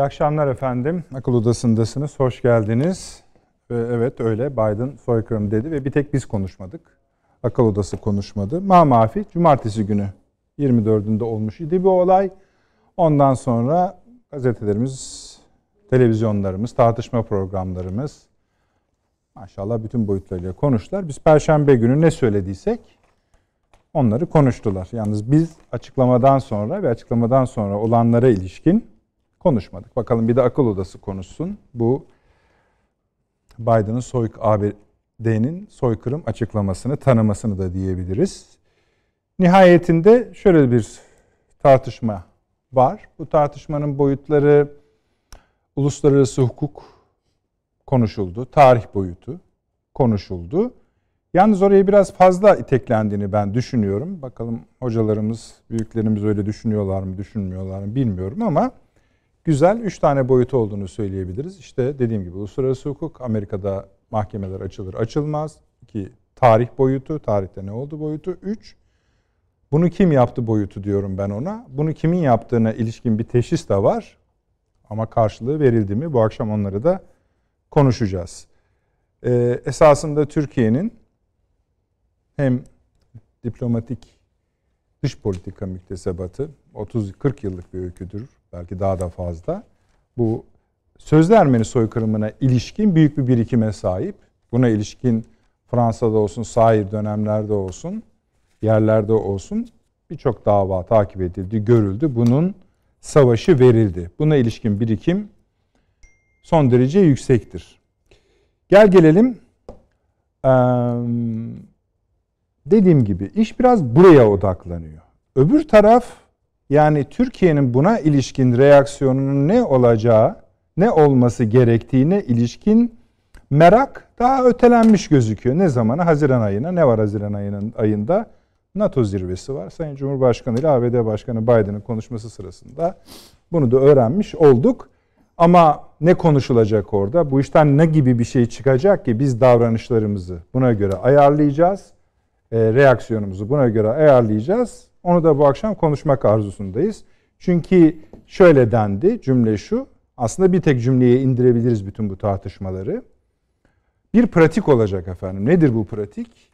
İyi akşamlar efendim. Akıl odasındasınız. Hoş geldiniz. Evet öyle Biden soykırım dedi ve bir tek biz konuşmadık. Akıl odası konuşmadı. Ma mafi cumartesi günü 24'ünde olmuş idi bu olay. Ondan sonra gazetelerimiz, televizyonlarımız, tartışma programlarımız maşallah bütün boyutlarıyla konuştular. Biz perşembe günü ne söylediysek onları konuştular. Yalnız biz açıklamadan sonra ve açıklamadan sonra olanlara ilişkin konuşmadık. Bakalım bir de akıl odası konuşsun. Bu Biden'ın soyk ABD'nin soykırım açıklamasını tanımasını da diyebiliriz. Nihayetinde şöyle bir tartışma var. Bu tartışmanın boyutları uluslararası hukuk konuşuldu, tarih boyutu konuşuldu. Yalnız oraya biraz fazla iteklendiğini ben düşünüyorum. Bakalım hocalarımız, büyüklerimiz öyle düşünüyorlar mı, düşünmüyorlar mı bilmiyorum ama güzel üç tane boyutu olduğunu söyleyebiliriz. İşte dediğim gibi uluslararası hukuk, Amerika'da mahkemeler açılır açılmaz. ki tarih boyutu, tarihte ne oldu boyutu. Üç, bunu kim yaptı boyutu diyorum ben ona. Bunu kimin yaptığına ilişkin bir teşhis de var. Ama karşılığı verildi mi? Bu akşam onları da konuşacağız. Ee, esasında Türkiye'nin hem diplomatik dış politika müktesebatı 30-40 yıllık bir öyküdür belki daha da fazla bu sözde Ermeni soykırımına ilişkin büyük bir birikime sahip. Buna ilişkin Fransa'da olsun, sahir dönemlerde olsun, yerlerde olsun birçok dava takip edildi, görüldü. Bunun savaşı verildi. Buna ilişkin birikim son derece yüksektir. Gel gelelim ee, dediğim gibi iş biraz buraya odaklanıyor. Öbür taraf yani Türkiye'nin buna ilişkin reaksiyonunun ne olacağı, ne olması gerektiğine ilişkin merak daha ötelenmiş gözüküyor. Ne zamana? Haziran ayına. Ne var Haziran ayının ayında? NATO zirvesi var. Sayın Cumhurbaşkanı ile ABD Başkanı Biden'ın konuşması sırasında bunu da öğrenmiş olduk. Ama ne konuşulacak orada? Bu işten ne gibi bir şey çıkacak ki biz davranışlarımızı buna göre ayarlayacağız. E, reaksiyonumuzu buna göre ayarlayacağız. Onu da bu akşam konuşmak arzusundayız. Çünkü şöyle dendi cümle şu. Aslında bir tek cümleye indirebiliriz bütün bu tartışmaları. Bir pratik olacak efendim. Nedir bu pratik?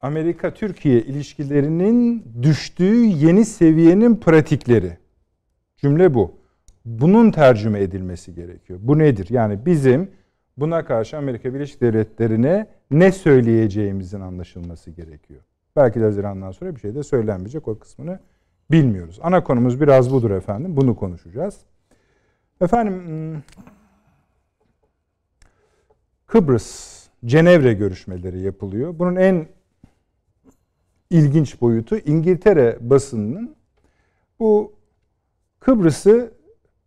Amerika-Türkiye ilişkilerinin düştüğü yeni seviyenin pratikleri. Cümle bu. Bunun tercüme edilmesi gerekiyor. Bu nedir? Yani bizim buna karşı Amerika Birleşik Devletleri'ne ne söyleyeceğimizin anlaşılması gerekiyor. Belki de Haziran'dan sonra bir şey de söylenmeyecek o kısmını bilmiyoruz. Ana konumuz biraz budur efendim. Bunu konuşacağız. Efendim hmm, Kıbrıs Cenevre görüşmeleri yapılıyor. Bunun en ilginç boyutu İngiltere basınının bu Kıbrıs'ı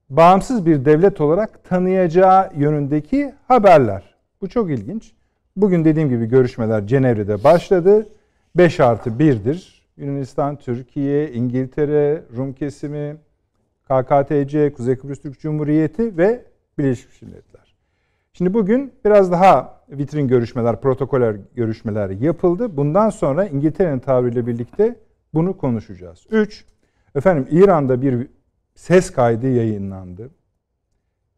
bağımsız bir devlet olarak tanıyacağı yönündeki haberler. Bu çok ilginç. Bugün dediğim gibi görüşmeler Cenevre'de başladı. 5 artı 1'dir. Yunanistan, Türkiye, İngiltere, Rum kesimi, KKTC, Kuzey Kıbrıs Türk Cumhuriyeti ve Birleşmiş Milletler. Şimdi bugün biraz daha vitrin görüşmeler, protokoller görüşmeler yapıldı. Bundan sonra İngiltere'nin tavrıyla birlikte bunu konuşacağız. 3. Efendim İran'da bir ses kaydı yayınlandı.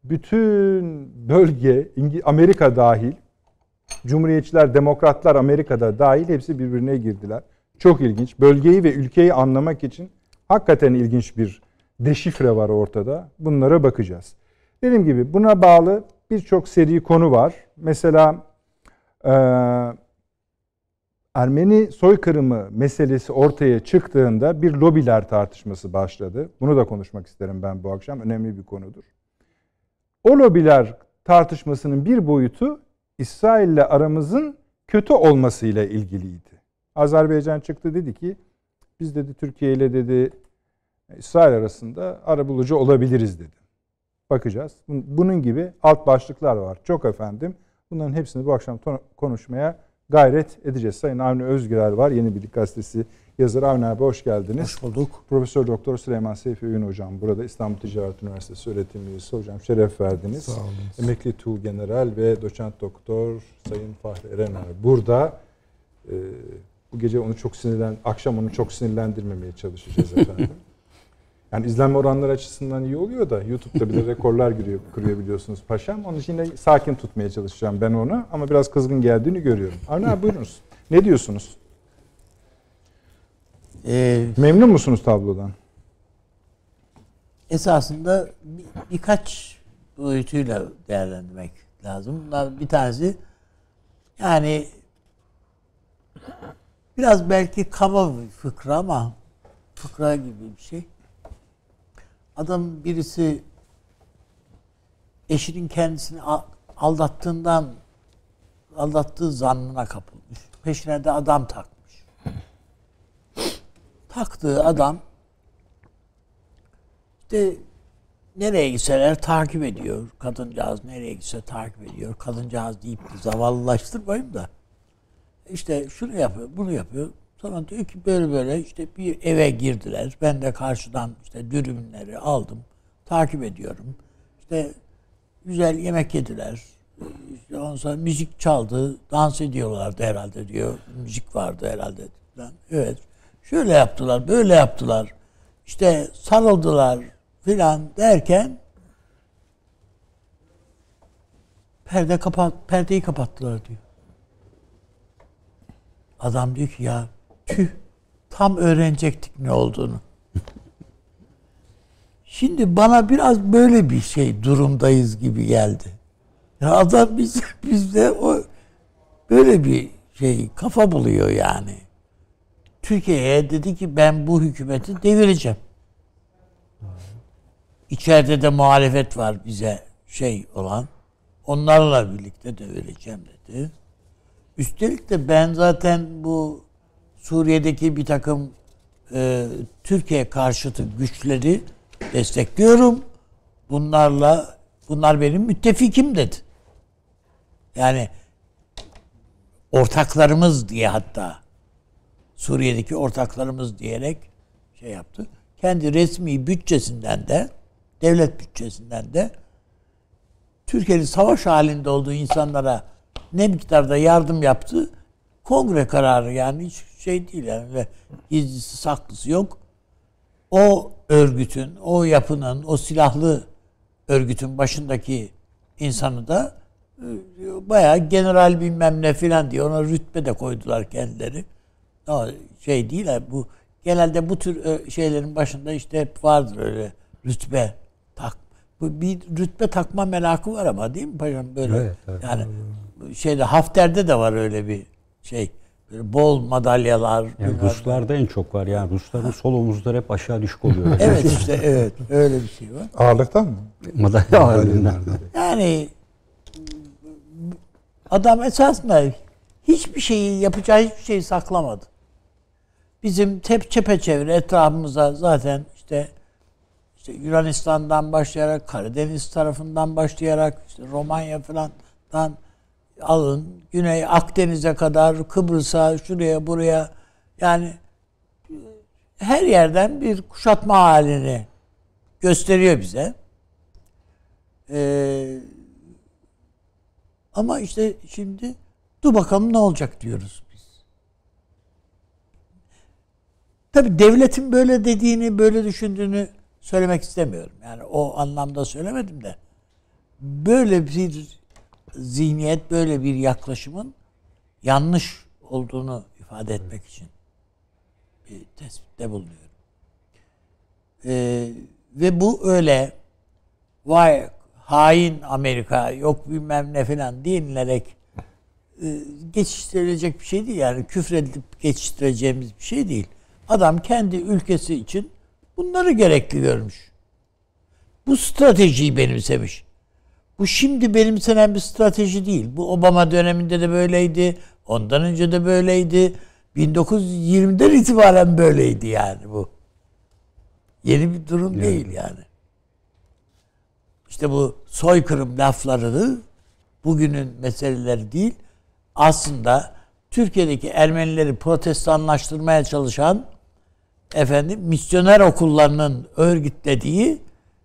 Bütün bölge, Amerika dahil Cumhuriyetçiler, demokratlar Amerika'da dahil hepsi birbirine girdiler. Çok ilginç. Bölgeyi ve ülkeyi anlamak için hakikaten ilginç bir deşifre var ortada. Bunlara bakacağız. Dediğim gibi buna bağlı birçok seri konu var. Mesela e, Ermeni soykırımı meselesi ortaya çıktığında bir lobiler tartışması başladı. Bunu da konuşmak isterim ben bu akşam. Önemli bir konudur. O lobiler tartışmasının bir boyutu ile aramızın kötü olmasıyla ilgiliydi. Azerbaycan çıktı dedi ki biz dedi Türkiye ile dedi İsrail arasında arabulucu olabiliriz dedi. Bakacağız. Bunun gibi alt başlıklar var. Çok efendim. Bunların hepsini bu akşam konuşmaya gayret edeceğiz. Sayın Avni Özgürer var. Yeni Birlik Gazetesi Yazar Avni hoş geldiniz. Hoş bulduk. Profesör Doktor Süleyman Seyfi Öğün hocam burada İstanbul Ticaret Üniversitesi öğretim üyesi hocam şeref verdiniz. Sağ olun. Emekli Tuğ General ve Doçent Doktor Sayın Fahri Erener burada. E, bu gece onu çok sinirlen akşam onu çok sinirlendirmemeye çalışacağız efendim. Yani izlenme oranları açısından iyi oluyor da YouTube'da bir de rekorlar giriyor, kırıyor biliyorsunuz paşam. Onu yine sakin tutmaya çalışacağım ben onu ama biraz kızgın geldiğini görüyorum. Arna buyurunuz. Ne diyorsunuz? Ee, Memnun musunuz tablodan? Esasında bir, birkaç boyutuyla değerlendirmek lazım. Bunlar bir tanesi yani biraz belki kaba bir fıkra ama fıkra gibi bir şey. Adam birisi eşinin kendisini aldattığından aldattığı zannına kapılmış. Peşine de adam takmış. Taktığı adam işte nereye gitseler takip ediyor. Kadıncağız nereye gitse takip ediyor. Kadıncağız deyip de zavallılaştırmayayım da. İşte şunu yapıyor, bunu yapıyor. Sonra diyor ki böyle böyle işte bir eve girdiler. Ben de karşıdan işte dürümleri aldım. Takip ediyorum. İşte güzel yemek yediler. İşte ondan sonra müzik çaldı. Dans ediyorlardı herhalde diyor. Müzik vardı herhalde. Evet. Şöyle yaptılar, böyle yaptılar. İşte sarıldılar filan derken perde kapat, perdeyi kapattılar diyor. Adam diyor ki ya tüh tam öğrenecektik ne olduğunu. Şimdi bana biraz böyle bir şey durumdayız gibi geldi. Ya adam biz bizde o böyle bir şey kafa buluyor yani. Türkiye'ye dedi ki ben bu hükümeti devireceğim. İçeride de muhalefet var bize şey olan. Onlarla birlikte devireceğim dedi. Üstelik de ben zaten bu Suriye'deki bir takım e, Türkiye karşıtı güçleri destekliyorum. Bunlarla bunlar benim müttefikim dedi. Yani ortaklarımız diye hatta Suriye'deki ortaklarımız diyerek şey yaptı. Kendi resmi bütçesinden de devlet bütçesinden de Türkiye'nin savaş halinde olduğu insanlara ne miktarda yardım yaptı? Kongre kararı yani hiç şey değil yani ve gizlisi saklısı yok. O örgütün, o yapının, o silahlı örgütün başındaki insanı da e, bayağı general bilmem ne filan diye ona rütbe de koydular kendileri şey değil bu genelde bu tür e, şeylerin başında işte hep vardır öyle rütbe tak bu bir rütbe takma melakı var ama değil mi paşam böyle evet, evet, yani şeyde Hafter'de de var öyle bir şey böyle bol madalyalar. Yani bunlar. Ruslarda en çok var yani Rusların sol omuzları hep aşağı düşük oluyor. evet işte evet öyle bir şey var. Ağırlıktan mı? Madalya ağırlığından. Yani adam esas esasında hiçbir şeyi yapacağı hiçbir şeyi saklamadı. Bizim hep çepeçevre etrafımıza zaten işte işte Yunanistan'dan başlayarak Karadeniz tarafından başlayarak işte Romanya falandan alın Güney Akdeniz'e kadar Kıbrıs'a şuraya buraya yani her yerden bir kuşatma halini gösteriyor bize. Ee, ama işte şimdi dur bakalım ne olacak diyoruz. Tabi devletin böyle dediğini, böyle düşündüğünü söylemek istemiyorum. Yani o anlamda söylemedim de böyle bir zihniyet, böyle bir yaklaşımın yanlış olduğunu ifade etmek için bir tespitte bulunuyorum. Ee, ve bu öyle vay hain Amerika yok bilmem ne falan denilerek e, geçiştirilecek bir şey değil. Yani küfredip geçiştireceğimiz bir şey değil. Adam kendi ülkesi için bunları gerekli görmüş. Bu stratejiyi benimsemiş. Bu şimdi benimsenen bir strateji değil. Bu Obama döneminde de böyleydi. Ondan önce de böyleydi. 1920'den itibaren böyleydi yani bu. Yeni bir durum evet. değil yani. İşte bu soykırım laflarını bugünün meseleleri değil aslında Türkiye'deki Ermenileri protestanlaştırmaya çalışan efendim misyoner okullarının örgütlediği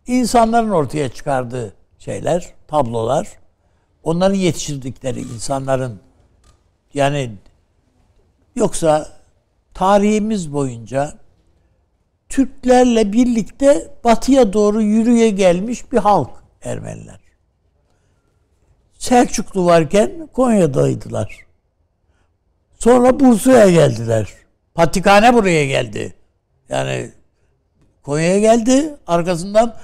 insanların ortaya çıkardığı şeyler, tablolar, onların yetiştirdikleri insanların yani yoksa tarihimiz boyunca Türklerle birlikte batıya doğru yürüye gelmiş bir halk Ermeniler. Selçuklu varken Konya'daydılar. Sonra Bursa'ya geldiler. Patikane buraya geldi. Yani Konya'ya geldi. Arkasından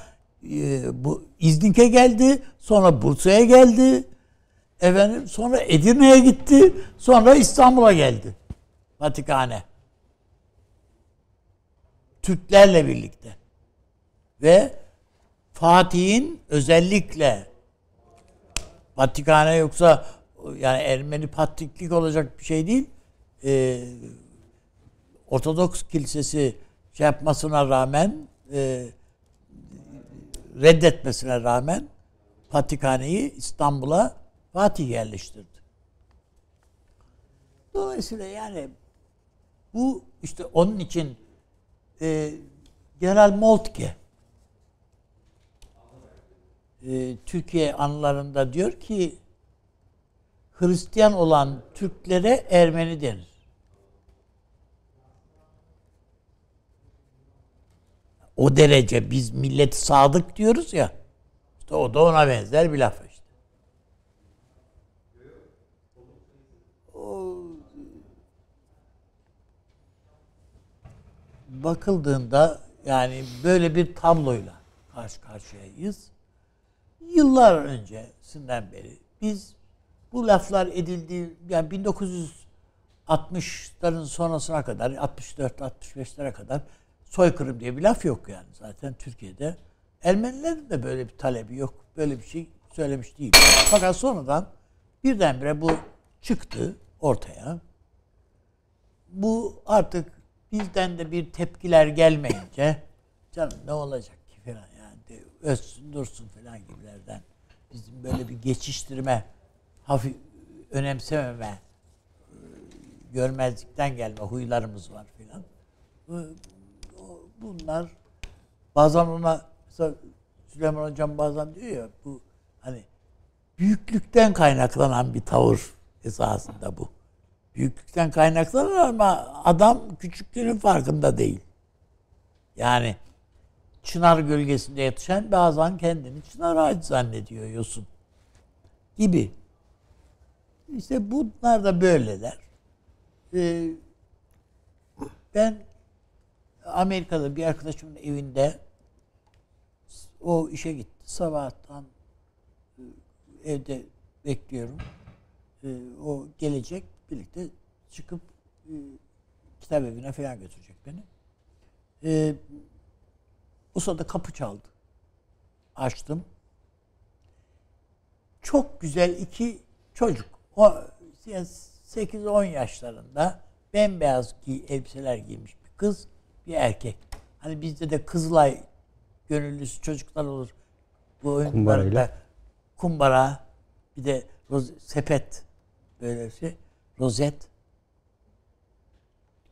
e, bu İznik'e geldi. Sonra Bursa'ya geldi. Efendim sonra Edirne'ye gitti. Sonra İstanbul'a geldi. Patikane. Türklerle birlikte. Ve Fatih'in özellikle Patikane yoksa yani Ermeni patriklik olacak bir şey değil. E, Ortodoks kilisesi şey yapmasına rağmen e, reddetmesine rağmen Patrikhaneyi İstanbul'a Fatih yerleştirdi. Dolayısıyla yani bu işte onun için e, General Moltke e, Türkiye anılarında diyor ki Hristiyan olan Türklere Ermeni denir. O derece biz millet sadık diyoruz ya. İşte o da ona benzer bir laf işte. bakıldığında yani böyle bir tabloyla karşı karşıyayız. Yıllar öncesinden beri biz bu laflar edildiği yani 1960'ların sonrasına kadar 64-65'lere kadar soykırım diye bir laf yok yani zaten Türkiye'de. Ermenilerin de böyle bir talebi yok. Böyle bir şey söylemiş değil. Fakat sonradan birdenbire bu çıktı ortaya. Bu artık bizden de bir tepkiler gelmeyince canım ne olacak ki falan yani de, ölsün dursun falan gibilerden bizim böyle bir geçiştirme hafif önemsememe, görmezlikten gelme huylarımız var filan. Bunlar bazen ona mesela Süleyman Hocam bazen diyor ya bu hani büyüklükten kaynaklanan bir tavır esasında bu. Büyüklükten kaynaklanır ama adam küçüklüğünün farkında değil. Yani çınar gölgesinde yetişen bazen kendini çınar ağacı zannediyor yosun gibi. İşte bunlar da böyleler. Ee, ben Amerika'da bir arkadaşımın evinde o işe gitti. Sabahtan e, evde bekliyorum. Ee, o gelecek birlikte çıkıp e, kitap evine falan götürecek beni. Ee, o sırada kapı çaldı. Açtım. Çok güzel iki çocuk. 8-10 yaşlarında bembeyaz giy, elbiseler giymiş bir kız, bir erkek. Hani bizde de kızlay gönüllüsü çocuklar olur. Bu oyunlarında kumbara, bir de roz, sepet böyle şey, rozet.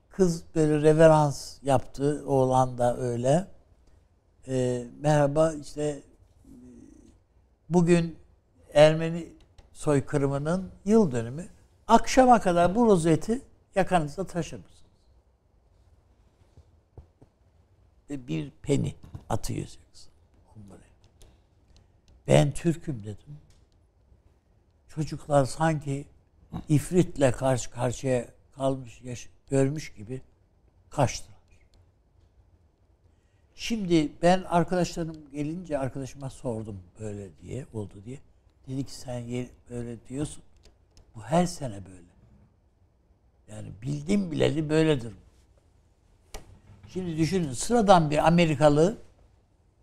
Kız böyle reverans yaptı, oğlan da öyle. Ee, merhaba işte bugün Ermeni soykırımının yıl dönümü. Akşama kadar bu rozeti yakanızda taşır Ve bir peni atacaksın. Ben Türk'üm dedim. Çocuklar sanki ifritle karşı karşıya kalmış, yaş- görmüş gibi kaçtılar. Şimdi ben arkadaşlarım gelince arkadaşıma sordum böyle diye, oldu diye. Dedi ki sen böyle diyorsun. Bu her sene böyle. Yani bildim bileli böyledir. Şimdi düşünün sıradan bir Amerikalı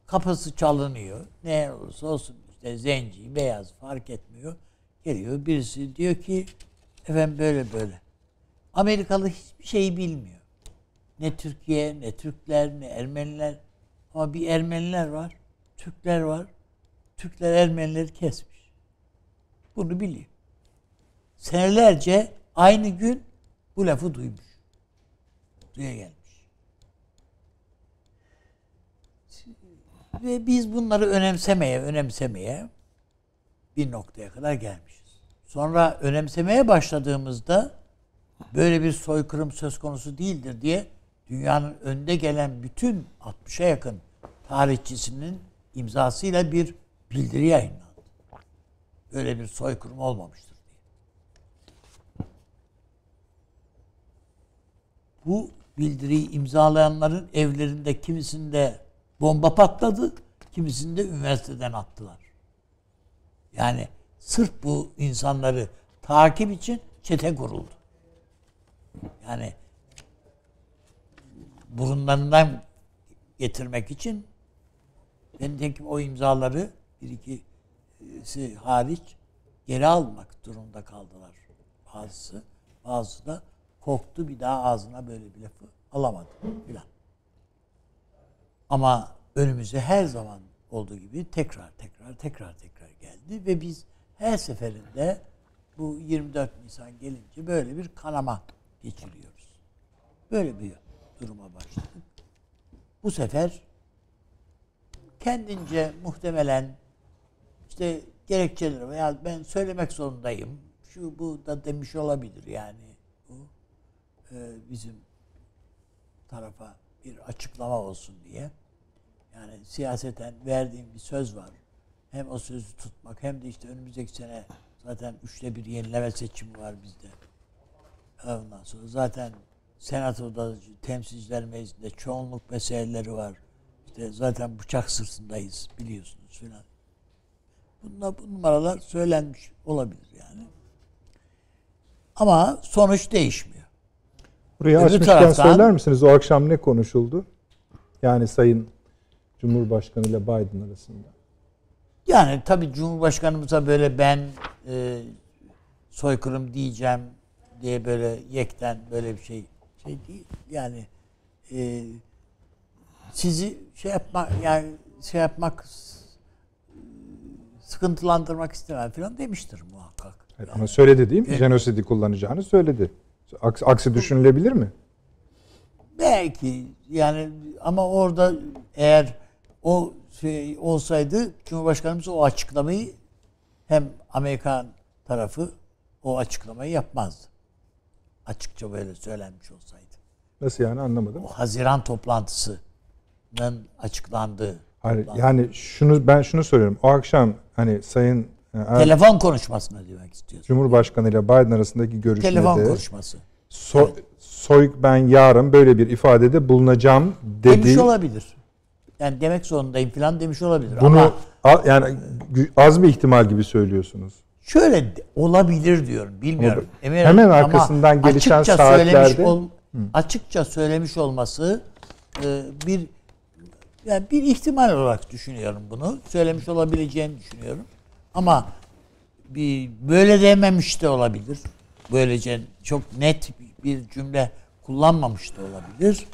kapısı çalınıyor. Ne olursa olsun işte zenci, beyaz fark etmiyor. Geliyor birisi diyor ki efendim böyle böyle. Amerikalı hiçbir şeyi bilmiyor. Ne Türkiye, ne Türkler, ne Ermeniler. Ama bir Ermeniler var, Türkler var. Türkler Ermenileri kesmiş. Bunu bilin. Senelerce aynı gün bu lafı duymuş. Buraya gelmiş. Ve biz bunları önemsemeye, önemsemeye bir noktaya kadar gelmişiz. Sonra önemsemeye başladığımızda böyle bir soykırım söz konusu değildir diye dünyanın önde gelen bütün 60'a yakın tarihçisinin imzasıyla bir bildiri yayınlandı öyle bir soykırım olmamıştır diye. Bu bildiriyi imzalayanların evlerinde kimisinde bomba patladı, kimisinde üniversiteden attılar. Yani sırf bu insanları takip için çete kuruldu. Yani burunlarından getirmek için ben tek o imzaları bir iki si şey, hariç geri almak durumunda kaldılar bazısı. Bazısı da korktu bir daha ağzına böyle bir lafı alamadı filan. Ama önümüze her zaman olduğu gibi tekrar tekrar tekrar tekrar geldi ve biz her seferinde bu 24 Nisan gelince böyle bir kanama geçiriyoruz. Böyle bir duruma başladık. Bu sefer kendince muhtemelen işte gerekçeleri veya ben söylemek zorundayım. Şu bu da demiş olabilir yani. Bu e, bizim tarafa bir açıklama olsun diye. Yani siyaseten verdiğim bir söz var. Hem o sözü tutmak hem de işte önümüzdeki sene zaten üçte bir yenileme seçimi var bizde. Ondan sonra zaten senatoda temsilciler meclisinde çoğunluk meseleleri var. İşte zaten bıçak sırtındayız biliyorsunuz filan. Bunda bu numaralar söylenmiş olabilir yani. Ama sonuç değişmiyor. Burayı Öbür açmışken taraftan, söyler misiniz? O akşam ne konuşuldu? Yani Sayın Cumhurbaşkanı ile Biden arasında. Yani tabii Cumhurbaşkanımıza böyle ben e, soykırım diyeceğim diye böyle yekten böyle bir şey şey değil. Yani e, sizi şey yapmak yani şey yapmak sıkıntılandırmak istemem falan demiştir muhakkak. Evet, ama söyledi değil mi? Evet. Jenosidi kullanacağını söyledi. Aksi, aksi düşünülebilir mi? Belki yani ama orada eğer o şey olsaydı Cumhurbaşkanımız o açıklamayı hem Amerikan tarafı o açıklamayı yapmazdı. Açıkça böyle söylenmiş olsaydı. Nasıl yani anlamadım. O Haziran toplantısının açıklandığı Hayır, hani yani şunu ben şunu söylüyorum. O akşam hani Sayın e, Er- Telefon konuşmasına demek istiyorsun. Cumhurbaşkanı ile Biden arasındaki görüşmede Telefon konuşması. so, Evet. soy ben yarın böyle bir ifadede bulunacağım dedi Demiş olabilir. Yani demek zorundayım falan demiş olabilir. Bunu Ama a- yani az bir ihtimal gibi söylüyorsunuz. şöyle olabilir diyorum. Bilmiyorum. Emin Hemen değilim ama arkasından gelişen açıkça söylemiş ol- açıkça söylemiş olması e, bir yani bir ihtimal olarak düşünüyorum bunu. Söylemiş olabileceğini düşünüyorum. Ama bir böyle dememiş de olabilir. Böylece çok net bir cümle kullanmamış da olabilir.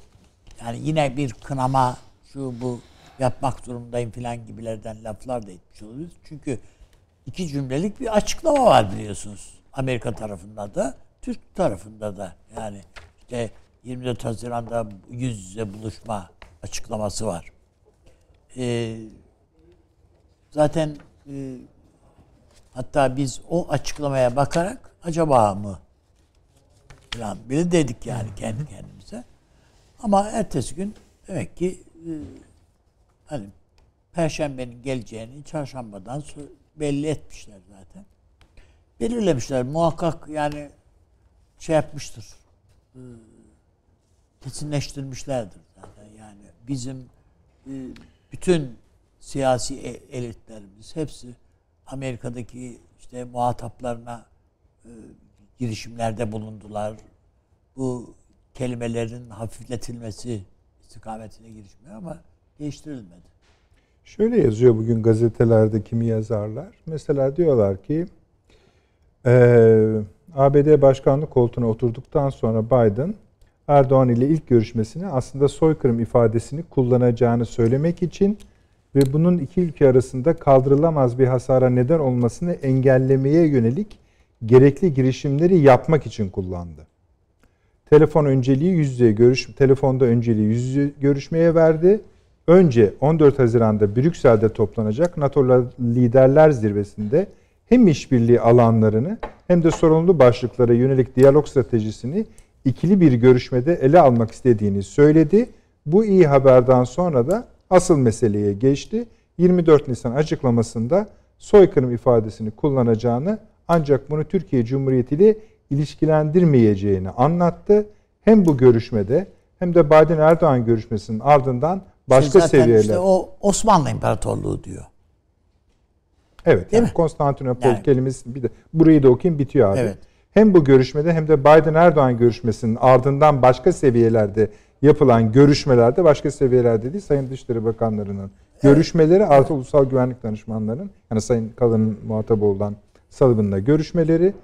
Yani yine bir kınama şu bu yapmak durumundayım filan gibilerden laflar da etmiş olabilir. Çünkü iki cümlelik bir açıklama var biliyorsunuz. Amerika tarafında da, Türk tarafında da. Yani işte 24 Haziran'da yüz yüze buluşma açıklaması var e, zaten e, hatta biz o açıklamaya bakarak acaba mı falan bile dedik yani kendi kendimize. Ama ertesi gün demek ki e, hani Perşembenin geleceğini çarşambadan belli etmişler zaten. Belirlemişler muhakkak yani şey yapmıştır. E, kesinleştirmişlerdir zaten yani bizim e, bütün siyasi e, elitlerimiz hepsi Amerika'daki işte muhataplarına e, girişimlerde bulundular. Bu kelimelerin hafifletilmesi istikametine girişmiyor ama değiştirilmedi. Şöyle yazıyor bugün gazetelerde kimi yazarlar. Mesela diyorlar ki e, ABD başkanlık koltuğuna oturduktan sonra Biden Erdoğan ile ilk görüşmesini aslında soykırım ifadesini kullanacağını söylemek için ve bunun iki ülke arasında kaldırılamaz bir hasara neden olmasını engellemeye yönelik gerekli girişimleri yapmak için kullandı. Telefon önceliği yüz yüze görüş telefonda önceliği yüz yüze görüşmeye verdi. Önce 14 Haziran'da Brüksel'de toplanacak NATO liderler zirvesinde hem işbirliği alanlarını hem de sorunlu başlıklara yönelik diyalog stratejisini ikili bir görüşmede ele almak istediğini söyledi. Bu iyi haberden sonra da asıl meseleye geçti. 24 Nisan açıklamasında soykırım ifadesini kullanacağını ancak bunu Türkiye Cumhuriyeti ile ilişkilendirmeyeceğini anlattı. Hem bu görüşmede hem de Biden Erdoğan görüşmesinin ardından başka işte zaten seviyeler. Işte o Osmanlı İmparatorluğu diyor. Evet. Değil yani Konstantinopol yani. kelimesi bir de burayı da okuyayım bitiyor abi. Evet hem bu görüşmede hem de Biden-Erdoğan görüşmesinin ardından başka seviyelerde yapılan görüşmelerde başka seviyelerde değil Sayın Dışişleri Bakanlarının görüşmeleri evet. artı ulusal güvenlik danışmanlarının yani Sayın Kalın'ın muhatabı olan Sullivan'la görüşmeleri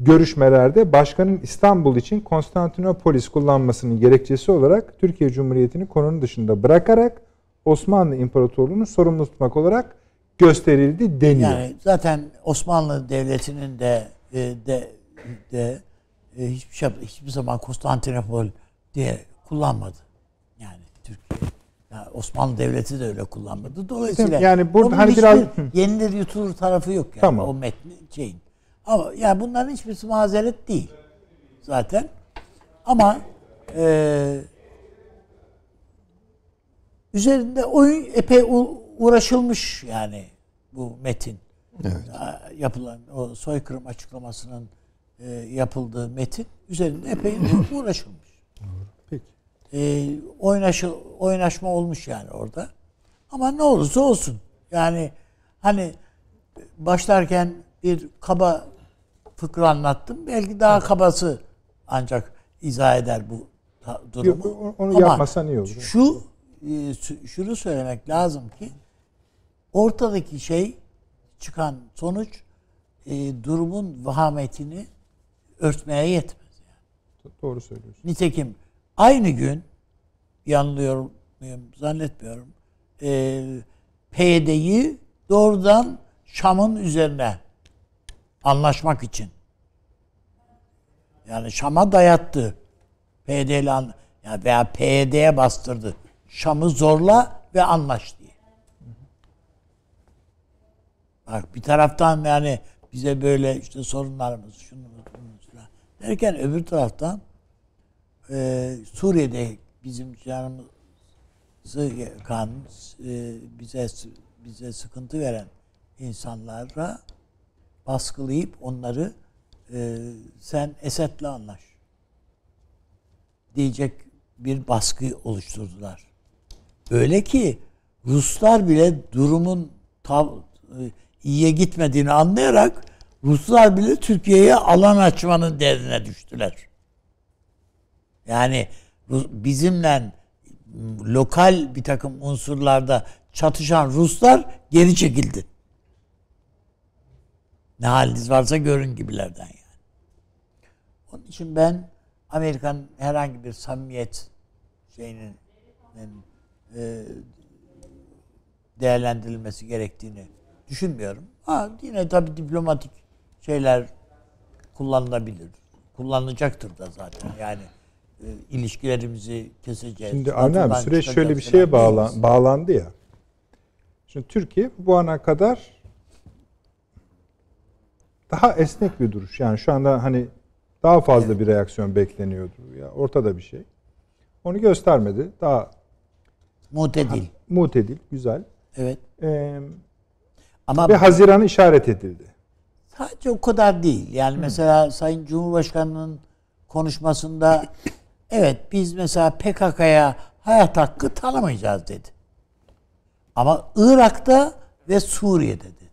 görüşmelerde başkanın İstanbul için Konstantinopolis kullanmasının gerekçesi olarak Türkiye Cumhuriyeti'ni konunun dışında bırakarak Osmanlı İmparatorluğu'nu sorumlu tutmak olarak gösterildi deniyor. Yani zaten Osmanlı Devleti'nin de e, de, de e, hiçbir şey hiçbir zaman Konstantinopol diye kullanmadı. Yani Türkiye. Yani Osmanlı Devleti de öyle kullanmadı. Dolayısıyla yani burada hani biraz yenilir yutulur tarafı yok yani tamam. o metni şeyin. Ama yani bunların hiçbirisi mazeret değil zaten. Ama e, üzerinde oyun epey uğraşılmış yani bu metin evet. Ee, yapılan o soykırım açıklamasının e, yapıldığı metin üzerinde epey uğraşılmış. Peki. E, oynaşı, oynaşma olmuş yani orada. Ama ne olursa olsun yani hani başlarken bir kaba fıkra anlattım. Belki daha kabası ancak izah eder bu durumu. onu Ama yapmasan iyi olur. Şu e, şunu söylemek lazım ki ortadaki şey çıkan sonuç e, durumun vahametini örtmeye yetmez. Yani. Doğru söylüyorsun. Nitekim aynı gün yanılıyorum muyum zannetmiyorum e, PYD'yi doğrudan Şam'ın üzerine anlaşmak için yani Şam'a dayattı. PYD ya yani veya PYD'ye bastırdı. Şam'ı zorla ve anlaştı. Bak bir taraftan yani bize böyle işte sorunlarımız, şunumuz, bunumuz falan. Derken öbür taraftan e, Suriye'de bizim canımızı kan e, bize bize sıkıntı veren insanlara baskılayıp onları e, sen Esed'le anlaş diyecek bir baskı oluşturdular. Öyle ki Ruslar bile durumun tav, e, iyiye gitmediğini anlayarak Ruslar bile Türkiye'ye alan açmanın derdine düştüler. Yani bizimle lokal bir takım unsurlarda çatışan Ruslar geri çekildi. Ne haliniz varsa görün gibilerden yani. Onun için ben Amerika'nın herhangi bir samimiyet şeyinin e, değerlendirilmesi gerektiğini düşünmüyorum. Ha, yine tabii diplomatik şeyler kullanılabilir. Kullanılacaktır da zaten. Yani e, ilişkilerimizi keseceğiz. Şimdi anne, abi süreç şöyle bir şeye bağlan, bağlandı ya. Şimdi Türkiye bu ana kadar daha esnek bir duruş. Yani şu anda hani daha fazla evet. bir reaksiyon bekleniyordu. Ya ortada bir şey. Onu göstermedi. Daha mutedil. Ha, mutedil, güzel. Evet. Ee, ama Ve Haziran işaret edildi. Sadece o kadar değil. Yani Hı. mesela Sayın Cumhurbaşkanı'nın konuşmasında evet biz mesela PKK'ya hayat hakkı tanımayacağız dedi. Ama Irak'ta ve Suriye'de dedi.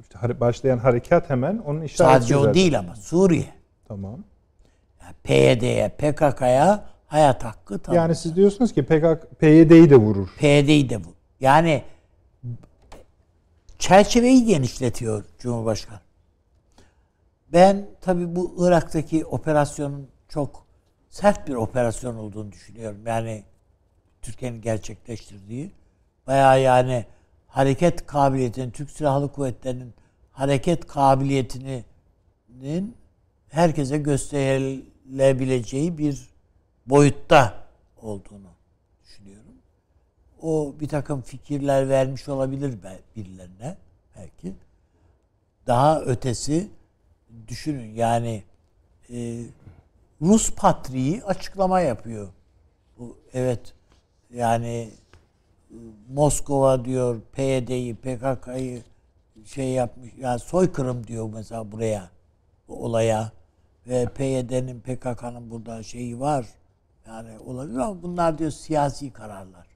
İşte başlayan harekat hemen onun işareti. Sadece o zaten. değil ama Suriye. Tamam. Yani PYD'ye, PKK'ya hayat hakkı tanımayacağız. Yani siz diyorsunuz ki PKK, PYD'yi de vurur. PYD'yi de vurur. Yani çerçeveyi genişletiyor Cumhurbaşkanı. Ben tabii bu Irak'taki operasyonun çok sert bir operasyon olduğunu düşünüyorum. Yani Türkiye'nin gerçekleştirdiği. Baya yani hareket kabiliyetinin Türk Silahlı Kuvvetleri'nin hareket kabiliyetinin herkese gösterilebileceği bir boyutta olduğunu o bir takım fikirler vermiş olabilir birilerine belki. Daha ötesi düşünün yani e, Rus patriği açıklama yapıyor. Bu evet yani Moskova diyor PYD'yi, PKK'yı şey yapmış. Yani soykırım diyor mesela buraya bu olaya ve PYD'nin PKK'nın burada şeyi var. Yani olabilir ama bunlar diyor siyasi kararlar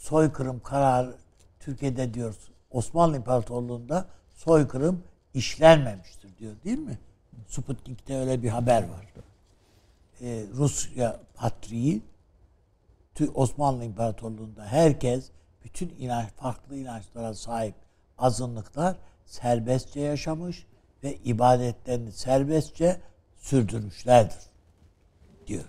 soykırım kararı Türkiye'de diyor Osmanlı İmparatorluğu'nda soykırım işlenmemiştir diyor değil mi? Sputnik'te öyle bir haber var. Ee, Rusya patriği Osmanlı İmparatorluğu'nda herkes bütün inanç, farklı inançlara sahip azınlıklar serbestçe yaşamış ve ibadetlerini serbestçe sürdürmüşlerdir diyor.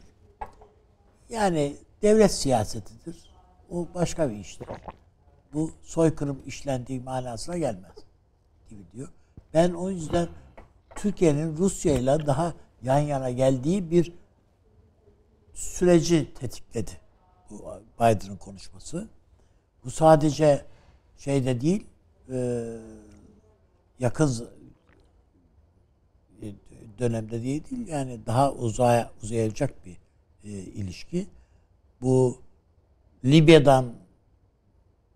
Yani devlet siyasetidir. O başka bir iştir. Bu soykırım işlendiği manasına gelmez gibi diyor. Ben o yüzden Türkiye'nin Rusya ile daha yan yana geldiği bir süreci tetikledi bu Biden'ın konuşması. Bu sadece şeyde değil, e, yakın dönemde değil, değil yani daha uzaya uzayacak bir e, ilişki. Bu Libya'dan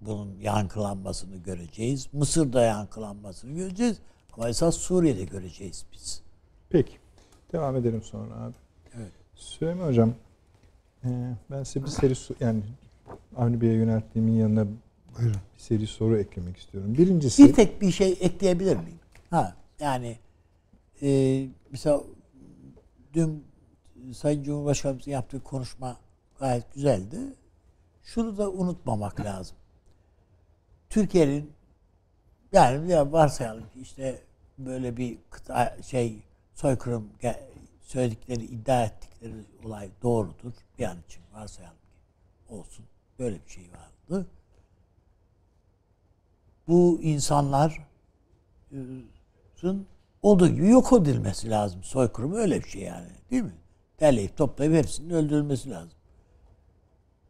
bunun yankılanmasını göreceğiz. Mısır'da yankılanmasını göreceğiz. Ama esas Suriye'de göreceğiz biz. Peki. Devam edelim sonra abi. Evet. Süleyman Hocam, e, ben size bir seri soru, yani Avni Bey'e yönelttiğimin yanına Buyurun. bir seri soru eklemek istiyorum. Birincisi... Bir tek bir şey ekleyebilir miyim? Ha, yani e, mesela dün Sayın Cumhurbaşkanımızın yaptığı konuşma gayet güzeldi şunu da unutmamak lazım. Türkiye'nin yani ya varsayalım ki işte böyle bir kıta, şey soykırım söyledikleri, iddia ettikleri olay doğrudur. Bir an için varsayalım ki olsun. Böyle bir şey vardı. Bu insanların ıı, olduğu gibi yok edilmesi lazım. Soykırım öyle bir şey yani. Değil mi? Derleyip toplayıp hepsinin öldürülmesi lazım.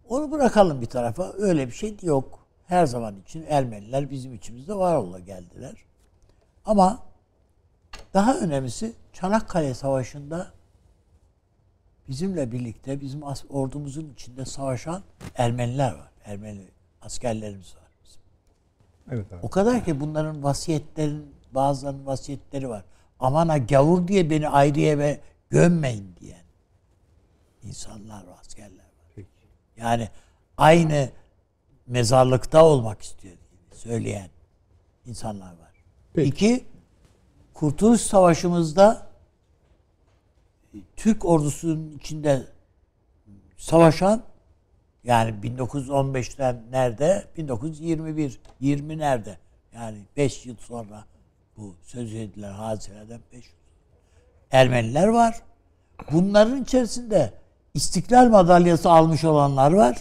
Onu bırakalım bir tarafa. Öyle bir şey yok. Her zaman için Ermeniler bizim içimizde var ola geldiler. Ama daha önemlisi Çanakkale Savaşı'nda bizimle birlikte bizim ordumuzun içinde savaşan Ermeniler var. Ermeni askerlerimiz var. Bizim. Evet abi. O kadar ki bunların vasiyetlerin bazılarının vasiyetleri var. Amana gavur diye beni ayrıya ve gömmeyin diyen insanlar var askerler. Yani aynı mezarlıkta olmak istiyor söyleyen insanlar var. Peki. İki, Kurtuluş Savaşımızda Türk ordusunun içinde savaşan yani 1915'ten nerede? 1921. 20 nerede? Yani 5 yıl sonra bu söz edilen hadiseden 5 yıl. Ermeniler var. Bunların içerisinde İstiklal madalyası almış olanlar var.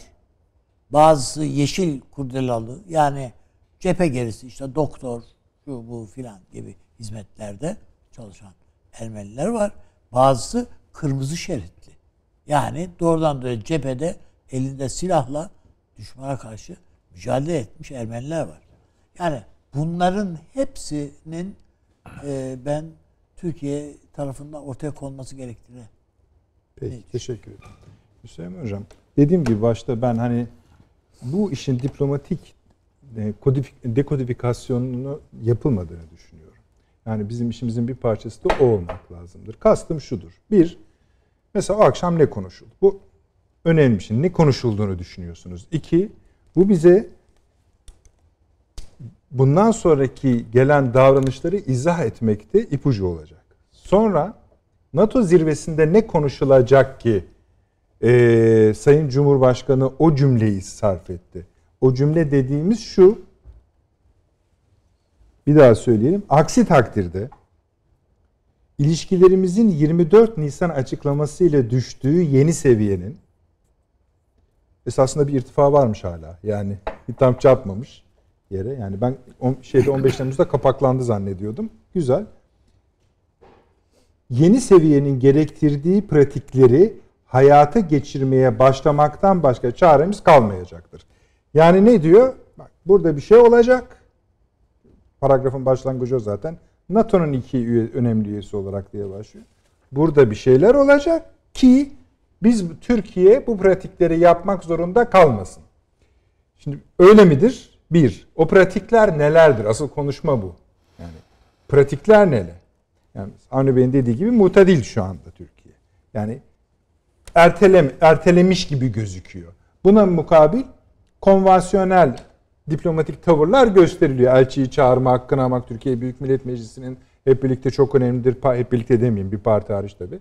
Bazısı yeşil kurdelalı yani cephe gerisi işte doktor şu bu filan gibi hizmetlerde çalışan Ermeniler var. Bazısı kırmızı şeritli. Yani doğrudan doğruya cephede elinde silahla düşmana karşı mücadele etmiş Ermeniler var. Yani bunların hepsinin e, ben Türkiye tarafından ortaya konması gerektiğini Peki İyi. teşekkür ederim. Hüseyin Hocam dediğim gibi başta ben hani bu işin diplomatik e, dekodifikasyonunu yapılmadığını düşünüyorum. Yani bizim işimizin bir parçası da o olmak lazımdır. Kastım şudur. Bir, mesela o akşam ne konuşuldu? Bu önemli bir şey. Ne konuşulduğunu düşünüyorsunuz? İki, bu bize bundan sonraki gelen davranışları izah etmekte ipucu olacak. Sonra NATO zirvesinde ne konuşulacak ki e, Sayın Cumhurbaşkanı o cümleyi sarf etti? O cümle dediğimiz şu. Bir daha söyleyelim. Aksi takdirde ilişkilerimizin 24 Nisan açıklaması ile düştüğü yeni seviyenin esasında bir irtifa varmış hala. Yani tam çarpmamış yere. Yani ben şeyde 15 Temmuz'da kapaklandı zannediyordum. Güzel yeni seviyenin gerektirdiği pratikleri hayata geçirmeye başlamaktan başka çaremiz kalmayacaktır. Yani ne diyor? Bak burada bir şey olacak. Paragrafın başlangıcı o zaten. NATO'nun iki üye, önemli üyesi olarak diye başlıyor. Burada bir şeyler olacak ki biz Türkiye bu pratikleri yapmak zorunda kalmasın. Şimdi öyle midir? Bir, o pratikler nelerdir? Asıl konuşma bu. Yani pratikler neler? Yani Avni Bey'in dediği gibi mutadil şu anda Türkiye. Yani ertelem, ertelemiş gibi gözüküyor. Buna mukabil konvansiyonel diplomatik tavırlar gösteriliyor. Elçiyi çağırma hakkını almak Türkiye Büyük Millet Meclisi'nin hep birlikte çok önemlidir. Hep birlikte demeyeyim bir parti hariç tabi. Ee,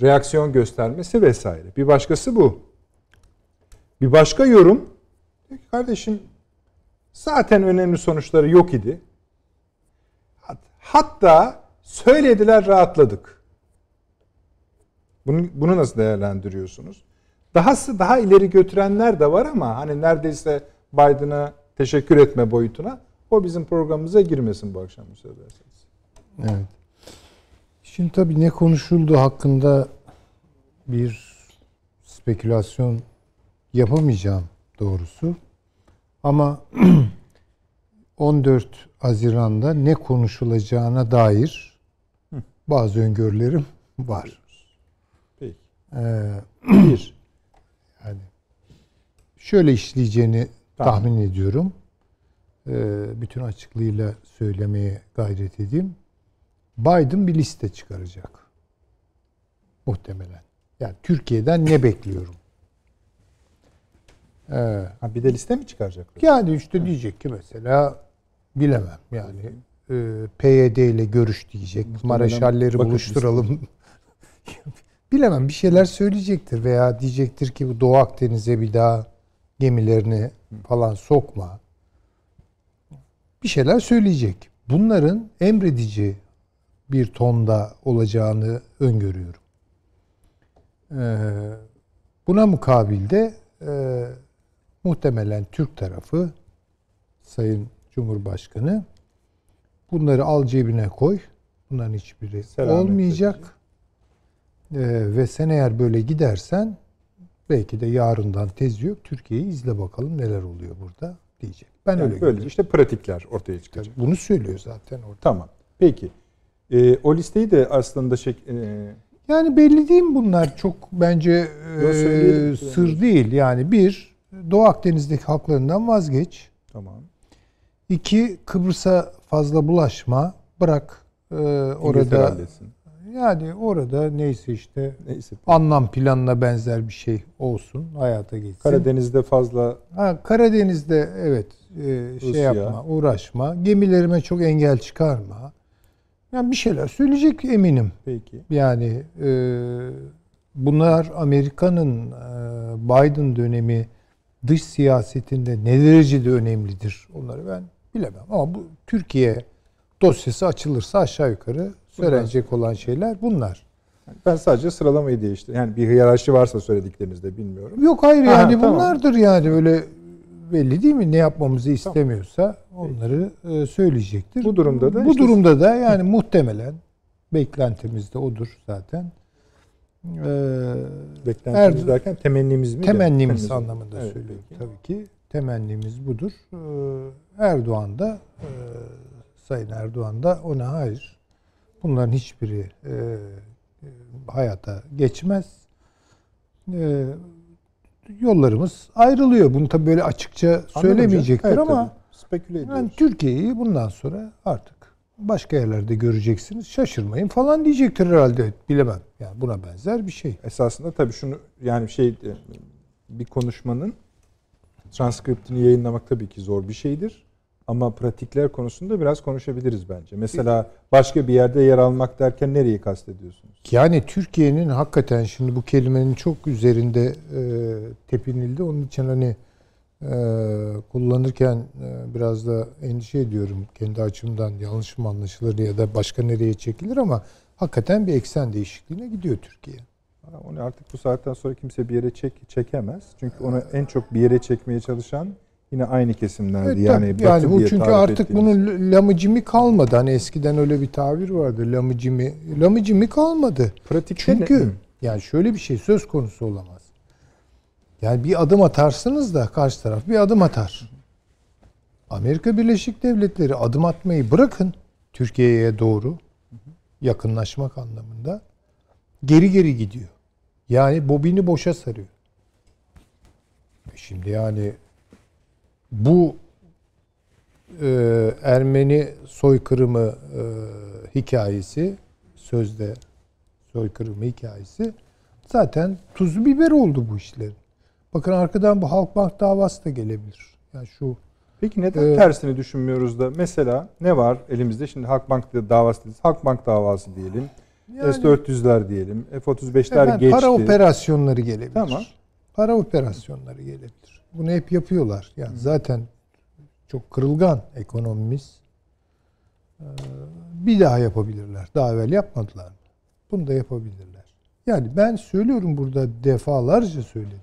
reaksiyon göstermesi vesaire. Bir başkası bu. Bir başka yorum. Kardeşim zaten önemli sonuçları yok idi. Hatta Söylediler rahatladık. Bunu, bunu nasıl değerlendiriyorsunuz? Dahası daha ileri götürenler de var ama hani neredeyse Biden'a teşekkür etme boyutuna o bizim programımıza girmesin bu akşam müsaade ederseniz. Evet. Şimdi tabii ne konuşuldu hakkında bir spekülasyon yapamayacağım doğrusu. Ama 14 Haziran'da ne konuşulacağına dair bazı öngörülerim var. Peki. Ee, bir. Yani şöyle işleyeceğini tamam. tahmin ediyorum. Ee, bütün açıklığıyla söylemeye gayret edeyim. Biden bir liste çıkaracak. Muhtemelen. Yani Türkiye'den ne bekliyorum? Ee, ha, bir de liste mi çıkaracak? Yani işte diyecek ki mesela bilemem yani e, PYD ile görüş diyecek. Mareşalleri buluşturalım. Bilemem bir şeyler söyleyecektir veya diyecektir ki bu Doğu Akdeniz'e bir daha gemilerini falan sokma. Bir şeyler söyleyecek. Bunların emredici bir tonda olacağını öngörüyorum. E, buna mukabilde e, muhtemelen Türk tarafı Sayın Cumhurbaşkanı Bunları al cebine koy. Bunların hiçbiri Selamet olmayacak. Ee, ve sen eğer böyle gidersen belki de yarından tezi yok. Türkiye'yi izle bakalım neler oluyor burada diyecek. Ben yani öyle böyle görüyorum. işte pratikler ortaya çıkacak. Tabii bunu söylüyor zaten orada. Tamam. Peki. Ee, o listeyi de aslında şey, e... yani belli değil mi bunlar çok bence e, sır değil. Yani bir Doğu Akdeniz'deki haklarından vazgeç. Tamam. İki, Kıbrıs'a fazla bulaşma. Bırak e, orada... Yani orada neyse işte neyse. anlam planına benzer bir şey olsun, hayata geçsin. Karadeniz'de fazla... Ha, Karadeniz'de evet e, şey Rusya. şey yapma, uğraşma. Gemilerime çok engel çıkarma. Yani bir şeyler söyleyecek eminim. Peki. Yani e, bunlar Amerika'nın e, Biden dönemi dış siyasetinde ne derecede önemlidir onları ben bilemem. Ama bu Türkiye dosyası açılırsa aşağı yukarı söylenecek olan şeyler bunlar. Ben sadece sıralamayı değiştirdim Yani bir hiyerarşi varsa söylediklerinizde bilmiyorum. Yok hayır Aha, yani tamam. bunlardır yani öyle belli değil mi? Ne yapmamızı istemiyorsa tamam. onları e, söyleyecektir. Bu durumda da bu işte durumda da yani muhtemelen beklentimiz de odur zaten. Ee, beklentimiz er, derken temennimiz mi? Temennimiz de? anlamında evet, söylüyorum tabii ki. Temennimiz budur. Ee, Erdoğan da e, Sayın Erdoğan da ona hayır. Bunların hiçbiri e, e, hayata geçmez. Yollarımız ayrılıyor. Bunu tabii böyle açıkça söylemeyecektir evet, ama speküle ediyoruz. Yani Türkiye'yi bundan sonra artık başka yerlerde göreceksiniz. Şaşırmayın falan diyecektir herhalde. Bilemem. Yani buna benzer bir şey. Esasında tabii şunu yani şey bir konuşmanın transkriptini yayınlamak tabii ki zor bir şeydir. Ama pratikler konusunda biraz konuşabiliriz bence. Mesela başka bir yerde yer almak derken nereyi kastediyorsunuz? Yani Türkiye'nin hakikaten şimdi bu kelimenin çok üzerinde e, tepinildi. Onun için hani e, kullanırken e, biraz da endişe ediyorum. Kendi açımdan yanlış mı anlaşılır ya da başka nereye çekilir ama hakikaten bir eksen değişikliğine gidiyor Türkiye. Onu artık bu saatten sonra kimse bir yere çek çekemez. Çünkü onu en çok bir yere çekmeye çalışan yine aynı kesimlerdi. Evet, yani tabii, yani bu çünkü artık ettiğimiz. bunun lamıcimi kalmadı. Hani eskiden öyle bir tabir vardı. Lamıcimi lamıcimi kalmadı. Pratik çünkü ne? yani şöyle bir şey söz konusu olamaz. Yani bir adım atarsınız da karşı taraf bir adım atar. Amerika Birleşik Devletleri adım atmayı bırakın Türkiye'ye doğru yakınlaşmak anlamında geri geri gidiyor. Yani bobini boşa sarıyor. E şimdi yani bu e, Ermeni soykırımı e, hikayesi sözde soykırımı hikayesi zaten tuzlu biber oldu bu işlerin. Bakın arkadan bu Halkbank davası da gelebilir. Yani şu Peki neden ee, tersini düşünmüyoruz da mesela ne var elimizde şimdi Halkbank davası diyeceğiz. Halkbank davası diyelim. Yani, S-400'ler diyelim. F-35'ler geçti. Para operasyonları gelebilir. Tamam. Para operasyonları gelebilir. Bunu hep yapıyorlar. Yani Hı. zaten çok kırılgan ekonomimiz. Ee, bir daha yapabilirler. Daha evvel yapmadılar Bunu da yapabilirler. Yani ben söylüyorum burada defalarca söyledim.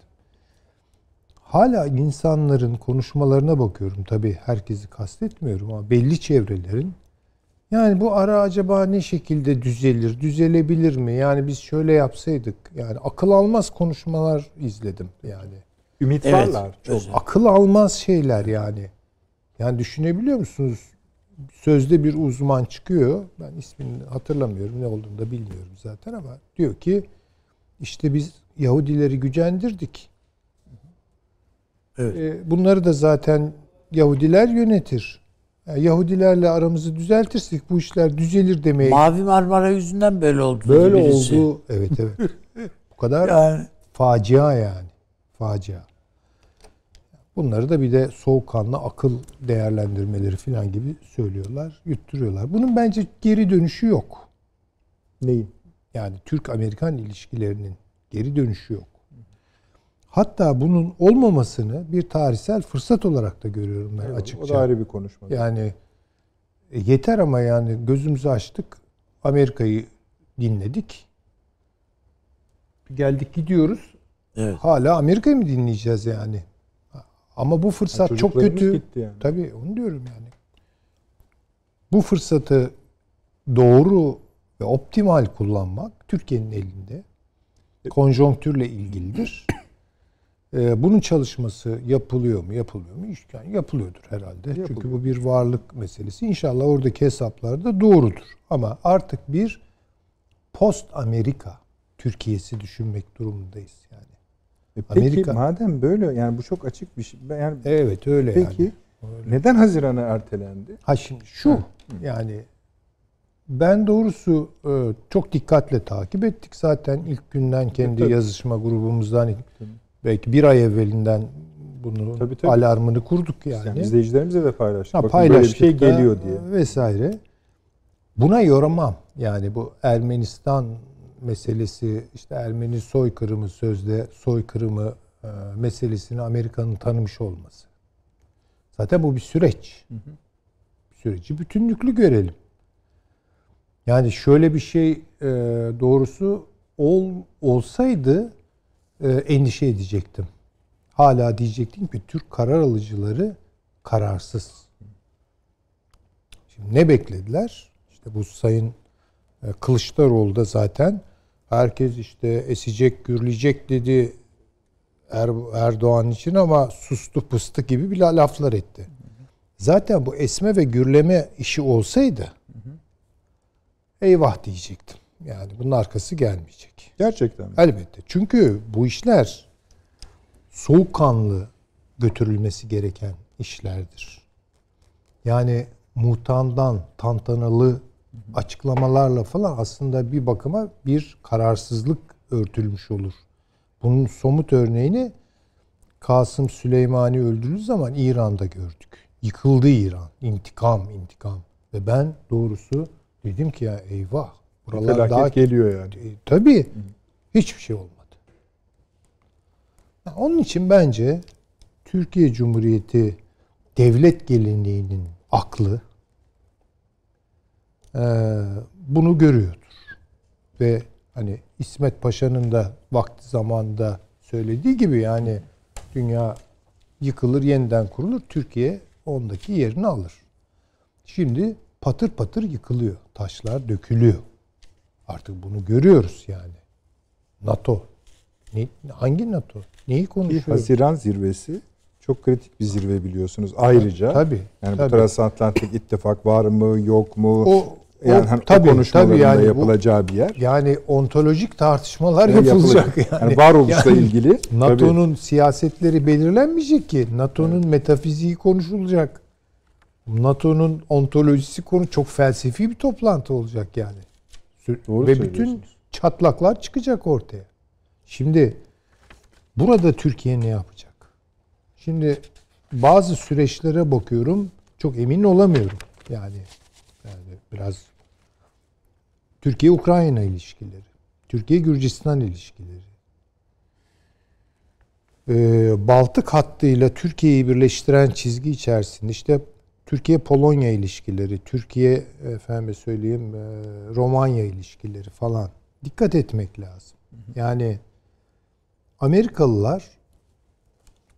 Hala insanların konuşmalarına bakıyorum. Tabii herkesi kastetmiyorum ama belli çevrelerin yani bu ara acaba ne şekilde düzelir, düzelebilir mi? Yani biz şöyle yapsaydık, yani akıl almaz konuşmalar izledim yani. Ümit evet, varlar. Çok. Özellikle. Akıl almaz şeyler yani. Yani düşünebiliyor musunuz? Sözde bir uzman çıkıyor. Ben ismini hatırlamıyorum. Ne olduğunu da bilmiyorum zaten ama diyor ki işte biz Yahudileri gücendirdik. Evet. Ee, bunları da zaten Yahudiler yönetir. Yahudilerle aramızı düzeltirsek bu işler düzelir demeye. Mavi Marmara yüzünden böyle oldu. Böyle birisi. oldu. Evet evet. bu kadar yani. facia yani. Facia. Bunları da bir de soğukkanlı akıl değerlendirmeleri falan gibi söylüyorlar, yutturuyorlar. Bunun bence geri dönüşü yok. Neyin? Yani Türk-Amerikan ilişkilerinin geri dönüşü yok. Hatta bunun olmamasını bir tarihsel fırsat olarak da görüyorum ben evet, açıkça. O da ayrı bir konuşma. Yani e, yeter ama yani gözümüzü açtık. Amerika'yı dinledik. Geldik gidiyoruz. Evet. Hala Amerika'yı mı dinleyeceğiz yani? Ama bu fırsat yani çok kötü. Gitti yani. Tabii onu diyorum yani. Bu fırsatı doğru ve optimal kullanmak Türkiye'nin elinde. E- konjonktürle ilgilidir. Ee, bunun çalışması yapılıyor mu, yapılmıyor mu? Yani yapılıyordur herhalde. Yapılıyor. Çünkü bu bir varlık meselesi. İnşallah oradaki hesaplar da doğrudur. Ama artık bir post Amerika Türkiye'si düşünmek durumundayız yani. E peki Amerika... madem böyle yani bu çok açık bir şey. Yani evet öyle peki, yani. Peki neden Haziran'a ertelendi? Ha şimdi şu ha. yani ben doğrusu e, çok dikkatle takip ettik zaten ilk günden kendi evet, yazışma grubumuzdan belki bir ay evvelinden bunu tabii, tabii. alarmını kurduk yani. yani izleyicilerimize de paylaştık. Ha, Bakın paylaştık böyle bir şey geliyor diye. Vesaire. Buna yoramam. Yani bu Ermenistan meselesi, işte Ermeni soykırımı sözde soykırımı e, meselesini Amerika'nın tanımış olması. Zaten bu bir süreç. Hı hı. Süreci bütünlüklü görelim. Yani şöyle bir şey e, doğrusu ol, olsaydı e, endişe edecektim. Hala diyecektim ki Türk karar alıcıları kararsız. Şimdi ne beklediler? İşte bu Sayın e, Kılıçdaroğlu da zaten herkes işte esecek, gürleyecek dedi er, Erdoğan için ama sustu pıstı gibi bile laflar etti. Zaten bu esme ve gürleme işi olsaydı eyvah diyecektim. Yani bunun arkası gelmeyecek. Gerçekten mi? Elbette. Çünkü bu işler soğukkanlı götürülmesi gereken işlerdir. Yani muhtandan tantanalı açıklamalarla falan aslında bir bakıma bir kararsızlık örtülmüş olur. Bunun somut örneğini Kasım Süleymani öldüğü zaman İran'da gördük. Yıkıldı İran. İntikam, intikam. Ve ben doğrusu dedim ki ya eyvah Buralar Felaket daha geliyor yani. E, tabii. Hiçbir şey olmadı. Onun için bence Türkiye Cumhuriyeti devlet gelinliğinin aklı e, bunu görüyordur. Ve hani İsmet Paşa'nın da vakti zamanda söylediği gibi yani dünya yıkılır yeniden kurulur. Türkiye ondaki yerini alır. Şimdi patır patır yıkılıyor. Taşlar dökülüyor. Artık bunu görüyoruz yani. NATO. Ne, hangi NATO? Neyi konuşuyoruz? Bir Haziran zirvesi çok kritik bir zirve biliyorsunuz. Ayrıca tabii, yani tabii. bu transatlantik ittifak var mı yok mu? O, yani hani tabii, konuşmaların tabii yani yapılacağı bu, bir yer. Yani ontolojik tartışmalar yani yapılacak. yapılacak. Yani, yani varoluşla yani, ilgili. NATO'nun siyasetleri belirlenmeyecek ki. NATO'nun evet. metafiziği konuşulacak. NATO'nun ontolojisi konu çok felsefi bir toplantı olacak yani. Doğru ve bütün çatlaklar çıkacak ortaya. Şimdi burada Türkiye ne yapacak? Şimdi bazı süreçlere bakıyorum çok emin olamıyorum. Yani, yani biraz Türkiye-Ukrayna ilişkileri, Türkiye-Gürcistan ilişkileri, ee, Baltık hattıyla Türkiye'yi birleştiren çizgi içerisinde işte Türkiye-Polonya ilişkileri, Türkiye efendim söyleyeyim e, Romanya ilişkileri falan dikkat etmek lazım. Yani Amerikalılar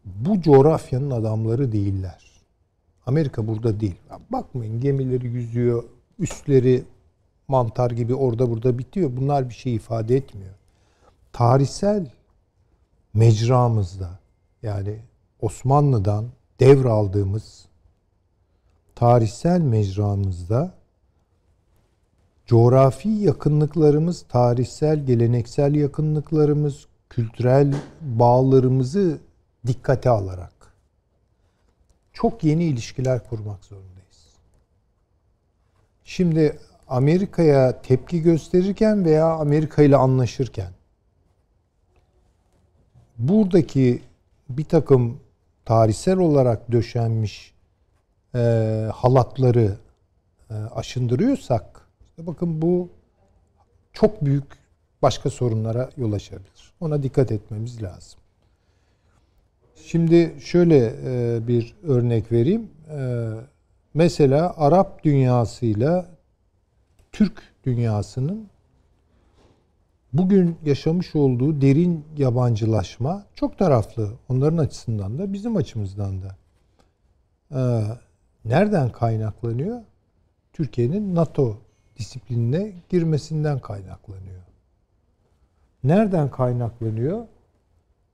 bu coğrafyanın adamları değiller. Amerika burada değil. Bakmayın gemileri yüzüyor, üstleri mantar gibi orada burada bitiyor. Bunlar bir şey ifade etmiyor. Tarihsel mecramızda yani Osmanlı'dan devraldığımız tarihsel mecramızda coğrafi yakınlıklarımız, tarihsel, geleneksel yakınlıklarımız, kültürel bağlarımızı dikkate alarak çok yeni ilişkiler kurmak zorundayız. Şimdi Amerika'ya tepki gösterirken veya Amerika ile anlaşırken buradaki bir takım tarihsel olarak döşenmiş e, halatları e, aşındırıyorsak işte bakın bu çok büyük başka sorunlara yol açabilir. Ona dikkat etmemiz lazım. Şimdi şöyle e, bir örnek vereyim. E, mesela Arap dünyasıyla Türk dünyasının bugün yaşamış olduğu derin yabancılaşma çok taraflı. Onların açısından da bizim açımızdan da. E, Nereden kaynaklanıyor? Türkiye'nin NATO disiplinine girmesinden kaynaklanıyor. Nereden kaynaklanıyor?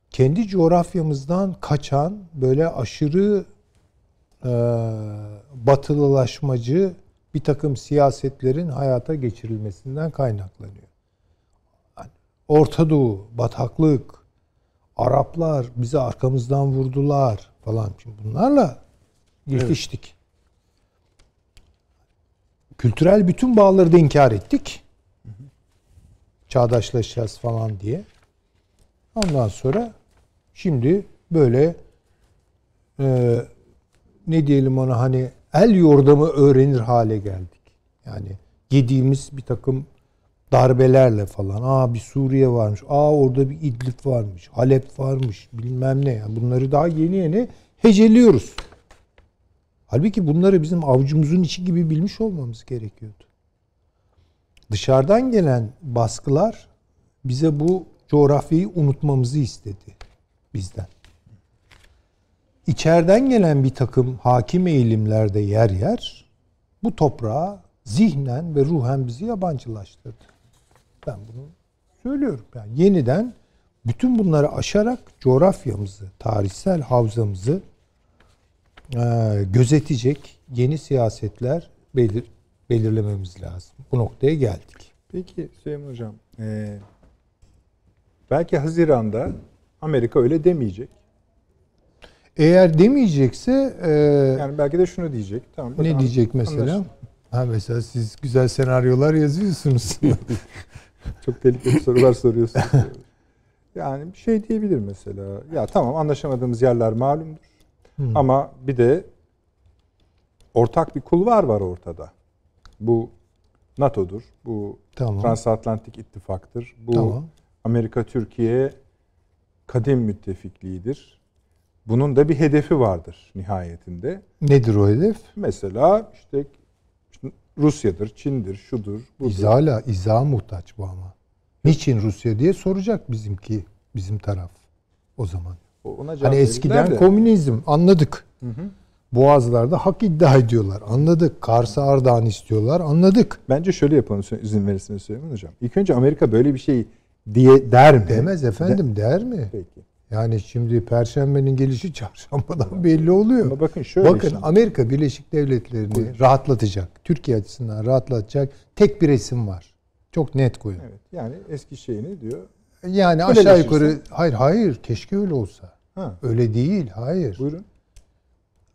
Kendi coğrafyamızdan kaçan böyle aşırı e, batılılaşmacı bir takım siyasetlerin hayata geçirilmesinden kaynaklanıyor. Yani Orta Doğu, bataklık, Araplar bizi arkamızdan vurdular falan. Şimdi bunlarla yetiştik. Evet kültürel bütün bağları da inkar ettik. Çağdaşlaşacağız falan diye. Ondan sonra şimdi böyle e, ne diyelim ona hani el yordamı öğrenir hale geldik. Yani yediğimiz bir takım darbelerle falan. Aa bir Suriye varmış. Aa orada bir İdlib varmış. Halep varmış. Bilmem ne. Yani bunları daha yeni yeni heceliyoruz. Halbuki bunları bizim avcumuzun içi gibi bilmiş olmamız gerekiyordu. Dışarıdan gelen baskılar bize bu coğrafyayı unutmamızı istedi bizden. İçeriden gelen bir takım hakim eğilimlerde yer yer bu toprağa zihnen ve ruhen bizi yabancılaştırdı. Ben bunu söylüyorum. Yani yeniden bütün bunları aşarak coğrafyamızı, tarihsel havzamızı ee, gözetecek yeni siyasetler belir, belirlememiz lazım. Bu noktaya geldik. Peki Süleyman Hocam, e, belki Haziran'da Amerika öyle demeyecek. Eğer demeyecekse... E, yani belki de şunu diyecek. Tamam, ne diyecek mesela? Ha mesela siz güzel senaryolar yazıyorsunuz. Çok tehlikeli sorular soruyorsunuz. Yani bir şey diyebilir mesela. Ya tamam anlaşamadığımız yerler malumdur. Hmm. Ama bir de ortak bir kulvar var ortada. Bu NATO'dur. Bu tamam. Transatlantik İttifak'tır. Bu tamam. Amerika-Türkiye kadim müttefikliğidir. Bunun da bir hedefi vardır nihayetinde. Nedir o hedef? Mesela işte Rusya'dır, Çin'dir, şudur, budur. İzala, izaha muhtaç bu ama. Niçin Rusya diye soracak bizimki, bizim taraf o zaman. Ona hani eskiden de. komünizm anladık. Hı hı. Boğazlarda hak iddia ediyorlar. Anladık. Kars'a Ardahan istiyorlar. Anladık. Bence şöyle yapalım izin verirseniz Süleyman Hocam. İlk önce Amerika böyle bir şey diye der mi? Demez efendim. De der mi? Peki. Yani şimdi Perşembe'nin gelişi çarşambadan belli oluyor. Ama bakın şöyle. Bakın şimdi. Amerika Birleşik Devletleri'ni Buyur. rahatlatacak. Türkiye açısından rahatlatacak tek bir resim var. Çok net koyun. Evet, yani eski şeyini diyor. Yani aşağı yukarı hayır hayır keşke öyle olsa. Ha. Öyle değil, hayır. Buyurun.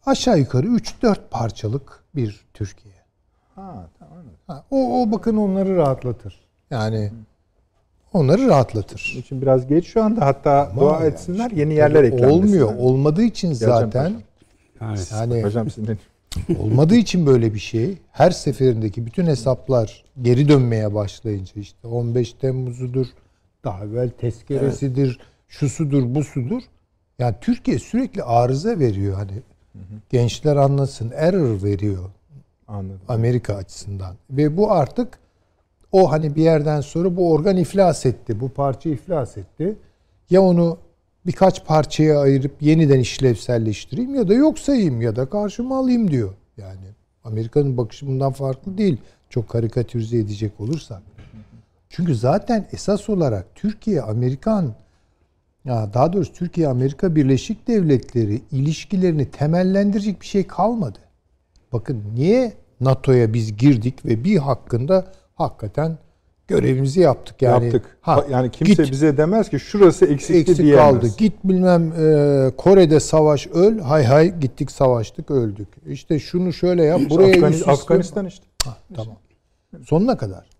Aşağı yukarı 3-4 parçalık bir Türkiye. Ha, tamam. Ha, o, o bakın onları rahatlatır. Yani onları rahatlatır. Onun için biraz geç şu anda. Hatta Ama dua yani etsinler yeni yerler eklenmesin. Olmuyor. Olmadığı için zaten. Paşam. Yani, paşam sizin olmadığı için böyle bir şey. Her seferindeki bütün hesaplar geri dönmeye başlayınca işte 15 Temmuz'udur, daha evvel tezkeresidir, evet. şusudur, busudur. Yani Türkiye sürekli arıza veriyor hani. Hı hı. Gençler anlasın. Error veriyor. Anladım. Amerika açısından. Ve bu artık o hani bir yerden sonra bu organ iflas etti. Bu parça iflas etti. Ya onu birkaç parçaya ayırıp yeniden işlevselleştireyim ya da yok sayayım ya da karşıma alayım diyor. Yani Amerika'nın bakışı bundan farklı değil. Çok karikatürize edecek olursak. Çünkü zaten esas olarak Türkiye Amerikan ya daha doğrusu Türkiye-Amerika Birleşik Devletleri ilişkilerini temellendirecek bir şey kalmadı. Bakın niye NATO'ya biz girdik ve bir hakkında hakikaten görevimizi yaptık yani. Yaptık. Ha, yani kimse git, bize demez ki şurası eksikti eksik diyemez. kaldı. Git bilmem e, Kore'de savaş öl. Hay hay gittik savaştık öldük. İşte şunu şöyle yap. İşte buraya Afgan, Afganistan işte. Ha, tamam. Sonuna kadar.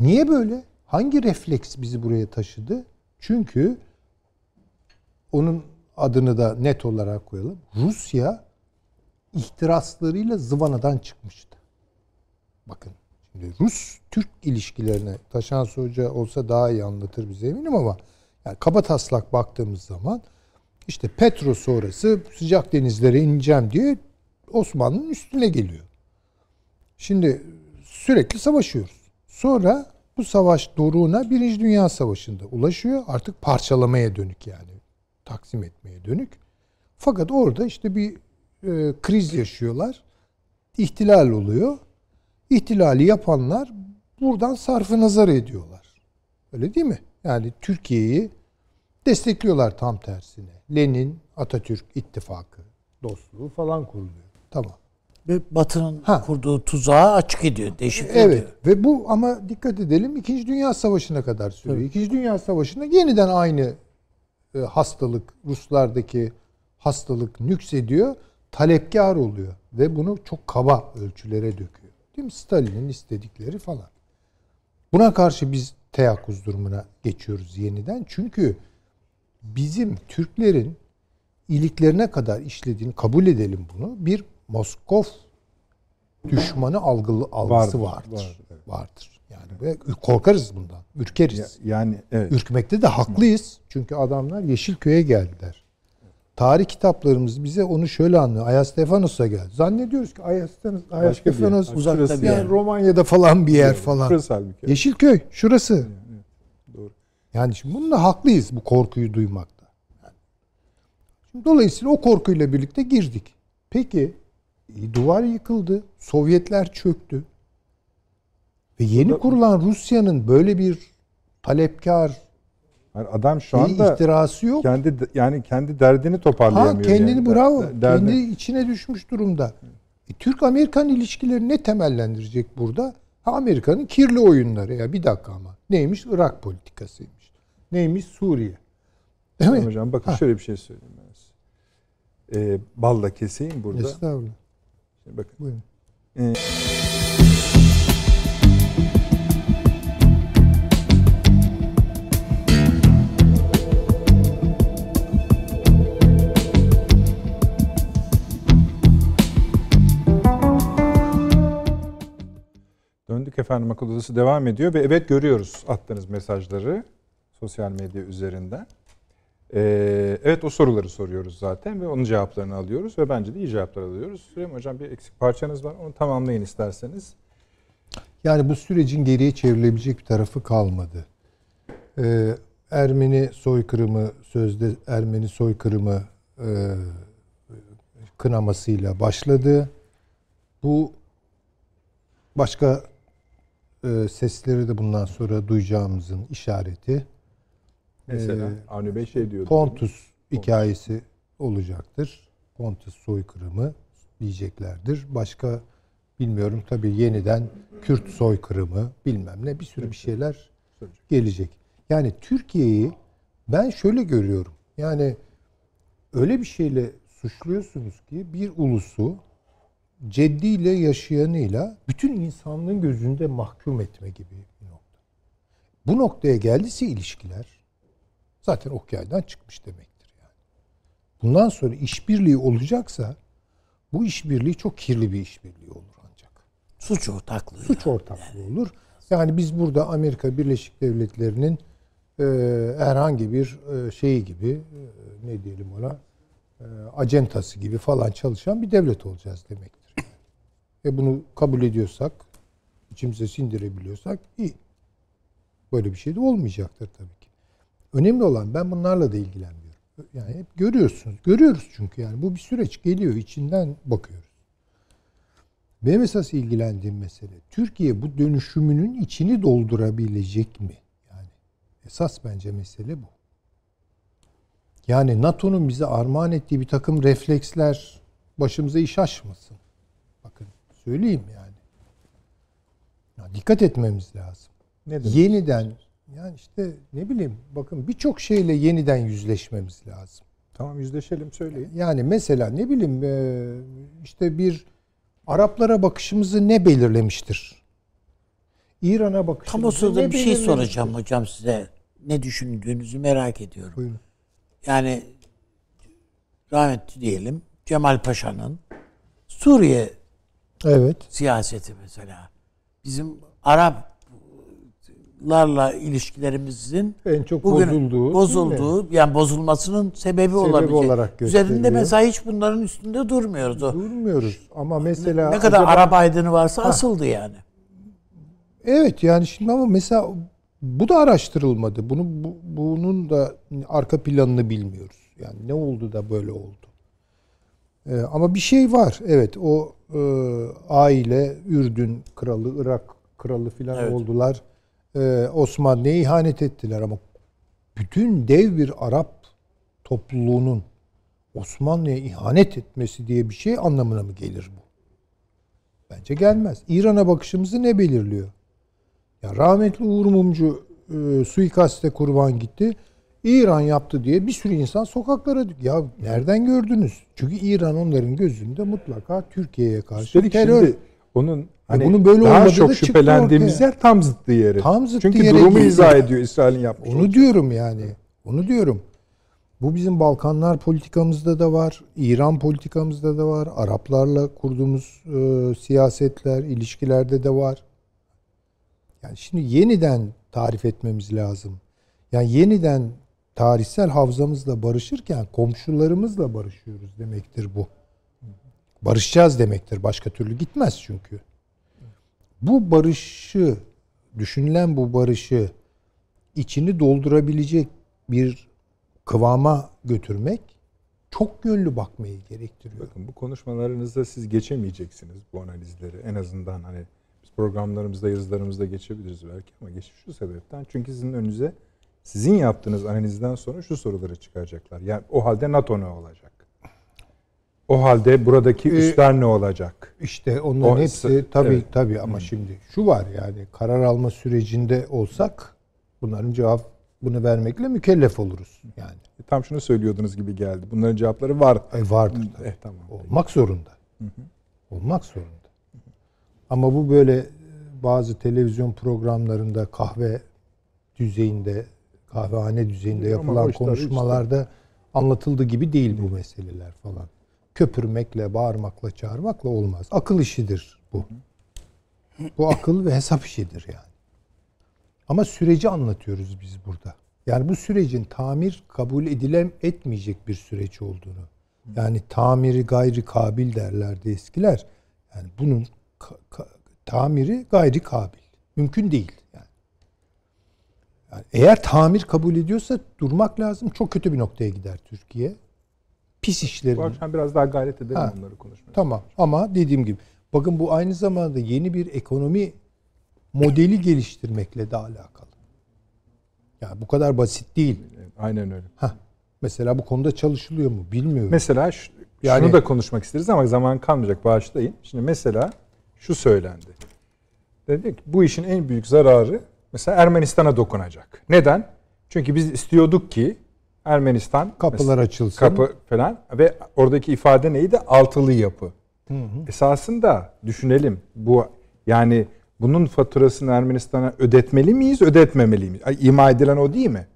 Niye böyle? Hangi refleks bizi buraya taşıdı? Çünkü onun adını da net olarak koyalım. Rusya ihtiraslarıyla zıvanadan çıkmıştı. Bakın şimdi Rus-Türk ilişkilerine Taşan Hoca olsa daha iyi anlatır bize eminim ama yani kaba taslak baktığımız zaman işte Petro sonrası sıcak denizlere ineceğim diye Osmanlı'nın üstüne geliyor. Şimdi sürekli savaşıyoruz. Sonra bu savaş doruğuna Birinci Dünya Savaşı'nda ulaşıyor. Artık parçalamaya dönük yani taksim etmeye dönük. Fakat orada işte bir e, kriz yaşıyorlar. İhtilal oluyor. İhtilali yapanlar buradan sarfı nazar ediyorlar. Öyle değil mi? Yani Türkiye'yi destekliyorlar tam tersine. Lenin, Atatürk ittifakı, dostluğu falan kuruluyor. Tamam. Ve Batı'nın ha. kurduğu tuzağa açık ediyor, deşifre evet. ediyor. Evet ve bu ama dikkat edelim İkinci Dünya Savaşı'na kadar sürüyor. Evet. İkinci Dünya Savaşı'nda yeniden aynı e, hastalık, Ruslardaki hastalık nüksediyor, talepkar oluyor ve bunu çok kaba ölçülere döküyor. Değil mi? Stalin'in istedikleri falan. Buna karşı biz teyakkuz durumuna geçiyoruz yeniden. Çünkü bizim Türklerin iliklerine kadar işlediğini kabul edelim bunu. Bir Moskov düşmanı algılı algısı vardır. Vardır. vardır. vardır. Yani korkarız bundan, ürkeriz. Ya, yani evet. Ürkmekte de haklıyız. Çünkü adamlar Yeşilköy'e geldiler. Tarih kitaplarımız bize onu şöyle anlıyor. Ayas Stefanos'a geldi. Zannediyoruz ki Ayas Stefanos, Stefanos uzakta bir yer. Yani. Romanya'da falan bir yer falan. Şurası halbuki. Yeşilköy şurası. Doğru. Yani şimdi bununla haklıyız bu korkuyu duymakta. Yani. Dolayısıyla o korkuyla birlikte girdik. Peki e, duvar yıkıldı, Sovyetler çöktü. Ve yeni kurulan Rusya'nın böyle bir talepkar yani adam şu anda ihtirası yok. Kendi yani kendi derdini toparlayamıyor. Ha kendini yani. bravo. Derdini. Kendi içine düşmüş durumda. E, Türk-Amerikan ilişkileri ne temellendirecek burada? Ha Amerika'nın kirli oyunları ya bir dakika ama. Neymiş? Irak politikasıymış. Neymiş? Suriye. Değil mi? Hocam bakın ha. şöyle bir şey söyleyeyim ben size. Ee, balla keseyim burada. Estağfurullah. Şimdi bakın. Buyurun. Ee, dedik efendim akıl odası devam ediyor ve evet görüyoruz attığınız mesajları sosyal medya üzerinden. Ee, evet o soruları soruyoruz zaten ve onun cevaplarını alıyoruz ve bence de iyi cevaplar alıyoruz. Süleyman Hocam bir eksik parçanız var onu tamamlayın isterseniz. Yani bu sürecin geriye çevrilebilecek bir tarafı kalmadı. Ee, Ermeni soykırımı sözde Ermeni soykırımı e, kınamasıyla başladı. Bu başka e, sesleri de bundan sonra duyacağımızın işareti. Mesela ee, Avni şey diyordu. Pontus hikayesi olacaktır. Pontus soykırımı diyeceklerdir. Başka bilmiyorum tabii yeniden Kürt soykırımı bilmem ne bir sürü bir şeyler gelecek. Yani Türkiye'yi ben şöyle görüyorum. Yani öyle bir şeyle suçluyorsunuz ki bir ulusu ceddiyle yaşayanıyla bütün insanlığın gözünde mahkum etme gibi bir nokta. Bu noktaya geldiyse ilişkiler zaten okyaydan çıkmış demektir yani. Bundan sonra işbirliği olacaksa bu işbirliği çok kirli bir işbirliği olur ancak. Suç ortaklığı. Suç ortaklığı olur. Yani biz burada Amerika Birleşik Devletleri'nin e, herhangi bir e, şeyi gibi e, ne diyelim ona e, acentası gibi falan çalışan bir devlet olacağız demek ve bunu kabul ediyorsak, içimize sindirebiliyorsak iyi. Böyle bir şey de olmayacaktır tabii ki. Önemli olan ben bunlarla da ilgilenmiyorum. Yani hep görüyorsunuz. Görüyoruz çünkü yani bu bir süreç geliyor içinden bakıyoruz. Benim esas ilgilendiğim mesele Türkiye bu dönüşümünün içini doldurabilecek mi? Yani esas bence mesele bu. Yani NATO'nun bize armağan ettiği bir takım refleksler başımıza iş açmasın. Söyleyeyim yani. Ya dikkat etmemiz lazım. Ne demek? Yeniden yani işte ne bileyim bakın birçok şeyle yeniden yüzleşmemiz lazım. Tamam yüzleşelim söyleyin. Yani mesela ne bileyim e, işte bir Araplara bakışımızı ne belirlemiştir? İran'a bakışımızı Tam o sırada ne bir şey soracağım hocam size. Ne düşündüğünüzü merak ediyorum. Buyurun. Yani rahmetli diyelim Cemal Paşa'nın Suriye Evet. Siyaseti mesela. Bizim Araplarla ilişkilerimizin en çok bozulduğu, bozulduğu yani bozulmasının sebebi, sebebi olabilecek. olarak Üzerinde mesela hiç bunların üstünde durmuyoruz. Durmuyoruz ama mesela ne, ne kadar acaba... Arap aydını varsa ha. asıldı yani. Evet yani şimdi ama mesela bu da araştırılmadı. Bunu bu, bunun da arka planını bilmiyoruz. Yani ne oldu da böyle oldu? Ee, ama bir şey var. Evet o e, aile Ürdün kralı, Irak kralı filan evet. oldular. E, Osmanlı'ya ihanet ettiler ama bütün dev bir Arap topluluğunun Osmanlı'ya ihanet etmesi diye bir şey anlamına mı gelir bu? Bence gelmez. İran'a bakışımızı ne belirliyor? Ya rahmetli Uğur Mumcu e, suikaste kurban gitti. İran yaptı diye bir sürü insan sokaklara dük. ya nereden gördünüz? Çünkü İran onların gözünde mutlaka Türkiye'ye karşı Dedik terör. Şimdi onun e, hani e bunun böyle daha çok da şüphelendiğimiz yer tam zıttı yeri. Tam zıttı Çünkü yere durumu izah ediyor İsrail'in yapmış. Onu olacak. diyorum yani. Onu diyorum. Bu bizim Balkanlar politikamızda da var, İran politikamızda da var, Araplarla kurduğumuz e, siyasetler, ilişkilerde de var. Yani şimdi yeniden tarif etmemiz lazım. Yani yeniden tarihsel havzamızla barışırken komşularımızla barışıyoruz demektir bu. Barışacağız demektir. Başka türlü gitmez çünkü. Bu barışı, düşünülen bu barışı içini doldurabilecek bir kıvama götürmek çok yönlü bakmayı gerektiriyor. Bakın bu konuşmalarınızda siz geçemeyeceksiniz bu analizleri. En azından hani biz programlarımızda, yazılarımızda geçebiliriz belki ama geçmiş şu sebepten. Çünkü sizin önünüze sizin yaptığınız analizden sonra şu soruları çıkaracaklar. Yani o halde NATO ne olacak? O halde buradaki ee, üstler ne olacak? İşte onların o, hepsi tabii evet. tabii ama Hı. Hmm. şimdi şu var yani karar alma sürecinde olsak bunların cevap bunu vermekle mükellef oluruz yani. E, tam şunu söylüyordunuz gibi geldi. Bunların cevapları var. E, vardır hmm, tabii. E, tamam. Olmak zorunda. Hı hı. Olmak zorunda. Hı hı. Ama bu böyle bazı televizyon programlarında kahve düzeyinde kahvehane düzeyinde Ama yapılan konuşmalarda işte. anlatıldığı gibi değil bu meseleler falan. Köpürmekle, bağırmakla, çağırmakla olmaz. Akıl işidir bu. Bu akıl ve hesap işidir yani. Ama süreci anlatıyoruz biz burada. Yani bu sürecin tamir kabul edilem etmeyecek bir süreç olduğunu. Yani tamiri gayri kabil derlerdi eskiler. Yani bunun tamiri gayri kabil. Mümkün değil. Yani eğer tamir kabul ediyorsa durmak lazım. Çok kötü bir noktaya gider Türkiye. Pis işlerini. Bu akşam biraz daha gayret edelim ha, onları konuşmaya. Tamam ama dediğim gibi. Bakın bu aynı zamanda yeni bir ekonomi modeli geliştirmekle de alakalı. Yani bu kadar basit değil. Aynen öyle. Ha. Mesela bu konuda çalışılıyor mu bilmiyorum. Mesela şu, yani, şunu da konuşmak isteriz ama zaman kalmayacak bağışlayın. Şimdi mesela şu söylendi. dedik. bu işin en büyük zararı mesela Ermenistan'a dokunacak. Neden? Çünkü biz istiyorduk ki Ermenistan kapılar mesela, açılsın. Kapı falan ve oradaki ifade neydi? Altılı yapı. Hı hı. Esasında düşünelim. Bu yani bunun faturasını Ermenistan'a ödetmeli miyiz, ödetmemeli miyiz? İma edilen o değil mi?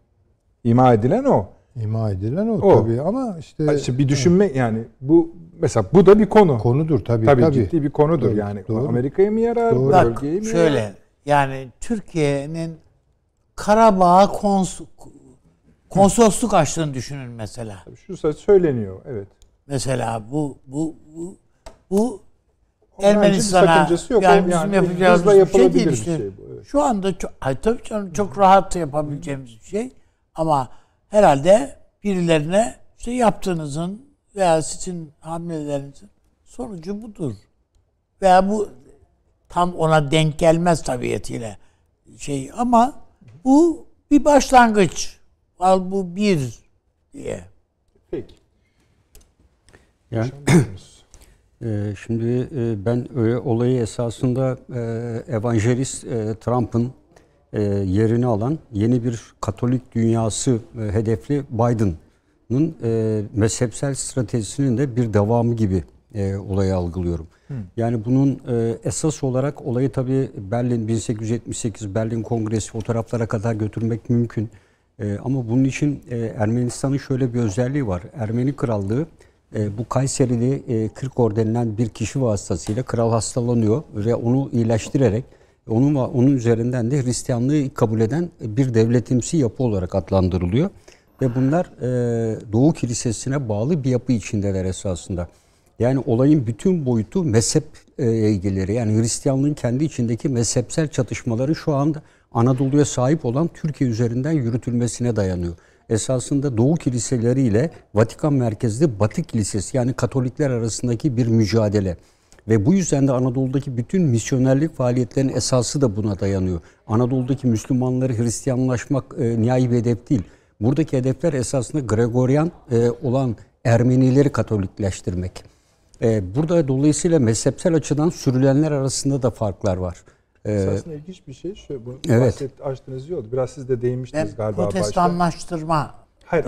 İma edilen o. İma edilen o, o. tabii ama işte... işte bir düşünme hı. yani bu mesela bu da bir konu. Konudur tabii tabii. Tabii ciddi bir konudur doğru, yani. Doğru. Amerika'ya mı yarar, doğru. bölgeye mi Bak, yarar? şöyle yani Türkiye'nin Karabağ kons konsolosluk açtığını düşünün mesela. şu saat söyleniyor evet. Mesela bu bu bu, bu Ermenistan'a yok. yani bizim yani, yapacağımız bir şey değil işte. Şey bu, evet. Şu anda çok, ay, tabii canım çok rahat yapabileceğimiz bir şey. Ama herhalde birilerine işte yaptığınızın veya sizin hamlelerinizin sonucu budur. Veya bu tam ona denk gelmez tabiatiyle şey ama bu bir başlangıç. Al bu bir diye. Peki. Yani, e, şimdi e, ben öyle olayı esasında e, evangelist e, Trump'ın e, yerini alan yeni bir Katolik dünyası e, hedefli Biden'ın e, mezhepsel stratejisinin de bir devamı gibi e, olayı algılıyorum. Hı. Yani bunun e, esas olarak olayı tabii Berlin 1878 Berlin Kongresi fotoğraflara kadar götürmek mümkün. E, ama bunun için e, Ermenistan'ın şöyle bir özelliği var. Ermeni Krallığı e, bu Kayserili e, Kırkor denilen bir kişi vasıtasıyla kral hastalanıyor ve onu iyileştirerek onun onun üzerinden de Hristiyanlığı kabul eden bir devletimsi yapı olarak adlandırılıyor ve bunlar e, Doğu Kilisesi'ne bağlı bir yapı içindeler esasında. Yani olayın bütün boyutu mezhep e, ilgileri yani Hristiyanlığın kendi içindeki mezhepsel çatışmaların şu anda Anadolu'ya sahip olan Türkiye üzerinden yürütülmesine dayanıyor. Esasında Doğu kiliseleriyle Vatikan merkezli Batı kilisesi yani Katolikler arasındaki bir mücadele. Ve bu yüzden de Anadolu'daki bütün misyonerlik faaliyetlerin esası da buna dayanıyor. Anadolu'daki Müslümanları Hristiyanlaşmak e, nihai bir hedef değil. Buradaki hedefler esasında Gregorian e, olan Ermenileri Katolikleştirmek. E, burada dolayısıyla mezhepsel açıdan sürülenler arasında da farklar var. Ee, Esasında ilginç bir şey şu, bunu evet. bahset, açtığınız yoldu. Biraz siz de değinmiştiniz ben galiba protestanlaştırma başta. Hayır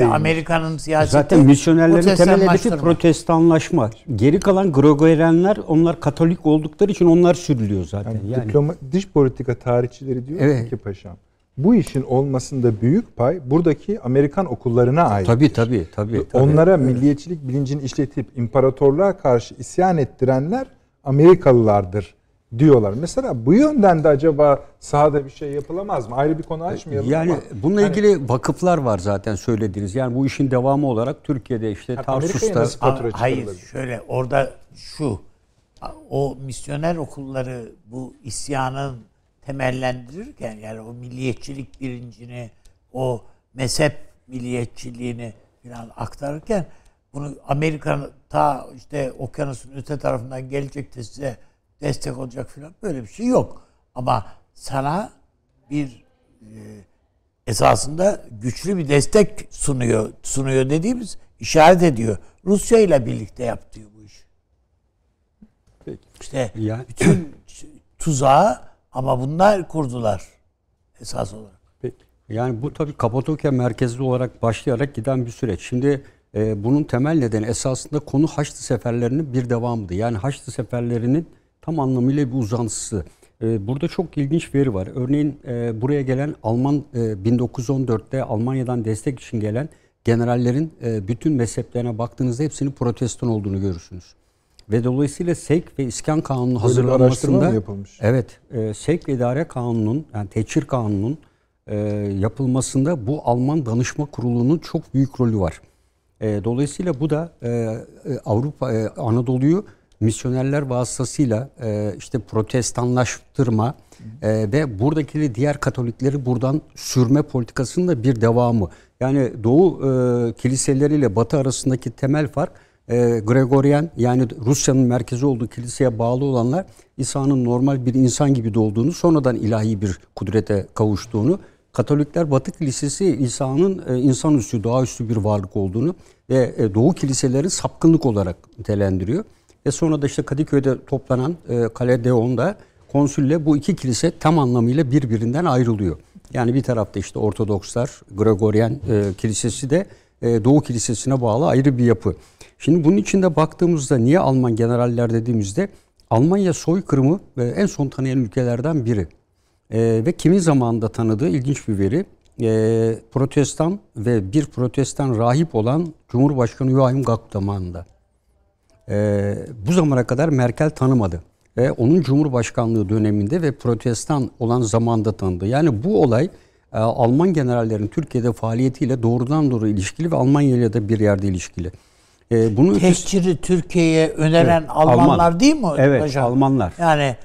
ee, ama Amerika'nın siyaseti Zaten misyonerlerin temel hedefi protestanlaşma. Geri kalan Gregorianlar onlar Katolik oldukları için onlar sürülüyor zaten. Yani, yani. Diploma, dış politika tarihçileri diyor evet. ki paşam bu işin olmasında büyük pay buradaki Amerikan okullarına ait. Tabii tabii tabii. Onlara tabii. milliyetçilik bilincini işletip imparatorluğa karşı isyan ettirenler Amerikalılardır diyorlar. Mesela bu yönden de acaba sahada bir şey yapılamaz mı? Ayrı bir konu e, açmayalım. Yani ama. bununla hani, ilgili vakıflar var zaten söylediğiniz. Yani bu işin devamı olarak Türkiye'de işte Tarsus'ta hayır şöyle orada şu o misyoner okulları bu isyanın temellendirirken yani o milliyetçilik birincini o mezhep milliyetçiliğini falan aktarırken bunu Amerika'nın ta işte okyanusun öte tarafından gelecek de size destek olacak falan böyle bir şey yok. Ama sana bir e, esasında güçlü bir destek sunuyor. Sunuyor dediğimiz işaret ediyor. Rusya ile birlikte yaptığı bu iş. Peki. İşte yani. bütün tuzağı ama bunlar kurdular esas olarak. Yani bu tabii Kapadokya merkezli olarak başlayarak giden bir süreç. Şimdi e, bunun temel nedeni esasında konu Haçlı seferlerinin bir devamıydı. Yani Haçlı seferlerinin tam anlamıyla bir uzantısı. E, burada çok ilginç veri var. Örneğin e, buraya gelen Alman e, 1914'te Almanya'dan destek için gelen generallerin e, bütün mezheplerine baktığınızda hepsinin protestan olduğunu görürsünüz. Ve dolayısıyla SEK ve İskan Kanunu Böyle hazırlanmasında... yapılmış? Evet. E, SEK ve İdare Kanunu'nun yani Teçhir Kanunu'nun e, yapılmasında bu Alman Danışma Kurulu'nun çok büyük rolü var. E, dolayısıyla bu da e, e Avrupa e, Anadolu'yu misyonerler vasıtasıyla e, işte protestanlaştırma e, ve buradaki diğer Katolikleri buradan sürme politikasının da bir devamı. Yani Doğu e, kiliseleriyle Batı arasındaki temel fark e, Gregorian yani Rusya'nın merkezi olduğu kiliseye bağlı olanlar İsa'nın normal bir insan gibi de sonradan ilahi bir kudrete kavuştuğunu Katolikler Batı Kilisesi İsa'nın e, insanüstü, doğaüstü bir varlık olduğunu ve e, Doğu kiliseleri sapkınlık olarak nitelendiriyor. Ve sonra da işte Kadıköy'de toplanan e, Kale Deon'da konsülle bu iki kilise tam anlamıyla birbirinden ayrılıyor. Yani bir tarafta işte Ortodokslar, Gregorian e, Kilisesi de e, Doğu Kilisesi'ne bağlı ayrı bir yapı. Şimdi bunun içinde baktığımızda niye Alman generaller dediğimizde Almanya soykırımı en son tanıyan ülkelerden biri. E, ve kimin zamanında tanıdığı ilginç bir veri. E, protestan ve bir protestan rahip olan Cumhurbaşkanı Joachim Gauck zamanında. E, bu zamana kadar Merkel tanımadı. Ve onun Cumhurbaşkanlığı döneminde ve protestan olan zamanda tanıdı. Yani bu olay e, Alman generallerin Türkiye'de faaliyetiyle doğrudan doğru ilişkili ve Almanya ile de bir yerde ilişkili. E, ee, bunun Tehciri Türkiye'ye öneren evet, Almanlar Alman. değil mi? Evet hocam? Almanlar. Yani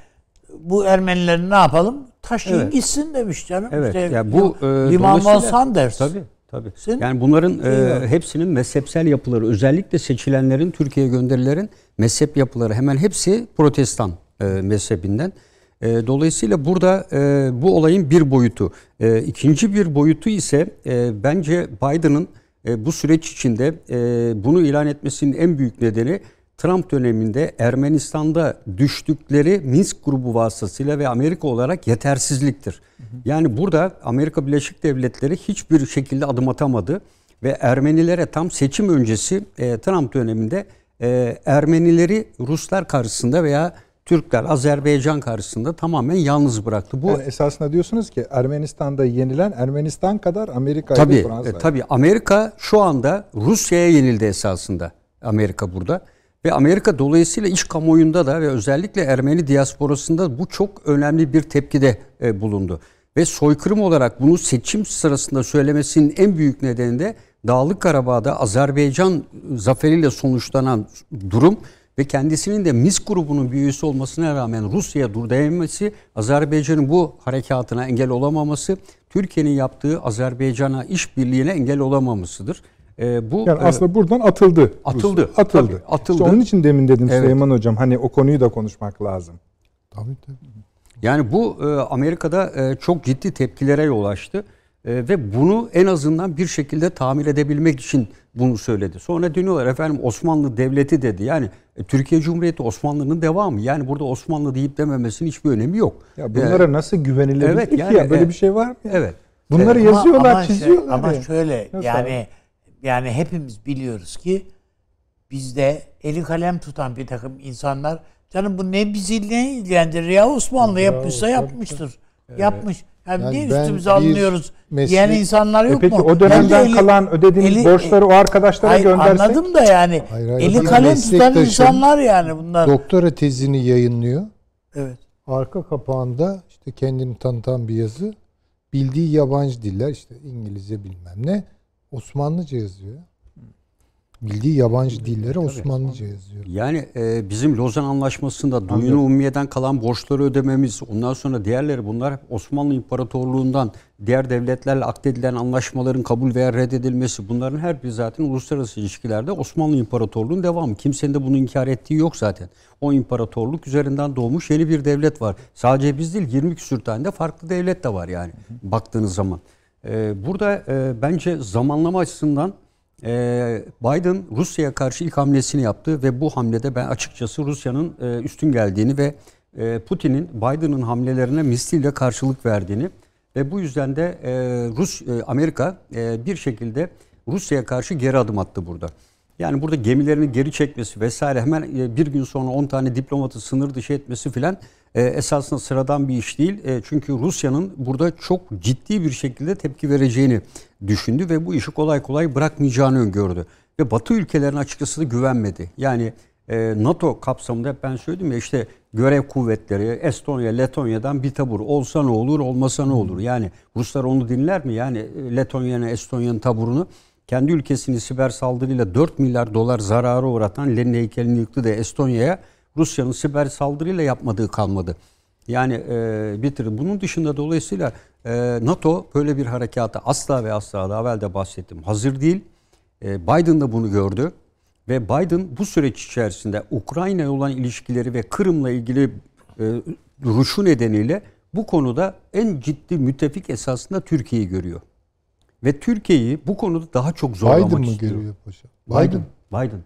bu Ermenileri ne yapalım? Taşıyın evet. gitsin demiş canım. Evet. İşte, yani bu e, Liman von Sanders. Tabii. Tabii. Sen, yani bunların e, hepsinin mezhepsel yapıları özellikle seçilenlerin Türkiye'ye gönderilerin mezhep yapıları hemen hepsi protestan e, mezhebinden. E, dolayısıyla burada e, bu olayın bir boyutu. E, ikinci bir boyutu ise e, bence Biden'ın e, bu süreç içinde e, bunu ilan etmesinin en büyük nedeni Trump döneminde Ermenistan'da düştükleri Minsk grubu vasıtasıyla ve Amerika olarak yetersizliktir. Yani burada Amerika Birleşik Devletleri hiçbir şekilde adım atamadı ve Ermenilere tam seçim öncesi e, Trump döneminde Ermenileri Ruslar karşısında veya Türkler Azerbaycan karşısında tamamen yalnız bıraktı. Bu yani esasında diyorsunuz ki Ermenistan'da yenilen Ermenistan kadar Amerika tabii, ile Fransa. tabii Amerika şu anda Rusya'ya yenildi esasında. Amerika burada ve Amerika dolayısıyla iç kamuoyunda da ve özellikle Ermeni diasporasında bu çok önemli bir tepkide e, bulundu. Ve soykırım olarak bunu seçim sırasında söylemesinin en büyük nedeni de Dağlık Karabağ'da Azerbaycan zaferiyle sonuçlanan durum ve kendisinin de Mis grubunun bir üyesi olmasına rağmen Rusya'ya dur dememesi, Azerbaycan'ın bu harekatına engel olamaması, Türkiye'nin yaptığı Azerbaycan'a işbirliğine engel olamamasıdır. E, bu yani e, aslında buradan atıldı. Atıldı. Rusya. Atıldı. Tabii, atıldı. İşte onun için demin dedim evet. Süleyman hocam hani o konuyu da konuşmak lazım. Tabii tabii. Yani bu e, Amerika'da e, çok ciddi tepkilere yol açtı. E, ve bunu en azından bir şekilde tamir edebilmek için bunu söyledi. Sonra dönüyorlar efendim Osmanlı Devleti dedi. Yani e, Türkiye Cumhuriyeti Osmanlı'nın devamı. Yani burada Osmanlı deyip dememesinin hiçbir önemi yok. Ya bunlara ee, nasıl güvenilebilir evet, yani, ya? Böyle e, bir şey var mı? Evet. Bunları e, yazıyorlar, ama, şey- çiziyorlar. Şöyle, ama şöyle Nasıl? yani yani hepimiz biliyoruz ki bizde eli kalem tutan bir takım insanlar canım bu ne bizi ne ilgilendirir ya Osmanlı ya, yapmışsa yapmıştır. Evet. Yapmış. Yani, yani niye üstümüze alınıyoruz diyen insanlar e yok e peki, mu? o dönemden eli, kalan ödediğiniz eli, borçları o e, arkadaşlara hayır, göndersek? Anladım da yani hayır, hayır, eli kalem tutan insanlar yani bunlar. Doktora tezini yayınlıyor. Evet. Arka kapağında işte kendini tanıtan bir yazı. Bildiği yabancı diller işte İngilizce bilmem ne. Osmanlıca yazıyor bildiği yabancı dilleri Tabii. Osmanlıca yazıyor. Yani e, bizim Lozan Anlaşması'nda Duyun Umiye'den kalan borçları ödememiz, ondan sonra diğerleri bunlar Osmanlı İmparatorluğu'ndan diğer devletlerle akdedilen anlaşmaların kabul veya reddedilmesi bunların her biri zaten uluslararası ilişkilerde Osmanlı İmparatorluğu'nun devamı. Kimsenin de bunu inkar ettiği yok zaten. O imparatorluk üzerinden doğmuş yeni bir devlet var. Sadece biz değil 20 küsür tane de farklı devlet de var yani hı hı. baktığınız zaman. E, burada e, bence zamanlama açısından ee, Biden Rusya'ya karşı ilk hamlesini yaptı ve bu hamlede ben açıkçası Rusya'nın e, üstün geldiğini ve e, Putin'in Biden'ın hamlelerine misliyle karşılık verdiğini ve bu yüzden de e, Rus Amerika bir şekilde Rusya'ya karşı geri adım attı burada. Yani burada gemilerini geri çekmesi vesaire hemen bir gün sonra 10 tane diplomatı sınır dışı etmesi filan e, esasında sıradan bir iş değil. E, çünkü Rusya'nın burada çok ciddi bir şekilde tepki vereceğini düşündü ve bu işi kolay kolay bırakmayacağını öngördü. Ve Batı ülkelerine açıkçası da güvenmedi. Yani e, NATO kapsamında hep ben söyledim ya işte görev kuvvetleri Estonya, Letonya'dan bir tabur. Olsa ne olur, olmasa ne olur? Yani Ruslar onu dinler mi? Yani e, Letonya'nın, Estonya'nın taburunu kendi ülkesini siber saldırıyla 4 milyar dolar zararı uğratan Lenin heykelini yıktı da Estonya'ya Rusya'nın siber saldırıyla yapmadığı kalmadı. Yani e, bitirdi. Bunun dışında dolayısıyla e, NATO böyle bir harekata asla ve asla daha evvel de bahsettim hazır değil. E, Biden da bunu gördü ve Biden bu süreç içerisinde Ukrayna'ya olan ilişkileri ve Kırım'la ilgili e, duruşu nedeniyle bu konuda en ciddi müttefik esasında Türkiye'yi görüyor. Ve Türkiye'yi bu konuda daha çok zorlamak istiyor. Biden mı görüyor paşa? Biden. Biden. Biden.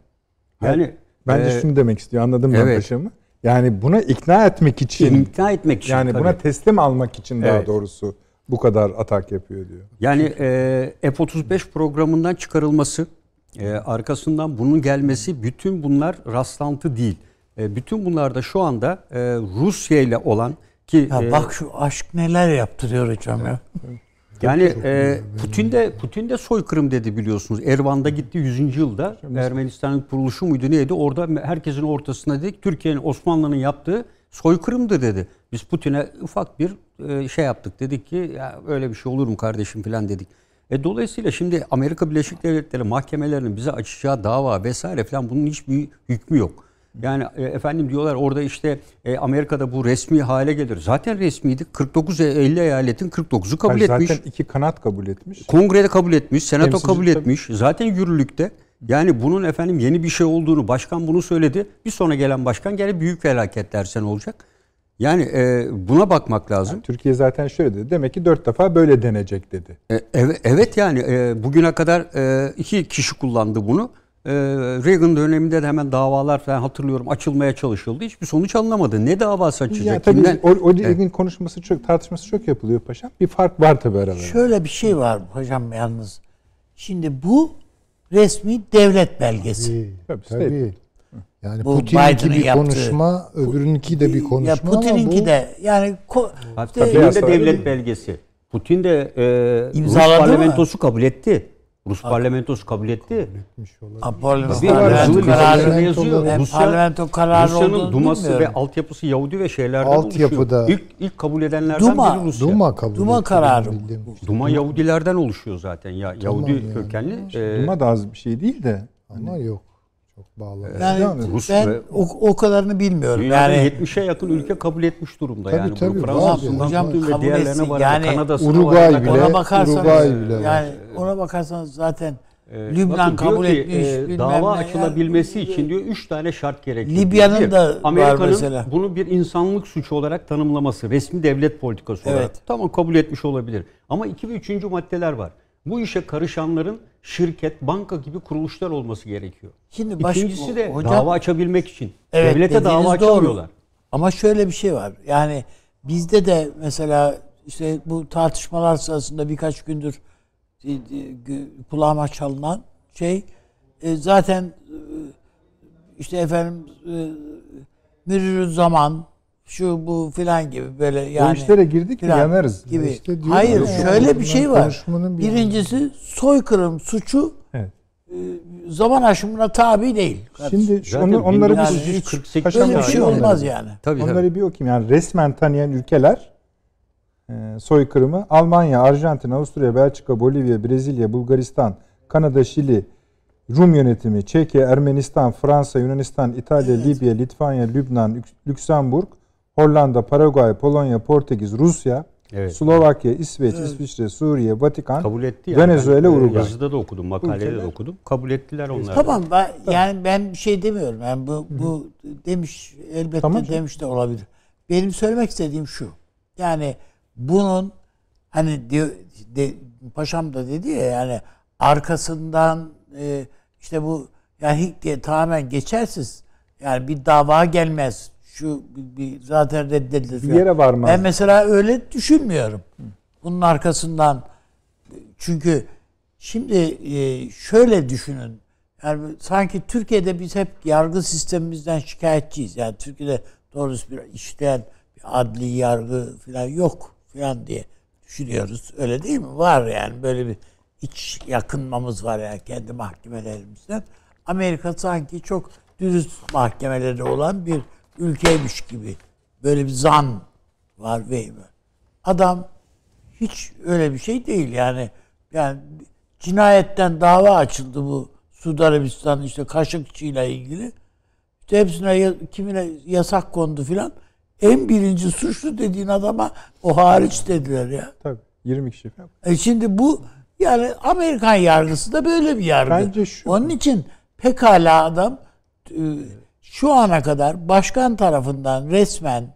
Yani Bence ee, şunu demek istiyor. Anladım evet. ben paşamı. Yani buna ikna etmek için. İkna etmek için. Yani tabii. buna teslim almak için evet. daha doğrusu bu kadar atak yapıyor diyor. Yani e, F-35 programından çıkarılması, e, arkasından bunun gelmesi bütün bunlar rastlantı değil. E, bütün bunlar da şu anda e, Rusya ile olan ki ya e, bak şu aşk neler yaptırıyor hocam ya. Yani e, Putin de Putin de soykırım dedi biliyorsunuz. Ervan'da gitti 100. yılda. Ermenistan'ın kuruluşu muydu neydi? Orada herkesin ortasına dedik Türkiye'nin Osmanlı'nın yaptığı soykırımdı dedi. Biz Putin'e ufak bir e, şey yaptık. Dedik ki ya öyle bir şey olur mu kardeşim falan dedik. E dolayısıyla şimdi Amerika Birleşik Devletleri mahkemelerinin bize açacağı dava vesaire falan bunun hiçbir hükmü yok. Yani e, efendim diyorlar orada işte e, Amerika'da bu resmi hale gelir. Zaten resmiydi. 49 50 e, eyaletin 49'u kabul Hayır, etmiş. Zaten iki kanat kabul etmiş. Kongrede kabul etmiş, senato Temsilci kabul tabii. etmiş. Zaten yürürlükte. Yani bunun efendim yeni bir şey olduğunu başkan bunu söyledi. Bir sonra gelen başkan gene büyük felaket dersen olacak. Yani e, buna bakmak lazım. Yani Türkiye zaten şöyle dedi. Demek ki dört defa böyle denecek dedi. E, evet, evet yani e, bugüne kadar e, iki kişi kullandı bunu. Ee, Reagan döneminde de hemen davalar falan hatırlıyorum açılmaya çalışıldı. Hiçbir sonuç alınamadı. Ne davası açılacak? Ya, Kimden? O, o Reagan evet. konuşması çok, tartışması çok yapılıyor paşam. Bir fark var tabii aralarında. Şöyle bir şey var paşam yalnız. Şimdi bu resmi devlet belgesi. Tabii. tabii. Yani bu Putin'inki bir yaptığı, konuşma, öbürününki de bir konuşma ya Putin'inki bu... de yani ko, işte, Putin de devlet belgesi. Putin de e, Rus parlamentosu mı? kabul etti. Rus parlamentosu kabul etti. Ha, parlamento parlamento kararı yazıyor. Rusya, parlamento kararı Rusya'nın Duması bilmiyorum. ve altyapısı Yahudi ve şeylerden Altyapıda. oluşuyor. İlk, ilk kabul edenlerden Duma, biri Rusya. Duma kabul Duma etti, kararı mı? Duma Yahudilerden oluşuyor zaten. ya Yahudi yani. kökenli. Duma ee, da az bir şey değil de. Hani, Ama yok. Çok bağlı. Yani Rus ben o, o kadarını bilmiyorum. Dünyanın yani 70'e yakın ülke kabul etmiş durumda tabii, yani. Tabii, Fransa'dan yani. tutun ve diğerlerine var. Yani Kanada'sına Uruguay var. Bile, ona bakarsanız Uruguay bile yani var. ona bakarsanız zaten e, Lübnan bakın, kabul ki, etmiş. E, dava ne, açılabilmesi yani, için diyor 3 tane şart gerekiyor. Libya'nın bir, da Amerika'nın var mesela. bunu bir insanlık suçu olarak tanımlaması, resmi devlet politikası olarak evet. tamam kabul etmiş olabilir. Ama 2 ve 3. maddeler var bu işe karışanların şirket, banka gibi kuruluşlar olması gerekiyor. Şimdi baş, İkincisi de hocam, dava açabilmek için. Evet, Devlete dava açamıyorlar. Doğru. Ama şöyle bir şey var. Yani bizde de mesela işte bu tartışmalar sırasında birkaç gündür e, e, kulağıma çalınan şey e, zaten işte efendim mürürün zaman şu bu filan gibi böyle yani. O işlere girdik mi yanarız. Gibi. İşte diyor, Hayır yani. şöyle bir şey var. Bir Birincisi soykırım suçu e, zaman aşımına tabi değil. Şimdi Zaten onlar, onları bir, yani öyle bir şey olmaz yani. Tabii, onları tabii. bir okuyayım. Yani resmen tanıyan ülkeler e, soykırımı Almanya, Arjantin, Avusturya, Belçika, Bolivya, Brezilya, Bulgaristan, Kanada, Şili, Rum yönetimi, Çekya, Ermenistan, Fransa, Yunanistan, İtalya, evet. Libya, Litvanya, Lübnan, Lüksemburg, Hollanda, Paraguay, Polonya, Portekiz, Rusya, evet. Slovakya, İsveç, evet. İsviçre, Suriye, Vatikan, Kabul etti yani. Venezuela, Uruguay. Yazıda da okudum, makalede Ülkeler. de okudum. Kabul ettiler onları Tamam ben yani ben bir şey demiyorum. Yani bu bu demiş elbette tamam. demiş de olabilir. Benim söylemek istediğim şu. Yani bunun hani diyor de, paşam da dedi ya yani arkasından e, işte bu yani tamamen geçersiz yani bir dava gelmez şu zaten reddedildi. Bir yere varmaz. Ben mesela öyle düşünmüyorum. Bunun arkasından çünkü şimdi e, şöyle düşünün. Yani sanki Türkiye'de biz hep yargı sistemimizden şikayetçiyiz. Yani Türkiye'de doğrusu bir işleyen bir adli yargı falan yok falan diye düşünüyoruz. Öyle değil mi? Var yani böyle bir iç yakınmamız var yani kendi mahkemelerimizden. Amerika sanki çok dürüst mahkemeleri olan bir ülkeymiş gibi böyle bir zan var beyim. adam hiç öyle bir şey değil yani yani cinayetten dava açıldı bu Suudi Arabistan'ın işte Kaşıkçı'yla ilgili. İşte hepsine kimine yasak kondu filan. En birinci suçlu dediğin adama o hariç dediler ya. Tabii 20 kişi falan. E şimdi bu yani Amerikan yargısı da böyle bir yargı. Bence şu. Onun için pekala adam e, şu ana kadar başkan tarafından resmen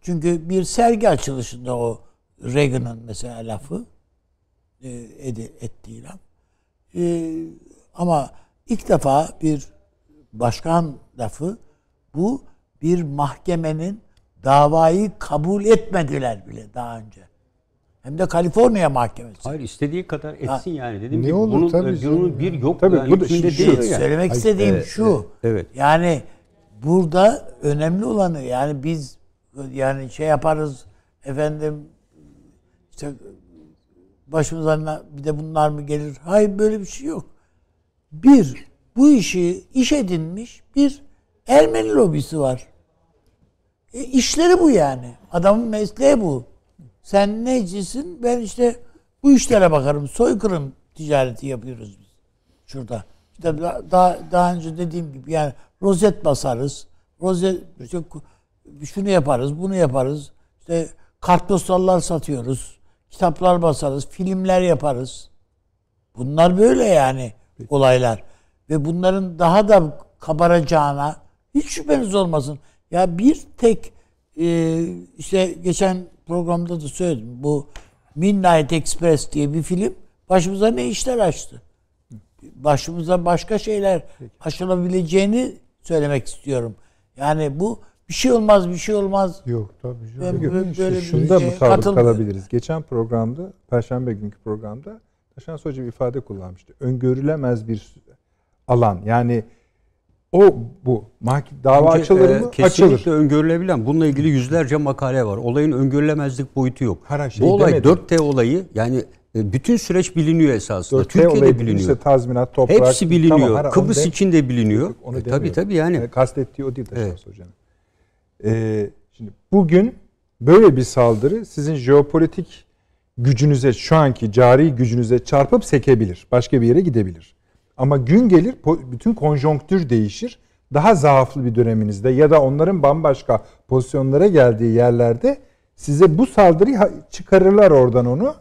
çünkü bir sergi açılışında o Reagan'ın mesela lafı e, ettiği laf. E, ama ilk defa bir başkan lafı bu bir mahkemenin davayı kabul etmediler bile daha önce. Hem de Kaliforniya mahkemesi. Hayır istediği kadar etsin ha. yani dedim. Ne olur bunun, tabii. Bunun bir yok tabii, yani, bu da, içinde değil. Yani. Söylemek Hayır, istediğim evet, şu. Evet. Yani burada önemli olanı yani biz yani şey yaparız efendim işte başımıza bir de bunlar mı gelir? Hayır böyle bir şey yok. Bir, bu işi iş edinmiş bir Ermeni lobisi var. E, işleri bu yani. Adamın mesleği bu. Sen necisin? Ben işte bu işlere bakarım. Soykırım ticareti yapıyoruz biz. Şurada. İşte daha, daha önce dediğim gibi yani rozet basarız. Rozet işte şunu yaparız, bunu yaparız. İşte kartpostallar satıyoruz. Kitaplar basarız, filmler yaparız. Bunlar böyle yani olaylar. Ve bunların daha da kabaracağına hiç şüpheniz olmasın. Ya bir tek e, işte geçen programda da söyledim. Bu Midnight Express diye bir film başımıza ne işler açtı? Başımıza başka şeyler açılabileceğini söylemek istiyorum. Yani bu bir şey olmaz, bir şey olmaz. Yok tabii canım. Ben Yok, böyle, böyle şunda bir kalabiliriz. Geçen programda, Perşembe günkü programda Taşan Hoca bir ifade kullanmıştı. Öngörülemez bir alan. Yani o bu. Dava Bence, açılır e, mı? E, kesinlikle açılır. öngörülebilen. Bununla ilgili yüzlerce makale var. Olayın öngörülemezlik boyutu yok. Her şey bu olay demedim. 4T olayı yani e, bütün süreç biliniyor esasında. 4T Türkiye'de biliniyor. tazminat, toprak. Hepsi biliniyor. Tamam, Kıbrıs onda, için de biliniyor. Onu e, tabii tabii yani. yani. E, kastettiği o değil de evet. hocam. Ee, şimdi bugün böyle bir saldırı sizin jeopolitik gücünüze şu anki cari gücünüze çarpıp sekebilir. Başka bir yere gidebilir. Ama gün gelir bütün konjonktür değişir. Daha zaaflı bir döneminizde ya da onların bambaşka pozisyonlara geldiği yerlerde size bu saldırıyı çıkarırlar oradan onu.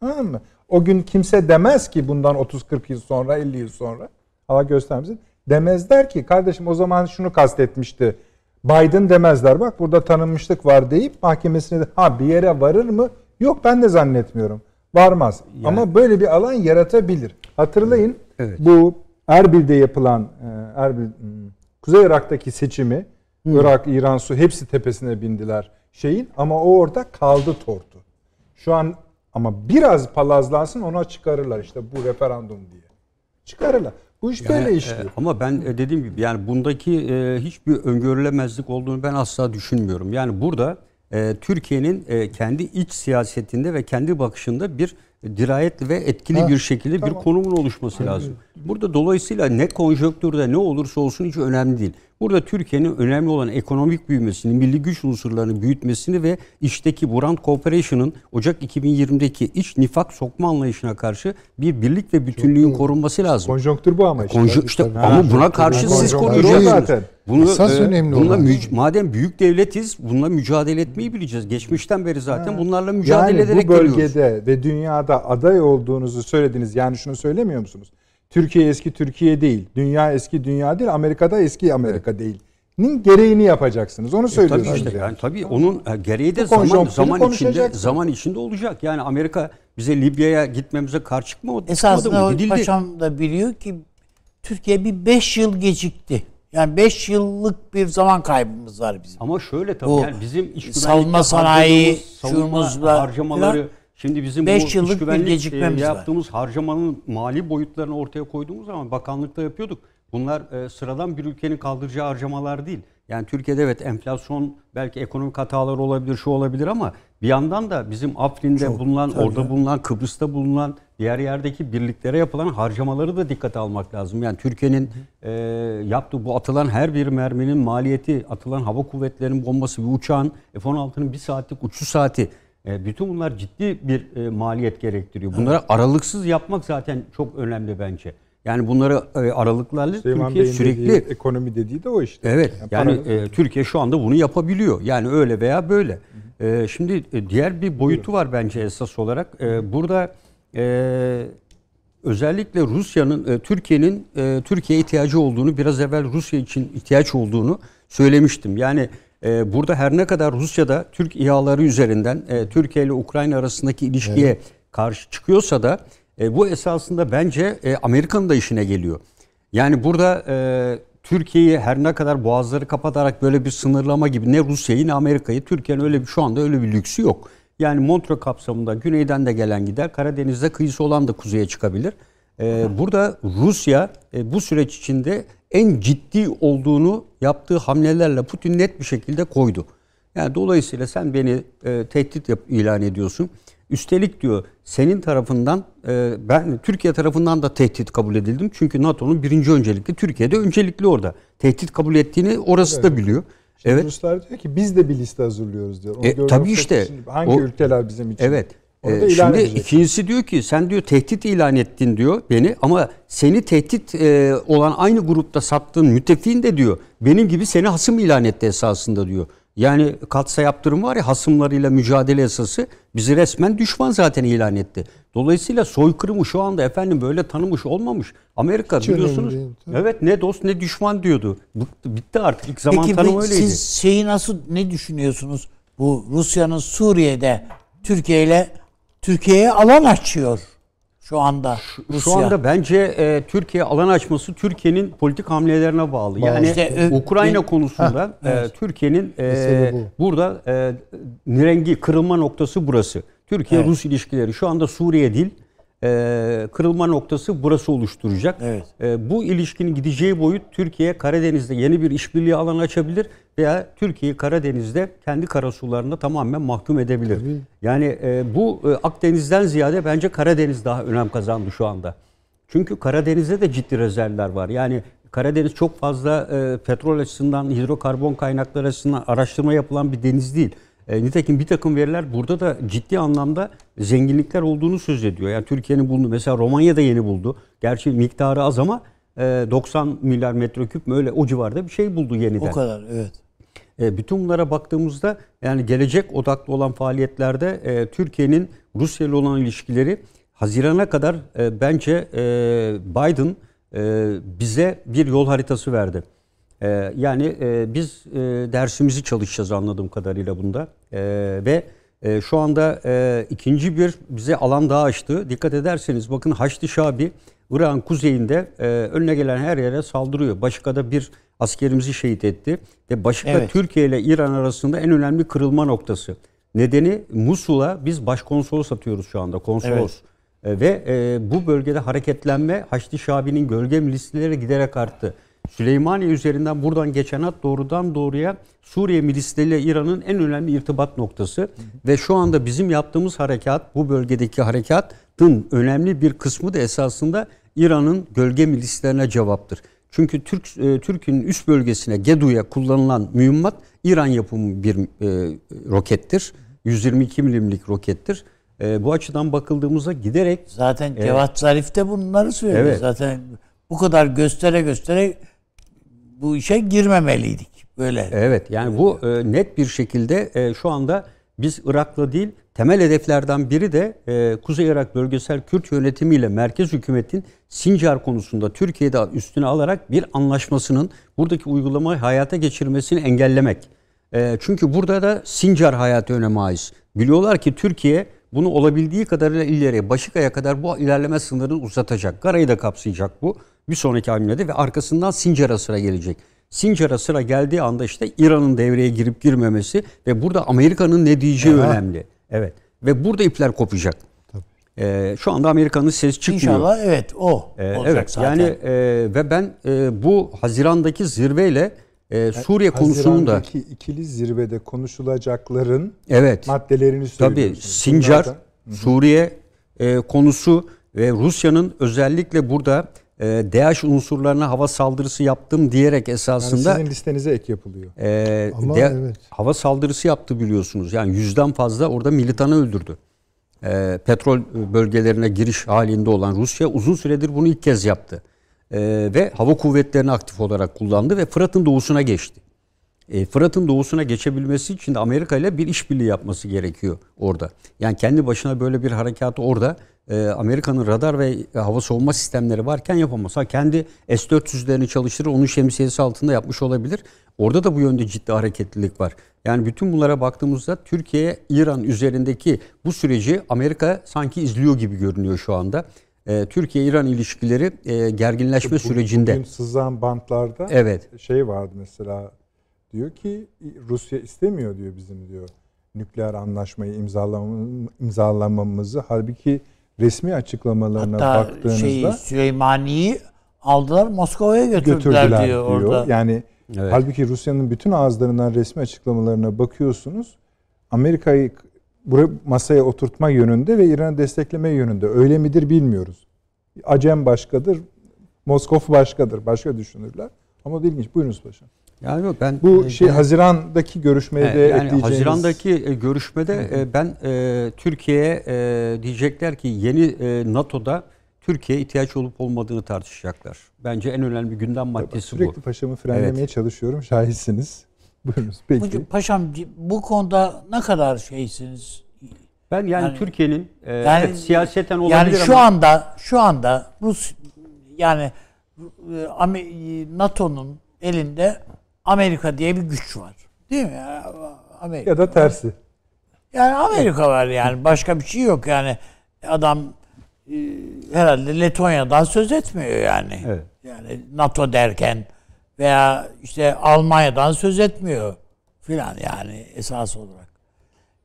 Tamam mı? O gün kimse demez ki bundan 30-40 yıl sonra, 50 yıl sonra. Allah göstermesin. Demezler ki kardeşim o zaman şunu kastetmişti. Biden demezler. Bak burada tanınmışlık var deyip mahkemesine de ha bir yere varır mı? Yok ben de zannetmiyorum. Varmaz. Yani. Ama böyle bir alan yaratabilir. Hatırlayın. Evet Evet. Bu Erbil'de yapılan e, Erbil hmm, Kuzey Irak'taki seçimi Hı. Hmm. Irak, İran, Su hepsi tepesine bindiler şeyin ama o orada kaldı tortu. Şu an ama biraz palazlansın ona çıkarırlar işte bu referandum diye. Çıkarırlar. Bu iş yani, böyle işliyor. E, ama ben e, dediğim gibi yani bundaki e, hiçbir öngörülemezlik olduğunu ben asla düşünmüyorum. Yani burada e, Türkiye'nin e, kendi iç siyasetinde ve kendi bakışında bir dirayetli ve etkili ha, bir şekilde tamam. bir konumun oluşması lazım. Burada dolayısıyla ne konjöktürde ne olursa olsun hiç önemli değil. Burada Türkiye'nin önemli olan ekonomik büyümesini, milli güç unsurlarını büyütmesini ve işteki Buran Corporation'ın Ocak 2020'deki iç nifak sokma anlayışına karşı bir birlik ve bütünlüğün Çünkü, korunması lazım. Konjonktür bu ama işte. Konjon, işte ha, ama buna karşı siz koruyacaksınız. Zaten. Bunu, Esas e, önemli olan. Müc- madem büyük devletiz bununla mücadele etmeyi bileceğiz. Geçmişten beri zaten ha. bunlarla mücadele yani ederek bu bölgede geliyoruz. ve dünyada aday olduğunuzu söylediniz. Yani şunu söylemiyor musunuz? Türkiye eski Türkiye değil, dünya eski dünya değil, Amerika'da eski Amerika değil. Nin gereğini yapacaksınız. Onu söylüyorsunuz. E, tabii işte, yani. tabii onun e, gereği de Bu zaman zaman içinde zaman içinde olacak. Yani Amerika bize Libya'ya gitmemize karşı çıkmadı. Esasında o paşam da biliyor ki Türkiye bir 5 yıl gecikti. Yani 5 yıllık bir zaman kaybımız var bizim. Ama şöyle tabii Bu, yani bizim iş savunma sanayi, şurumuzla harcamaları falan Şimdi bizim Beş bu yıllık bir e, gecikmemiz e, yaptığımız var. harcamanın mali boyutlarını ortaya koyduğumuz zaman bakanlıkta yapıyorduk. Bunlar e, sıradan bir ülkenin kaldıracağı harcamalar değil. Yani Türkiye'de evet enflasyon belki ekonomik hatalar olabilir, şu olabilir ama bir yandan da bizim Afrin'de Çok, bulunan, tabii. orada bulunan, Kıbrıs'ta bulunan diğer yerdeki birliklere yapılan harcamaları da dikkate almak lazım. Yani Türkiye'nin e, yaptığı bu atılan her bir merminin maliyeti, atılan hava kuvvetlerinin bombası, bir uçağın F-16'nın bir saatlik uçuş saati e, bütün bunlar ciddi bir e, maliyet gerektiriyor. Bunları aralıksız yapmak zaten çok önemli bence. Yani bunları e, aralıklarla Süleyman Türkiye Bey'in sürekli dediği, ekonomi dediği de o işte. Evet. Yani, yani e, Türkiye şu anda bunu yapabiliyor. Yani öyle veya böyle. E, şimdi diğer bir boyutu var bence esas olarak. E, burada e, özellikle Rusya'nın e, Türkiye'nin e, Türkiye'ye ihtiyacı olduğunu biraz evvel Rusya için ihtiyaç olduğunu söylemiştim. Yani e, burada her ne kadar Rusya'da Türk İHA'ları üzerinden e, Türkiye ile Ukrayna arasındaki ilişkiye evet. karşı çıkıyorsa da e, bu esasında bence e, Amerika'nın da işine geliyor. Yani burada e, Türkiye'yi her ne kadar boğazları kapatarak böyle bir sınırlama gibi ne Rusya'yı ne Amerika'yı Türkiye'nin öyle bir şu anda öyle bir lüksü yok. Yani Montre kapsamında güneyden de gelen gider, Karadeniz'de kıyısı olan da kuzeye çıkabilir. Ee, burada Rusya e, bu süreç içinde en ciddi olduğunu yaptığı hamlelerle Putin net bir şekilde koydu. Yani dolayısıyla sen beni e, tehdit yap, ilan ediyorsun. Üstelik diyor senin tarafından e, ben Türkiye tarafından da tehdit kabul edildim. Çünkü NATO'nun birinci öncelikli Türkiye'de öncelikli orada. Tehdit kabul ettiğini orası evet. da biliyor. Şimdi evet. Ruslar diyor ki biz de bir liste hazırlıyoruz diyor. Onu e, tabii işte. Hangi o, ülkeler bizim için? Evet ee, şimdi edecek. ikincisi diyor ki sen diyor tehdit ilan ettin diyor beni ama seni tehdit e, olan aynı grupta sattığın müttefiğin de diyor benim gibi seni hasım ilan etti esasında diyor. Yani katsa yaptırım var ya hasımlarıyla mücadele esası bizi resmen düşman zaten ilan etti. Dolayısıyla soykırımı şu anda efendim böyle tanımış olmamış. Amerika Hiç biliyorsunuz değil, evet ne dost ne düşman diyordu. Bitti artık ilk zaman Peki, tanımı öyleydi. Siz şeyi nasıl ne düşünüyorsunuz? Bu Rusya'nın Suriye'de Türkiye ile Türkiye'ye alan açıyor şu anda Rusya. Şu anda bence e, Türkiye alan açması Türkiye'nin politik hamlelerine bağlı. bağlı. Yani işte, Ukrayna e, konusunda ha, evet. Türkiye'nin e, bu. burada e, rengi kırılma noktası burası. Türkiye-Rus evet. ilişkileri şu anda Suriye değil, ee, kırılma noktası burası oluşturacak. Evet. Ee, bu ilişkinin gideceği boyut Türkiye Karadeniz'de yeni bir işbirliği alanı açabilir veya Türkiye Karadeniz'de kendi karasularında tamamen mahkum edebilir. Tabii. Yani e, bu e, Akdeniz'den ziyade bence Karadeniz daha önem kazandı şu anda. Çünkü Karadeniz'de de ciddi rezervler var. Yani Karadeniz çok fazla e, petrol açısından, hidrokarbon kaynakları açısından araştırma yapılan bir deniz değil. E, nitekim bir takım veriler burada da ciddi anlamda zenginlikler olduğunu söz ediyor. Yani Türkiye'nin bulunduğu mesela Romanya da yeni buldu. Gerçi miktarı az ama e, 90 milyar metreküp mü öyle o civarda bir şey buldu yeniden. O kadar evet. E, bütün bunlara baktığımızda yani gelecek odaklı olan faaliyetlerde e, Türkiye'nin Rusya ile olan ilişkileri Haziran'a kadar e, bence e, Biden e, bize bir yol haritası verdi. Ee, yani e, biz e, dersimizi çalışacağız anladığım kadarıyla bunda. E, ve e, şu anda e, ikinci bir bize alan daha açtı. Dikkat ederseniz bakın Haçlı Şabi Irak'ın kuzeyinde e, önüne gelen her yere saldırıyor. Başka'da bir askerimizi şehit etti. Ve Başka evet. Türkiye ile İran arasında en önemli kırılma noktası. Nedeni Musul'a biz başkonsolos atıyoruz şu anda konsolos. Evet. E, ve e, bu bölgede hareketlenme Haçlı Şabi'nin gölge milislere giderek arttı. Süleymaniye üzerinden buradan geçen hat doğrudan doğruya Suriye milisleriyle İran'ın en önemli irtibat noktası. Hı hı. Ve şu anda bizim yaptığımız harekat, bu bölgedeki harekatın önemli bir kısmı da esasında İran'ın gölge milislerine cevaptır. Çünkü Türk e, Türk'ün üst bölgesine Gedu'ya kullanılan mühimmat İran yapımı bir e, rokettir. 122 milimlik rokettir. E, bu açıdan bakıldığımızda giderek zaten e, Cevat e, Zarif de bunları söylüyor. Evet. Zaten bu kadar göstere göstere bu işe girmemeliydik. Böyle. Evet yani bu e, net bir şekilde e, şu anda biz Irak'la değil temel hedeflerden biri de e, Kuzey Irak bölgesel Kürt yönetimiyle merkez hükümetin Sincar konusunda Türkiye'de üstüne alarak bir anlaşmasının buradaki uygulamayı hayata geçirmesini engellemek. E, çünkü burada da Sincar hayatı öneme ait. Biliyorlar ki Türkiye bunu olabildiği kadarıyla ileriye, Başıkaya kadar bu ilerleme sınırını uzatacak. Karayı da kapsayacak bu. Bir sonraki hamlede ve arkasından Sincar'a sıra gelecek. Sincar'a sıra geldiği anda işte İran'ın devreye girip girmemesi ve burada Amerika'nın ne diyeceği evet. önemli. Evet. Ve burada ipler kopacak. Tabii. Ee, şu anda Amerika'nın sesi çıkmıyor. İnşallah evet o ee, olacak evet, zaten. Yani e, ve ben e, bu Haziran'daki zirveyle e, Suriye konusunun da ikili zirvede konuşulacakların evet maddelerini söylüyorsunuz. Tabii Sincar, Suriye e, konusu ve Rusya'nın özellikle burada e, DH unsurlarına hava saldırısı yaptım diyerek esasında... Yani sizin listenize ek yapılıyor. E, Ama de, evet. Hava saldırısı yaptı biliyorsunuz. Yani yüzden fazla orada militanı öldürdü. E, petrol bölgelerine giriş halinde olan Rusya uzun süredir bunu ilk kez yaptı. E, ve hava kuvvetlerini aktif olarak kullandı ve Fırat'ın doğusuna geçti. E, Fırat'ın doğusuna geçebilmesi için de Amerika ile bir işbirliği yapması gerekiyor orada. Yani kendi başına böyle bir harekatı orada e, Amerika'nın radar ve e, hava savunma sistemleri varken yapamaz. Ha, kendi S-400'lerini çalıştırır, onun şemsiyesi altında yapmış olabilir. Orada da bu yönde ciddi hareketlilik var. Yani bütün bunlara baktığımızda Türkiye, İran üzerindeki bu süreci Amerika sanki izliyor gibi görünüyor şu anda. E, Türkiye-İran ilişkileri gerginleşme bugün, sürecinde. Bugün sızan bantlarda evet. şey vardı mesela. Diyor ki Rusya istemiyor diyor bizim diyor nükleer anlaşmayı imzalamamızı. Halbuki resmi açıklamalarına Hatta baktığınızda şey, Süleymani'yi aldılar Moskova'ya götürdüler, götürdüler diyor, diyor orada. Yani evet. halbuki Rusya'nın bütün ağızlarından resmi açıklamalarına bakıyorsunuz. Amerika'yı buraya masaya oturtma yönünde ve İran'ı destekleme yönünde. Öyle midir bilmiyoruz. Acem başkadır, Moskov başkadır. Başka düşünürler. Ama ilginç. Buyurunuz paşam. Yani ben bu e, şey Haziran'daki görüşmede yani ekleyeceğiniz... Haziran'daki e, görüşmede Hı. E, ben e, Türkiye'ye e, diyecekler ki yeni e, NATO'da Türkiye ihtiyaç olup olmadığını tartışacaklar. Bence en önemli gündem maddesi Tabii, sürekli bu. Sürekli paşamı frenlemeye evet. çalışıyorum. Şahitsiniz. Buyurunuz. Peki. Hocam, paşam bu konuda ne kadar şeysiniz? Ben yani, yani Türkiye'nin e, yani, evet, siyaseten olabilir yani şu ama... anda şu anda Rus yani NATO'nun elinde Amerika diye bir güç var. Değil mi? Amerika ya da tersi. Yani Amerika var yani. Başka bir şey yok yani. Adam e, herhalde Letonya'dan söz etmiyor yani. Evet. Yani NATO derken veya işte Almanya'dan söz etmiyor filan yani esas olarak.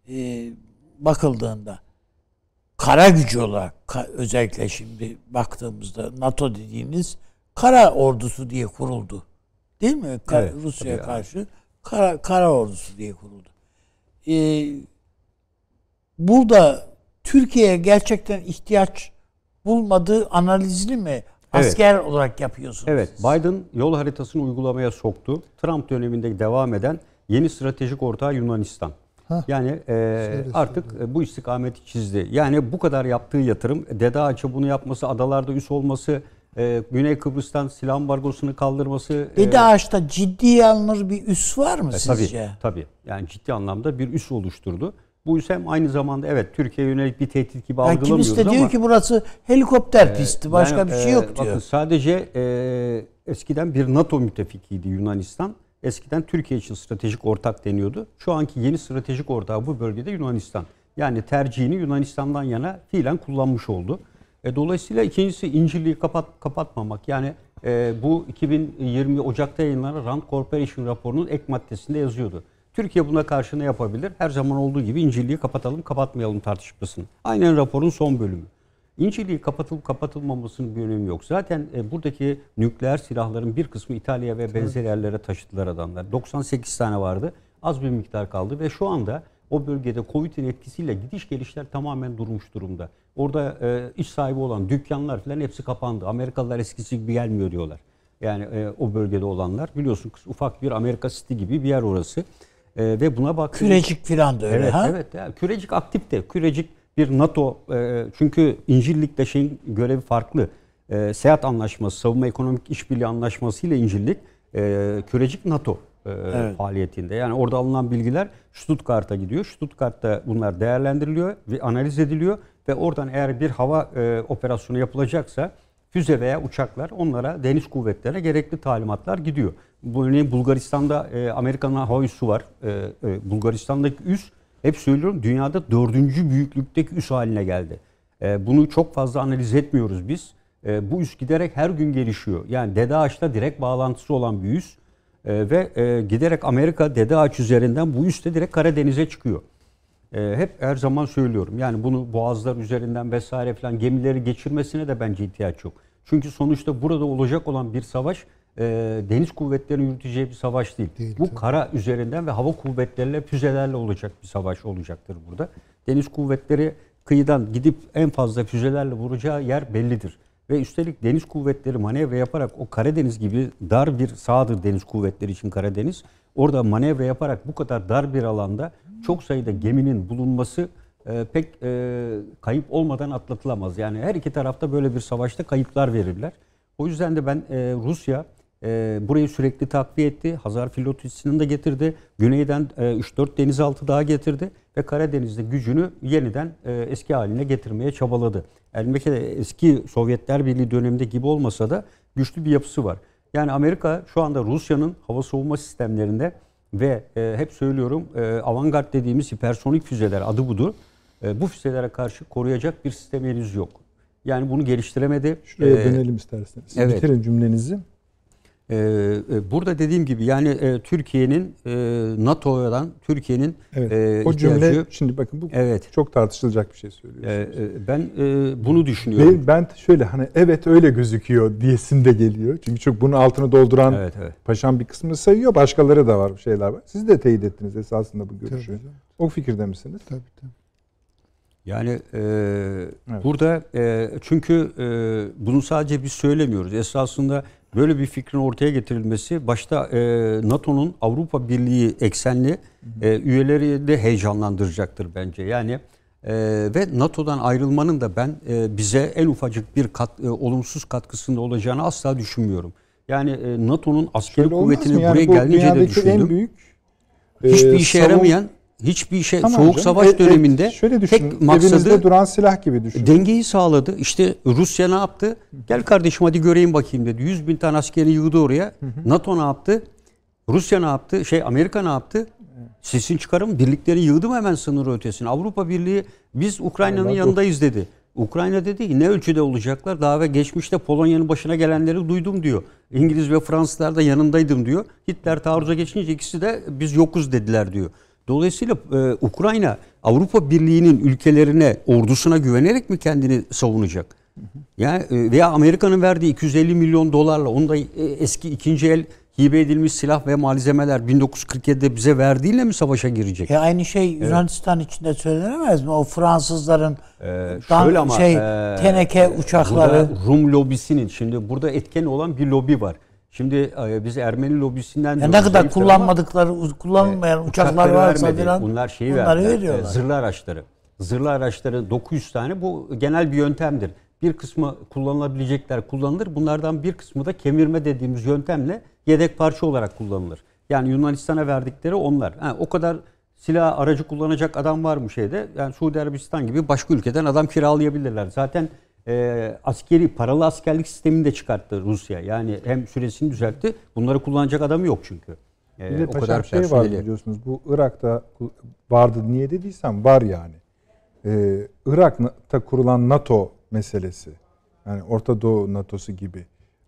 E, bakıldığında kara gücü olarak özellikle şimdi baktığımızda NATO dediğiniz kara ordusu diye kuruldu. Değil mi? Kar, evet, Rusya'ya karşı kara, kara ordusu diye kuruldu. Ee, burada Türkiye'ye gerçekten ihtiyaç bulmadığı analizini mi asker evet. olarak yapıyorsunuz? Evet. Siz? Biden yol haritasını uygulamaya soktu. Trump döneminde devam eden yeni stratejik ortağı Yunanistan. Heh, yani e, artık söyle. bu istikameti çizdi. Yani bu kadar yaptığı yatırım, Dede Ağaç'ı bunu yapması, adalarda üs olması, ee, Güney Kıbrıs'tan silah ambargosunu kaldırması... EDAŞ'ta e, ciddi yalnız bir üs var mı e, sizce? Tabii, tabii. Yani ciddi anlamda bir üs oluşturdu. Bu üs hem aynı zamanda evet Türkiye yönelik bir tehdit gibi yani algılamıyoruz ama... Kimisi de diyor ki burası helikopter e, pisti, başka yani, bir şey e, yok e, diyor. Bakın sadece e, eskiden bir NATO müttefikiydi Yunanistan. Eskiden Türkiye için stratejik ortak deniyordu. Şu anki yeni stratejik ortağı bu bölgede Yunanistan. Yani tercihini Yunanistan'dan yana fiilen kullanmış oldu. E, dolayısıyla ikincisi İncil'i kapat, kapatmamak. Yani e, bu 2020 Ocak'ta yayınlanan Rand Corporation raporunun ek maddesinde yazıyordu. Türkiye buna karşı ne yapabilir? Her zaman olduğu gibi İncil'i kapatalım kapatmayalım tartışmasını. Aynen raporun son bölümü. İncil'i kapatılıp kapatılmamasının bir önemi yok. Zaten e, buradaki nükleer silahların bir kısmı İtalya ve benzer yerlere taşıdılar adamlar. 98 tane vardı. Az bir miktar kaldı ve şu anda o bölgede Covid'in etkisiyle gidiş gelişler tamamen durmuş durumda. Orada e, iş sahibi olan dükkanlar falan hepsi kapandı. Amerikalılar eskisi gibi gelmiyor diyorlar. Yani e, o bölgede olanlar biliyorsun ufak bir Amerika City gibi bir yer orası. E, ve buna bak Kürecik falan da öyle evet, ha? Evet evet. Kürecik aktif de. Kürecik bir NATO e, çünkü İncirlik'te şeyin görevi farklı. E, seyahat anlaşması, savunma ekonomik işbirliği anlaşması ile İncirlik e, Kürecik NATO e, evet. faaliyetinde. Yani orada alınan bilgiler Stuttgart'a gidiyor. Stuttgart'ta bunlar değerlendiriliyor ve analiz ediliyor ve oradan eğer bir hava e, operasyonu yapılacaksa füze veya uçaklar onlara deniz kuvvetlerine gerekli talimatlar gidiyor. Bu örneğin Bulgaristan'da e, Amerika'nın hava üssü var. E, e, Bulgaristan'daki üs hep söylüyorum dünyada dördüncü büyüklükteki üs haline geldi. E, bunu çok fazla analiz etmiyoruz biz. E, bu üs giderek her gün gelişiyor. Yani Dede direkt bağlantısı olan bir üs e, ve e, giderek Amerika Dede Ağaç üzerinden bu üste de direkt Karadeniz'e çıkıyor e, hep her zaman söylüyorum. Yani bunu boğazlar üzerinden vesaire falan gemileri geçirmesine de bence ihtiyaç yok. Çünkü sonuçta burada olacak olan bir savaş e, deniz kuvvetlerinin yürüteceği bir savaş değil. değil Bu tabii. kara üzerinden ve hava kuvvetleriyle füzelerle olacak bir savaş olacaktır burada. Deniz kuvvetleri kıyıdan gidip en fazla füzelerle vuracağı yer bellidir. Ve üstelik deniz kuvvetleri manevra yaparak o Karadeniz gibi dar bir sahadır deniz kuvvetleri için Karadeniz. Orada manevra yaparak bu kadar dar bir alanda çok sayıda geminin bulunması e, pek e, kayıp olmadan atlatılamaz. Yani her iki tarafta böyle bir savaşta kayıplar verirler. O yüzden de ben e, Rusya e, burayı sürekli takviye etti. Hazar filotisini de getirdi. Güneyden e, 3-4 denizaltı daha getirdi. Ve Karadeniz'de gücünü yeniden e, eski haline getirmeye çabaladı. Elbette eski Sovyetler Birliği döneminde gibi olmasa da güçlü bir yapısı var. Yani Amerika şu anda Rusya'nın hava savunma sistemlerinde ve e, hep söylüyorum e, avantgard dediğimiz hipersonik füzeler adı budur. E, bu füzelere karşı koruyacak bir sistem henüz yok. Yani bunu geliştiremedi. Şuraya ee, dönelim isterseniz. Evet. Bitirin cümlenizi. Ee, e, burada dediğim gibi yani e, Türkiye'nin NATO'ya e, NATO'dan Türkiye'nin evet, e, o cümle ihtiyacı, şimdi bakın bu evet, çok tartışılacak bir şey söylüyorsunuz. Ee, e, ben e, bunu düşünüyorum. Ben, ben şöyle hani evet öyle gözüküyor diyesim de geliyor. Çünkü çok bunun altını dolduran evet, evet. paşam bir kısmını sayıyor. Başkaları da var şeyler var. Siz de teyit ettiniz esasında bu görüşü. Tabii, tabii. O fikirde misiniz? Tabii tabii. Yani e, evet. burada e, çünkü e, bunu sadece biz söylemiyoruz. Esasında böyle bir fikrin ortaya getirilmesi başta e, NATO'nun Avrupa Birliği eksenli e, üyeleri de heyecanlandıracaktır bence. Yani e, ve NATO'dan ayrılmanın da ben e, bize en ufacık bir kat, e, olumsuz katkısında olacağını asla düşünmüyorum. Yani e, NATO'nun askeri Şöyle kuvvetinin yani buraya bu gelince de düşündüm. En büyük, Hiçbir e, işe savun, yaramayan hiçbir şey tamam soğuk hocam. savaş e, e döneminde e, şöyle düşünün, tek maksadı duran silah gibi düşünün. Dengeyi sağladı. İşte Rusya ne yaptı? Gel kardeşim hadi göreyim bakayım dedi. 100 bin tane askeri yığdı oraya. NATO ne yaptı? Rusya ne yaptı? Şey Amerika ne yaptı? Sesin çıkarım birlikleri yığdı mı hemen sınır ötesine? Avrupa Birliği biz Ukrayna'nın yanındayız dedi. Ukrayna dedi ki ne ölçüde olacaklar? Daha ve geçmişte Polonya'nın başına gelenleri duydum diyor. İngiliz ve Fransızlar da yanındaydım diyor. Hitler taarruza geçince ikisi de biz yokuz dediler diyor. Dolayısıyla e, Ukrayna Avrupa Birliği'nin ülkelerine, ordusuna güvenerek mi kendini savunacak? Yani e, veya Amerika'nın verdiği 250 milyon dolarla onda e, eski ikinci el hibe edilmiş silah ve malzemeler 1947'de bize verdiğiyle mi savaşa girecek? E aynı şey evet. Yunanistan içinde söylenemez mi? O Fransızların ee, şöyle ama, şey e, teneke uçakları. Rum lobisinin şimdi burada etken olan bir lobi var. Şimdi e, biz Ermeni lobisinden... Ya ne kadar kullanmadıkları, ama, kullanmayan e, uçaklar varsa falan bunlar şeyi bunları e, veriyorlar. Zırhlı araçları. Zırhlı araçların 900 tane bu genel bir yöntemdir. Bir kısmı kullanılabilecekler kullanılır. Bunlardan bir kısmı da kemirme dediğimiz yöntemle yedek parça olarak kullanılır. Yani Yunanistan'a verdikleri onlar. Ha, o kadar silah aracı kullanacak adam var mı şeyde? Yani Suudi Arabistan gibi başka ülkeden adam kiralayabilirler. Zaten e, askeri paralı askerlik sistemini de çıkarttı Rusya. Yani hem süresini düzeltti. Bunları kullanacak adam yok çünkü. E, bir de o kadar şey var biliyorsunuz. Bu Irak'ta vardı niye dediysem var yani. Ee, Irak'ta kurulan NATO meselesi. Yani Orta Doğu NATO'su gibi.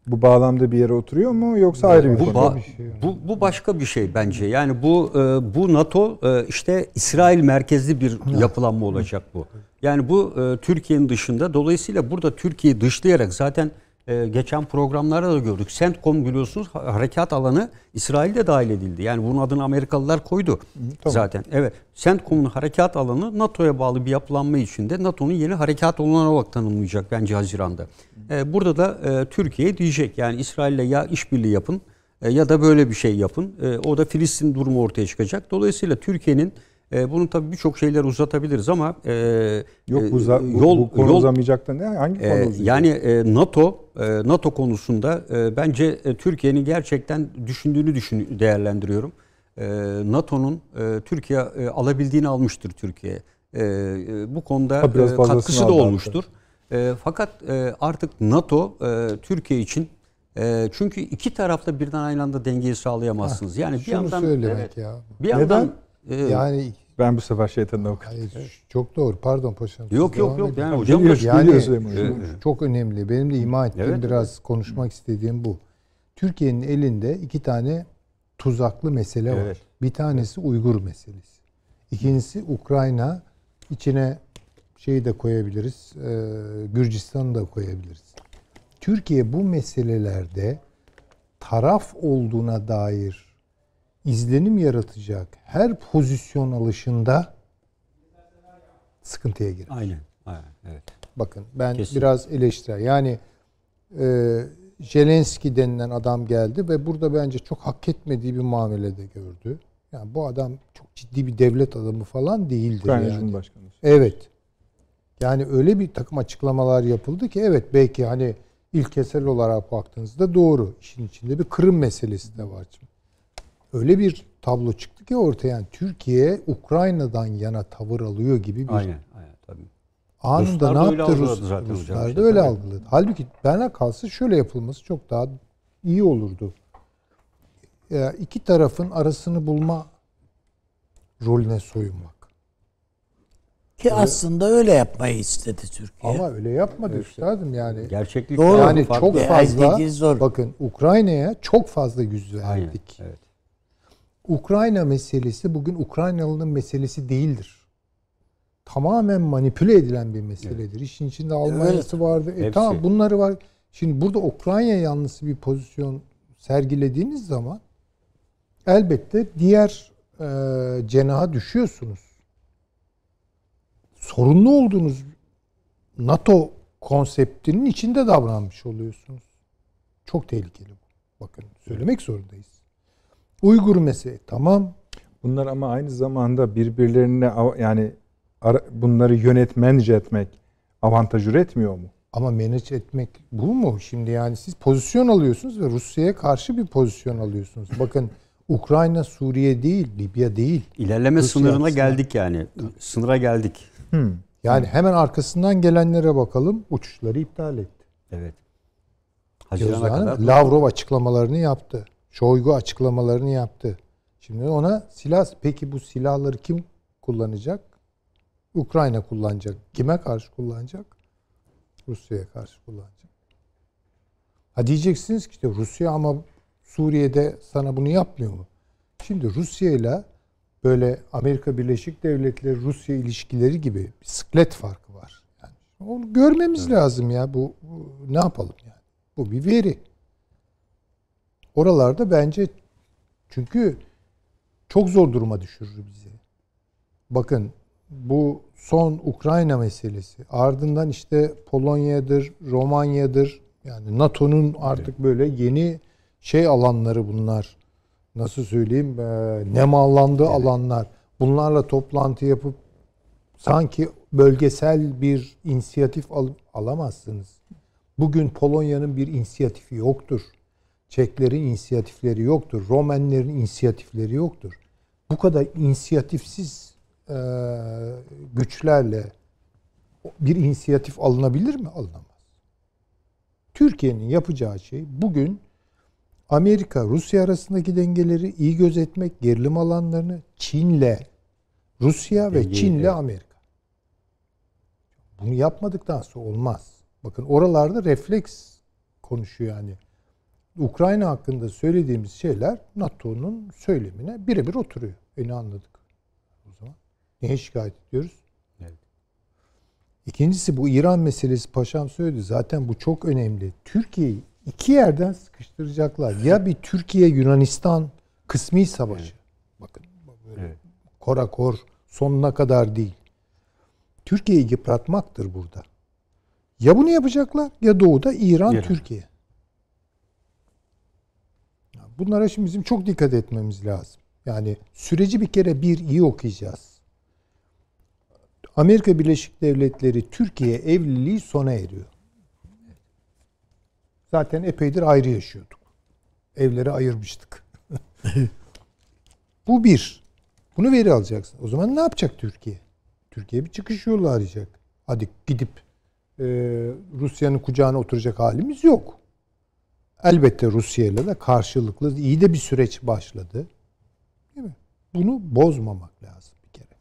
Bu bağlamda bir yere oturuyor mu yoksa ayrı bir bu, konu? Ba- şey bu, bu başka bir şey bence. Yani bu e, bu NATO e, işte İsrail merkezli bir yapılanma olacak bu. Yani bu e, Türkiye'nin dışında. Dolayısıyla burada Türkiye'yi dışlayarak zaten e, geçen programlarda da gördük. CENTCOM biliyorsunuz harekat alanı İsrail'de dahil edildi. Yani bunun adını Amerikalılar koydu tamam. zaten. Evet. CENTCOM'un harekat alanı NATO'ya bağlı bir yapılanma içinde NATO'nun yeni harekat alanı olarak tanımlayacak bence Haziran'da. E, burada da e, Türkiye diyecek yani İsrail'le ya işbirliği yapın e, ya da böyle bir şey yapın. E, o da Filistin durumu ortaya çıkacak. Dolayısıyla Türkiye'nin e, bunu tabii birçok şeyler uzatabiliriz ama e, yok e, uza, yol bu konu yol, uzamayacak ne hangi e, konu E, yani e, NATO e, NATO konusunda e, bence e, Türkiye'nin gerçekten düşündüğünü düşün değerlendiriyorum. E, NATO'nun e, Türkiye e, alabildiğini almıştır Türkiye. E, e, bu konuda e, katkısı da olmuştur. E, fakat e, artık NATO e, Türkiye için e, çünkü iki tarafta birden aynı anda dengeyi sağlayamazsınız. Yani bir Şunu yandan söylemek evet, ya. Bir Neden? yandan e, yani ben bu sefer şeytanın avukatı. çok doğru. Pardon paşam. Yok yok yok. Edin. Yani hocam geliyor, yani, geliyor Hocam. Çok önemli. Benim de ima ettiğim evet, biraz konuşmak istediğim bu. Türkiye'nin elinde iki tane tuzaklı mesele evet. var. Bir tanesi Uygur meselesi. İkincisi Ukrayna. İçine şeyi de koyabiliriz. E, Gürcistan'ı da koyabiliriz. Türkiye bu meselelerde taraf olduğuna dair izlenim yaratacak her pozisyon alışında sıkıntıya girer. Aynen. Aynen. Evet. Bakın ben Kesinlikle. biraz eleştire. Yani e, Jelenski denilen adam geldi ve burada bence çok hak etmediği bir muamelede gördü. Yani bu adam çok ciddi bir devlet adamı falan değildir. Ukrayna yani. Cumhurbaşkanı. Evet. Yani öyle bir takım açıklamalar yapıldı ki evet belki hani ilkesel olarak baktığınızda doğru. İşin içinde bir Kırım meselesi de var. Şimdi öyle bir tablo çıktı ki ortaya yani Türkiye Ukrayna'dan yana tavır alıyor gibi bir aynen, aynen, tabii. anında ne yaptı Rus, Ruslar da öyle tabii. algıladı. Halbuki bana kalsa şöyle yapılması çok daha iyi olurdu. Ya iki tarafın arasını bulma rolüne soyunmak. Ki öyle, aslında öyle yapmayı istedi Türkiye. Ama öyle yapmadı evet. üstadım yani. Gerçeklik Doğru. yani çok fazla. Zor. Bakın Ukrayna'ya çok fazla güç verdik. Aynen, evet. Ukrayna meselesi bugün Ukraynalı'nın meselesi değildir. Tamamen manipüle edilen bir meseledir. Evet. İşin içinde Almanya'sı evet. vardı. E, tamam bunları var. Şimdi burada Ukrayna yanlısı bir pozisyon sergilediğiniz zaman elbette diğer e, cenaha düşüyorsunuz. Sorunlu olduğunuz NATO konseptinin içinde davranmış oluyorsunuz. Çok tehlikeli bu. Bakın söylemek zorundayız. Uygur meselesi tamam. Bunlar ama aynı zamanda birbirlerine yani bunları yönetmence etmek avantaj üretmiyor mu? Ama manage etmek bu mu? Şimdi yani siz pozisyon alıyorsunuz ve Rusya'ya karşı bir pozisyon alıyorsunuz. Bakın Ukrayna, Suriye değil, Libya değil. İlerleme Rusya sınırına aslında. geldik yani. Sınıra geldik. Hmm. Yani hmm. hemen arkasından gelenlere bakalım. Uçuşları iptal etti. Evet. Haziran'a kadar. Lavrov açıklamalarını yaptı. Şoygu açıklamalarını yaptı. Şimdi ona silah peki bu silahları kim kullanacak? Ukrayna kullanacak. Kime karşı kullanacak? Rusya'ya karşı kullanacak. Ha diyeceksiniz ki işte Rusya ama Suriye'de sana bunu yapmıyor mu? Şimdi Rusya ile böyle Amerika Birleşik Devletleri Rusya ilişkileri gibi bir sıklet farkı var. Yani onu görmemiz evet. lazım ya bu, bu ne yapalım yani. Bu bir veri. Oralarda bence çünkü çok zor duruma düşürür bizi. Bakın bu son Ukrayna meselesi ardından işte Polonya'dır, Romanya'dır yani NATO'nun artık böyle yeni şey alanları bunlar. Nasıl söyleyeyim? E, ee, nemalandığı evet. alanlar. Bunlarla toplantı yapıp sanki bölgesel bir inisiyatif al, alamazsınız. Bugün Polonya'nın bir inisiyatifi yoktur. Çeklerin inisiyatifleri yoktur. Romenlerin inisiyatifleri yoktur. Bu kadar inisiyatifsiz e, güçlerle bir inisiyatif alınabilir mi? Alınamaz. Türkiye'nin yapacağı şey bugün Amerika-Rusya arasındaki dengeleri iyi gözetmek, gerilim alanlarını Çin'le, Rusya ve Çin'le Amerika. Bunu yapmadıktan sonra olmaz. Bakın oralarda refleks konuşuyor yani. Ukrayna hakkında söylediğimiz şeyler NATO'nun söylemine birebir oturuyor. Beni anladık. O zaman neye şikayet ediyoruz? Evet. İkincisi bu İran meselesi paşam söyledi. Zaten bu çok önemli. Türkiye'yi iki yerden sıkıştıracaklar. Ya bir Türkiye-Yunanistan kısmi savaşı. Evet. Bakın böyle evet. korakor sonuna kadar değil. Türkiye'yi yıpratmaktır burada. Ya bunu yapacaklar ya doğuda İran, İran. Türkiye. Bunlara şimdi bizim çok dikkat etmemiz lazım. Yani süreci bir kere bir iyi okuyacağız. Amerika Birleşik Devletleri Türkiye evliliği sona eriyor. Zaten epeydir ayrı yaşıyorduk. Evleri ayırmıştık. Bu bir. Bunu veri alacaksın. O zaman ne yapacak Türkiye? Türkiye bir çıkış yolu arayacak. Hadi gidip e, Rusya'nın kucağına oturacak halimiz yok. Elbette Rusya ile de karşılıklı iyi de bir süreç başladı. Değil mi? Bunu bozmamak lazım bir kere.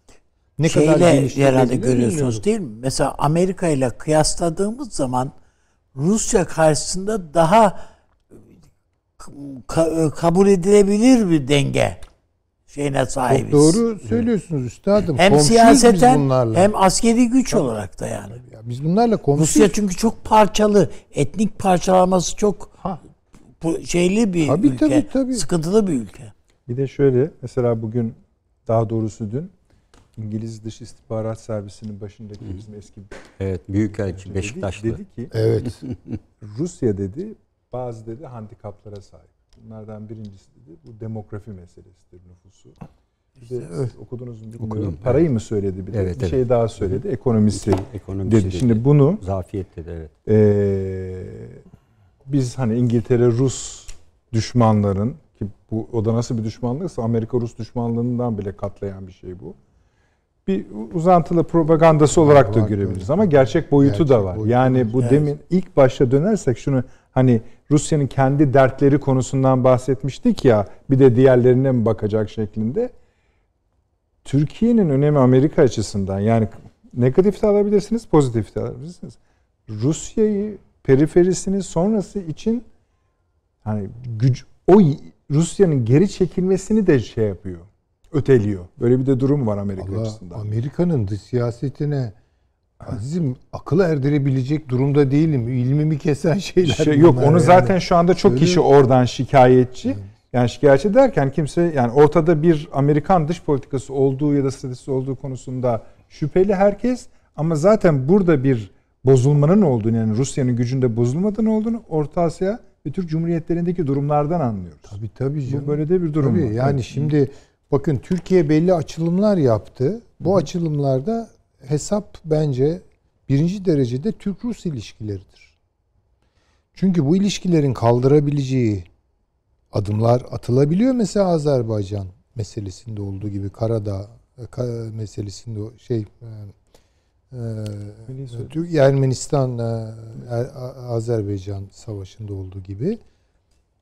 Ne Şeyle kadar herhalde görüyorsunuz değil mi? Mesela Amerika ile kıyasladığımız zaman Rusya karşısında daha e, kabul edilebilir bir denge şeyine sahibiz. Çok doğru söylüyorsunuz üstadım. Hem siyaseten hem askeri güç Tabii. olarak da yani. Ya biz bunlarla komşuyuz. Rusya çünkü çok parçalı. Etnik parçalaması çok ha şeyli bir tabii, ülke. Tabii, tabii. Sıkıntılı bir ülke. Bir de şöyle mesela bugün daha doğrusu dün İngiliz Dış İstihbarat Servisi'nin başındaki Hı. bizim eski Evet, Büyükelçi Beşiktaşlı. Dedi, dedi ki Evet. Rusya dedi bazı dedi handikaplara sahip. Bunlardan birincisi dedi bu demografi meselesidir nüfusu. İşte, evet. okudunuz mu bilmiyorum. Okudum. Parayı mı söyledi bir de? bir şey evet. şey daha söyledi. Ekonomisi, Ekonomisi dedi. dedi. Şimdi bunu zafiyet dedi evet. E, biz hani İngiltere Rus düşmanların ki bu o da nasıl bir düşmanlıksa Amerika Rus düşmanlığından bile katlayan bir şey bu. Bir uzantılı propagandası olarak da görebiliriz ama gerçek boyutu gerçek da var. Boyutu yani bu evet. demin ilk başta dönersek şunu hani Rusya'nın kendi dertleri konusundan bahsetmiştik ya bir de diğerlerine mi bakacak şeklinde. Türkiye'nin önemi Amerika açısından yani negatif de alabilirsiniz, pozitif de alabilirsiniz. Rusya'yı periferisini sonrası için hani güç o Rusya'nın geri çekilmesini de şey yapıyor. Öteliyor. Böyle bir de durum var Amerika Allah, açısından. Amerika'nın dış siyasetine azim akıl erdirebilecek durumda değilim. İlmimi kesen şeyler. Şey, yok onu yani. zaten şu anda çok Öyle kişi mi? oradan şikayetçi. Evet. Yani şikayetçi derken kimse yani ortada bir Amerikan dış politikası olduğu ya da stratejisi olduğu konusunda şüpheli herkes ama zaten burada bir bozulmanın olduğunu yani Rusya'nın gücünde bozulmadığını olduğunu Orta Asya ve Türk Cumhuriyetlerindeki durumlardan anlıyoruz. Tabii tabii canım. Bu böyle de bir durum tabii, var. Yani evet. şimdi bakın Türkiye belli açılımlar yaptı. Bu Hı. açılımlarda hesap bence birinci derecede Türk-Rus ilişkileridir. Çünkü bu ilişkilerin kaldırabileceği adımlar atılabiliyor mesela Azerbaycan meselesinde olduğu gibi Karadağ e, meselesinde şey e, ee, Türkiye Ermenistan e, er, Azerbaycan savaşında olduğu gibi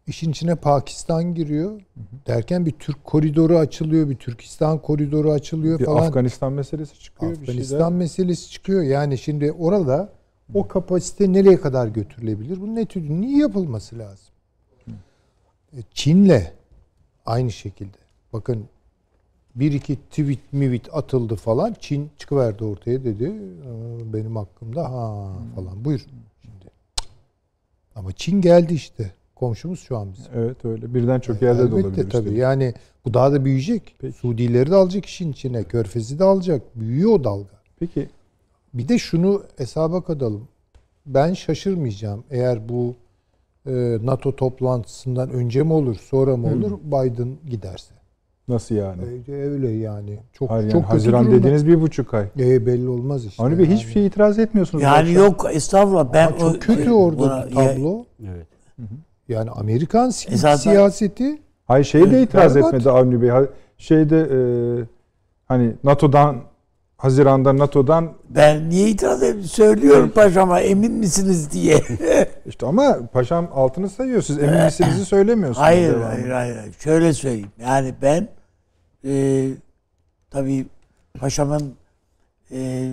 işin içine Pakistan giriyor. Derken bir Türk koridoru açılıyor, bir Türkistan koridoru açılıyor bir falan. Afganistan meselesi çıkıyor. Afganistan bir şeyden. meselesi çıkıyor. Yani şimdi orada o kapasite nereye kadar götürülebilir? ne etüdünün Niye yapılması lazım. E, Çin'le aynı şekilde. Bakın bir iki tweet mivit atıldı falan. Çin çıkıverdi ortaya dedi. Benim hakkımda ha falan. Buyur şimdi. Ama Çin geldi işte. Komşumuz şu an bizim. Evet öyle. Birden çok e, yerde Elbette, de olabilir. tabii. Işte. Yani bu daha da büyüyecek. Peki. Suudileri de alacak işin içine. Körfezi de alacak. Büyüyor o dalga. Peki. Bir de şunu hesaba katalım. Ben şaşırmayacağım. Eğer bu e, NATO toplantısından önce mi olur, sonra mı olur? Hı. Biden giderse. Nasıl yani? E, e, öyle yani. Çok Hayır, yani çok Haziran dediğiniz bir buçuk ay. E, belli olmaz işte. Hani yani. hiçbir şey itiraz etmiyorsunuz. Yani yok estağfurullah. Ben Ama çok o, kötü şey, orada buna, tablo. Ya, evet. Yani Amerikan Esasında, siyaseti. Hayır şeye de itiraz berbat. etmedi Avni Bey. Şeyde e, hani NATO'dan Haziran'da NATO'dan ben niye itiraz ediyorum? Söylüyorum paşama emin misiniz diye. İşte ama paşam altını sayıyor. Siz emin misinizi söylemiyorsunuz. hayır hayır hayır. Şöyle söyleyeyim. Yani ben e, tabii paşamın e,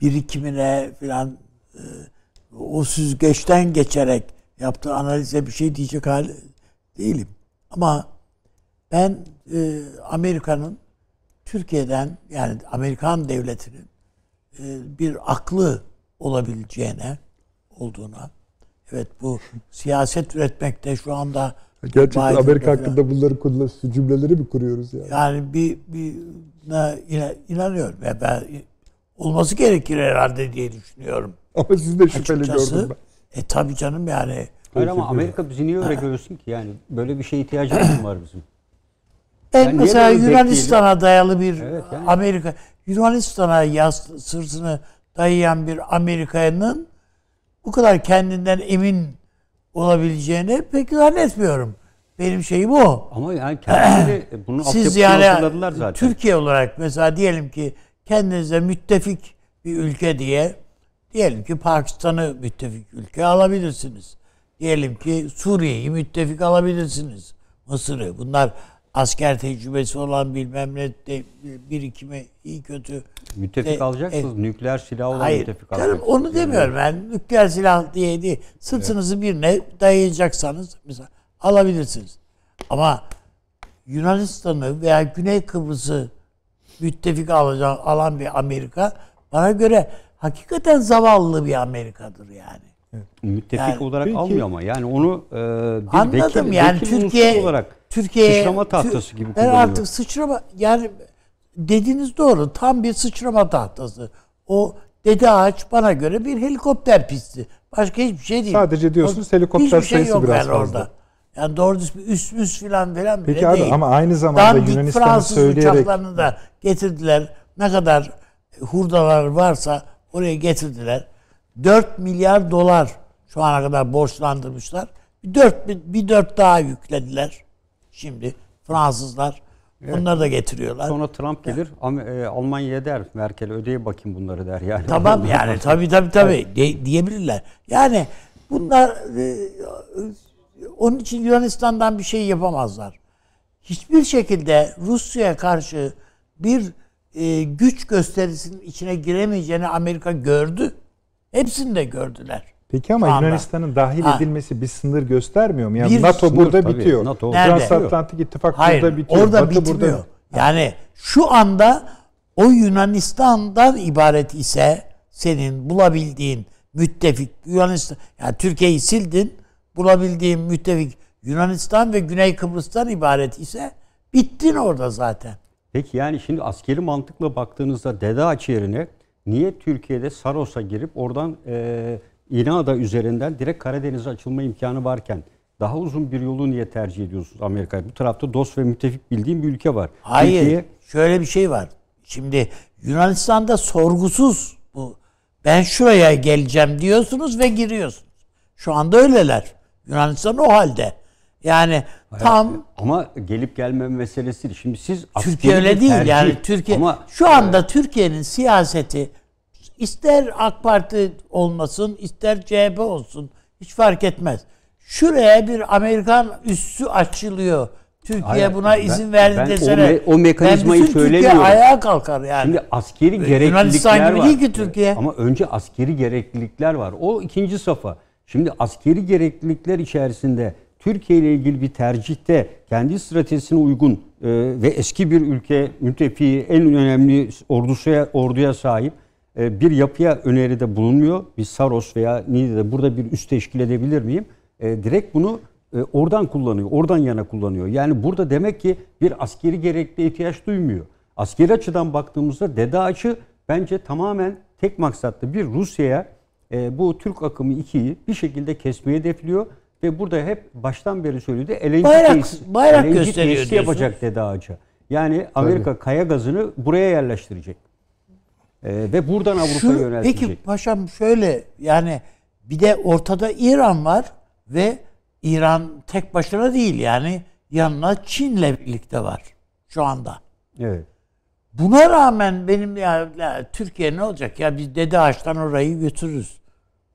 birikimine filan e, o süzgeçten geçerek yaptığı analize bir şey diyecek hal değilim. Ama ben e, Amerika'nın Türkiye'den yani Amerikan devletinin e, bir aklı olabileceğine olduğuna evet bu siyaset üretmekte şu anda Gerçekten Biden Amerika falan. hakkında bunları kullan cümleleri mi kuruyoruz yani? Yani bir, bir yine inanıyorum. Ya ben olması gerekir herhalde diye düşünüyorum. Ama siz de şüpheli Açıkçası, gördüm ben. E tabi canım yani. Hayır ama Amerika bizi niye öyle görüyorsun ki yani? Böyle bir şeye ihtiyacımız mı var bizim? Ben e, yani mesela Yunanistan'a dayalı bir evet, yani. Amerika, Yunanistan'a yas, sırtını dayayan bir Amerika'nın bu kadar kendinden emin olabileceğini pek zannetmiyorum. Benim şeyim o. Ama yani kendileri bunu Siz yani hatırladılar zaten. Türkiye olarak mesela diyelim ki kendinize müttefik bir ülke diye diyelim ki Pakistan'ı müttefik ülke alabilirsiniz. Diyelim ki Suriye'yi müttefik alabilirsiniz. Mısır'ı. Bunlar asker tecrübesi olan bilmem ne de, birikimi iyi kötü. Müttefik alacaksınız. E, nükleer silah olan hayır, müttefik alacaksınız. Canım, onu demiyorum ben. Yani, nükleer silah diye değil. Sırtınızı evet. birine dayayacaksanız mesela alabilirsiniz. Ama Yunanistan'ı veya Güney Kıbrıs'ı müttefik alacak, alan bir Amerika bana göre hakikaten zavallı bir Amerika'dır yani. Evet. Müttefik yani, olarak peki, almıyor ama yani onu e, bir anladım bekle, yani Türkiye olarak Türkiye'ye sıçrama tahtası gibi e, kullanılıyor. Yani artık sıçrama yani dediğiniz doğru. Tam bir sıçrama tahtası. O Dede Ağaç bana göre bir helikopter pisti. Başka hiçbir şey değil. Sadece diyorsunuz o, helikopter hiçbir şey sayısı şey yok biraz yani fazla. Orada. Yani doğru düz üst üst filan filan Peki bile abi, değil. ama aynı zamanda Yunanistan'ı söyleyerek... uçaklarını da getirdiler. Ne kadar hurdalar varsa oraya getirdiler. 4 milyar dolar şu ana kadar borçlandırmışlar. Bir 4, bir 4 daha yüklediler. Şimdi Fransızlar evet. bunları da getiriyorlar. Sonra Trump gelir yani. E, Almanya'ya der Merkel ödeye bakayım bunları der yani. Tamam yani tabii tabii tabii evet. De, diyebilirler. Yani bunlar e, onun için Yunanistan'dan bir şey yapamazlar. Hiçbir şekilde Rusya'ya karşı bir e, güç gösterisinin içine giremeyeceğini Amerika gördü. Hepsini de gördüler. Peki ama Yunanistan'ın dahil ha. edilmesi bir sınır göstermiyor mu? Yani bir NATO sınır, burada tabii. bitiyor. NATO Transatlantik İttifak Hayır, burada bitiyor. Orada Batı bitmiyor. Burada... Yani şu anda o Yunanistan'dan ibaret ise senin bulabildiğin müttefik Yunanistan yani Türkiye'yi sildin bulabildiğin müttefik Yunanistan ve Güney Kıbrıs'tan ibaret ise bittin orada zaten. Peki yani şimdi askeri mantıkla baktığınızda Dede Aç yerine niye Türkiye'de Saros'a girip oradan e, İğneada üzerinden direkt Karadeniz'e açılma imkanı varken daha uzun bir yolu niye tercih ediyorsunuz Amerika'ya? Bu tarafta dost ve müttefik bildiğim bir ülke var. Hayır. Türkiye... Şöyle bir şey var. Şimdi Yunanistan'da sorgusuz bu ben şuraya geleceğim diyorsunuz ve giriyorsunuz. Şu anda öyleler. Yunanistan o halde. Yani Hayır, tam ama gelip gelme meselesi. Şimdi siz Türkiye öyle değil tercih, yani Türkiye ama, şu anda e, Türkiye'nin siyaseti İster AK Parti olmasın, ister CHP olsun hiç fark etmez. Şuraya bir Amerikan üssü açılıyor. Türkiye Hayır, buna ben, izin verdi ben desene. O, me- o mekanizmayı ben bütün söylemiyorum. Türkiye ayağa kalkar yani. Şimdi askeri ee, gereklilikler var. Yunanistan ki Türkiye. Ama önce askeri gereklilikler var. O ikinci safa. Şimdi askeri gereklilikler içerisinde Türkiye ile ilgili bir tercihte kendi stratejisine uygun e, ve eski bir ülke müttefiği en önemli orduya, orduya sahip ee, bir yapıya öneride bulunmuyor. Bir Saros veya Niğde'de burada bir üst teşkil edebilir miyim? Ee, direkt bunu e, oradan kullanıyor, oradan yana kullanıyor. Yani burada demek ki bir askeri gerekli ihtiyaç duymuyor. Askeri açıdan baktığımızda açı bence tamamen tek maksatlı bir Rusya'ya e, bu Türk akımı 2'yi bir şekilde kesmeye hedefliyor ve burada hep baştan beri söylüyordu. LNG bayrak, tesis, bayrak LNG gösteriyor yapacak DEDAŞ'a. Yani Amerika Tabii. kaya gazını buraya yerleştirecek. Ee, ve buradan Avrupa'ya yöneltecek. Peki paşam şöyle yani bir de ortada İran var ve İran tek başına değil yani yanına Çin'le birlikte var şu anda. Evet. Buna rağmen benim ya, ya Türkiye ne olacak ya biz Dede Ağaç'tan orayı götürürüz.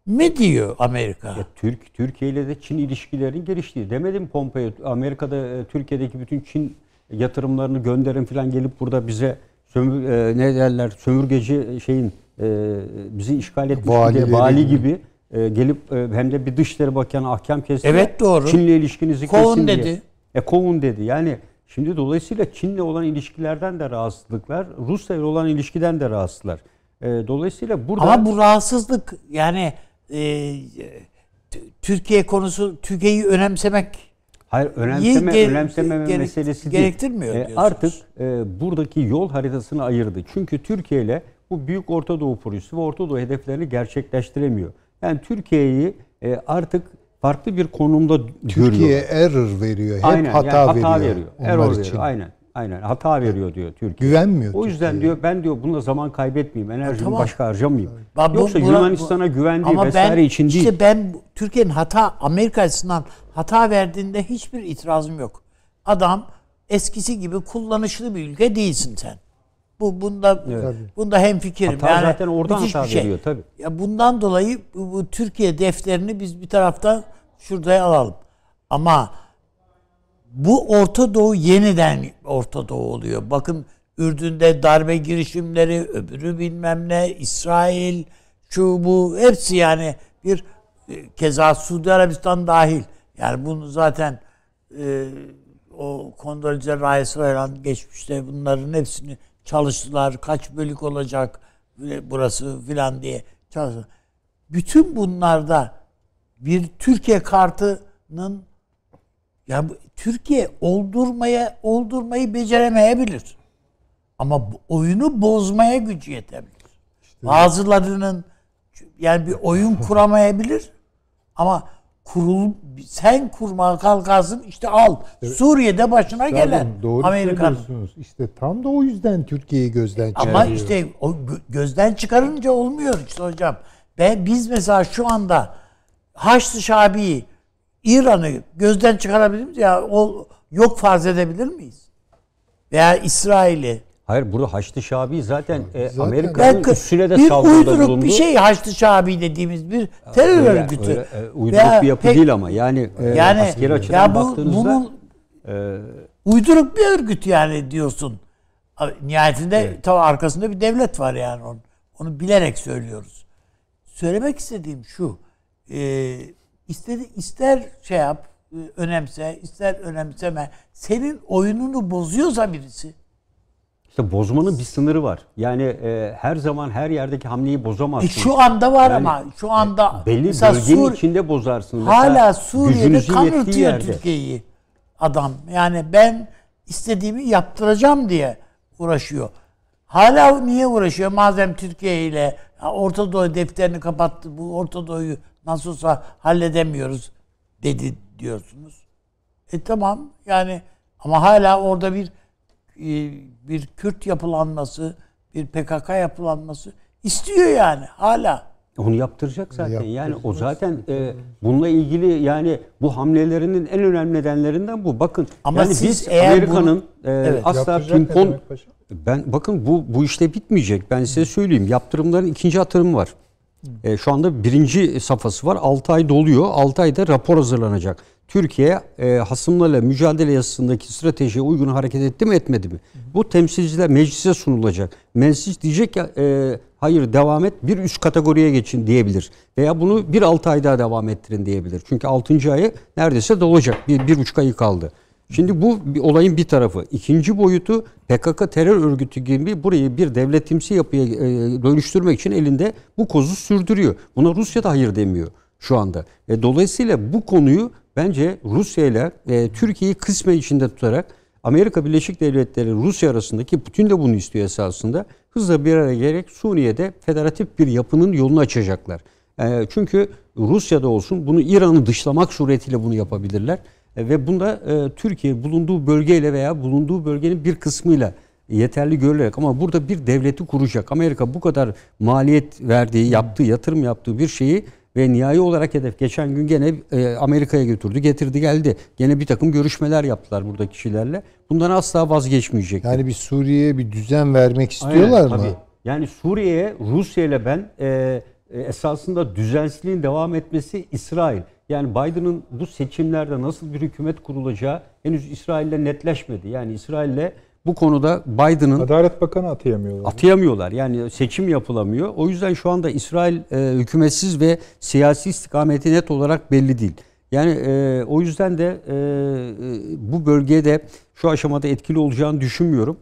mi diyor Amerika? Ya, Türk Türkiye ile de Çin ilişkilerin geliştiği. Demedim Pompeo Amerika'da e, Türkiye'deki bütün Çin yatırımlarını gönderin falan gelip burada bize sömür, e, ne derler sömürgeci şeyin e, bizi işgal etmiş Valileri bir vali gibi, gibi e, gelip e, hem de bir dışişleri bakanı ahkam kesti. Evet doğru. Çin'le ilişkinizi kovun kesin dedi. Diye. E kovun dedi. Yani şimdi dolayısıyla Çin'le olan ilişkilerden de rahatsızlıklar, Rusya ile olan ilişkiden de rahatsızlar. E, dolayısıyla burada Ama bu rahatsızlık yani e, Türkiye konusu Türkiye'yi önemsemek Hayır önemseme ger- önemsememe gerek- meselesi gerektirmiyor değil. Diyorsunuz. artık e, buradaki yol haritasını ayırdı. Çünkü Türkiye ile bu büyük Orta Doğu projesi ve Orta Doğu hedeflerini gerçekleştiremiyor. Yani Türkiye'yi e, artık farklı bir konumda Türkiye görüyor. Türkiye error veriyor. Hep aynen, hata, yani hata veriyor. veriyor. Error için. veriyor. Aynen. Aynen hata veriyor diyor Türkiye. Güvenmiyor. O yüzden Türkiye. diyor ben diyor bununla zaman kaybetmeyeyim. Enerjimi tamam. başka harcamayayım. Tamam. Yoksa buna, Yunanistan'a güvendiği vesaire ben, için değil. İşte ben Türkiye'nin hata Amerika açısından hata verdiğinde hiçbir itirazım yok. Adam eskisi gibi kullanışlı bir ülke değilsin sen. Bu bunda evet. bunda hem fikir Hata yani zaten orada hata şey. veriyor tabii. Ya bundan dolayı bu, bu Türkiye defterini biz bir taraftan şuraya alalım. Ama bu Orta Doğu yeniden Orta Doğu oluyor. Bakın Ürdün'de darbe girişimleri, öbürü bilmem ne, İsrail, şu bu hepsi yani bir e, keza Suudi Arabistan dahil. Yani bunu zaten e, o Kondolize Rice falan geçmişte bunların hepsini çalıştılar. Kaç bölük olacak e, burası filan diye çalıştılar. Bütün bunlarda bir Türkiye kartının ya bu, Türkiye oldurmaya oldurmayı beceremeyebilir. Ama bu oyunu bozmaya gücü yetebilir. İşte Bazılarının yani bir oyun kuramayabilir ama kurul sen kurmaya kalkarsın işte al. Evet. Suriye'de başına Zaten gelen doğru Amerikan. İşte tam da o yüzden Türkiye'yi gözden çıkarıyor. Ama işte o gözden çıkarınca olmuyor işte hocam. Ben biz mesela şu anda Haçlı Şabi'yi İran'ı gözden çıkarabilir miyiz? Ya o yok farz edebilir miyiz? Veya İsrail'i. Hayır burada Haçlı Şabi zaten, e, zaten Amerika'nın ben, üstüne de saldırıda bulundu. Bir uyduruk bir şey Haçlı Şabi dediğimiz bir terör öyle, örgütü. Öyle, e, uyduruk veya bir yapı pek, değil ama yani, e, yani askeri açıdan ya bu, baktığınızda bunun, e, uyduruk bir örgüt yani diyorsun. Nihayetinde evet. tabii arkasında bir devlet var yani onu, onu bilerek söylüyoruz. Söylemek istediğim şu. Eee istedi, ister şey yap, e, önemse, ister önemseme. Senin oyununu bozuyorsa birisi. İşte bozmanın bir sınırı var. Yani e, her zaman her yerdeki hamleyi bozamazsın. E şu anda var yani, ama şu anda e, belli bölgenin Sur, içinde bozarsın. Hala Suriye'de kanırtıyor Türkiye'yi adam. Yani ben istediğimi yaptıracağım diye uğraşıyor. Hala niye uğraşıyor? Madem Türkiye ile Orta Doğu defterini kapattı, bu Orta Doğu'yu Nasıl olsa halledemiyoruz dedi diyorsunuz. E tamam yani ama hala orada bir e, bir Kürt yapılanması, bir PKK yapılanması istiyor yani hala. Onu yaptıracak zaten. Yaptıracak. Yani o zaten e, bununla ilgili yani bu hamlelerinin en önemli nedenlerinden bu. Bakın Ama yani biz Amerika'nın e, evet, asla pimpon ben bakın bu bu işte bitmeyecek. Ben size söyleyeyim. Yaptırımların ikinci hatırım var. E, şu anda birinci safhası var. 6 ay doluyor. 6 ayda rapor hazırlanacak. Türkiye e, hasımlarla mücadele yasasındaki stratejiye uygun hareket etti mi etmedi mi? Bu temsilciler meclise sunulacak. Meclis diyecek ya e, hayır devam et bir üst kategoriye geçin diyebilir. Veya bunu bir altı ay daha devam ettirin diyebilir. Çünkü altıncı ayı neredeyse dolacak. Bir, bir buçuk ayı kaldı. Şimdi bu bir olayın bir tarafı. İkinci boyutu PKK terör örgütü gibi burayı bir devletimsi yapıya e, dönüştürmek için elinde bu kozu sürdürüyor. Buna Rusya da hayır demiyor şu anda. E, dolayısıyla bu konuyu bence Rusya ile e, Türkiye'yi kısmen içinde tutarak Amerika Birleşik Devletleri Rusya arasındaki Putin de bunu istiyor esasında. Hızla bir araya gerek Suriye'de federatif bir yapının yolunu açacaklar. E, çünkü Rusya'da olsun bunu İran'ı dışlamak suretiyle bunu yapabilirler. E, ve bunda e, Türkiye bulunduğu bölgeyle veya bulunduğu bölgenin bir kısmıyla yeterli görülerek ama burada bir devleti kuracak. Amerika bu kadar maliyet verdiği, yaptığı, yatırım yaptığı bir şeyi ve nihai olarak hedef geçen gün gene e, Amerika'ya götürdü, getirdi geldi. Gene bir takım görüşmeler yaptılar burada kişilerle. Bundan asla vazgeçmeyecek. Yani bir Suriye'ye bir düzen vermek istiyorlar Aynen, mı? Tabii. Yani Suriye'ye Rusya ile ben e, e esasında düzensizliğin devam etmesi İsrail. Yani Biden'ın bu seçimlerde nasıl bir hükümet kurulacağı henüz İsrail'le netleşmedi. Yani İsrail'le bu konuda Biden'ın... Adalet Bakanı atayamıyorlar. Atayamıyorlar. Yani seçim yapılamıyor. O yüzden şu anda İsrail e, hükümetsiz ve siyasi istikameti net olarak belli değil. Yani e, o yüzden de e, e bu bölgeye de şu aşamada etkili olacağını düşünmüyorum.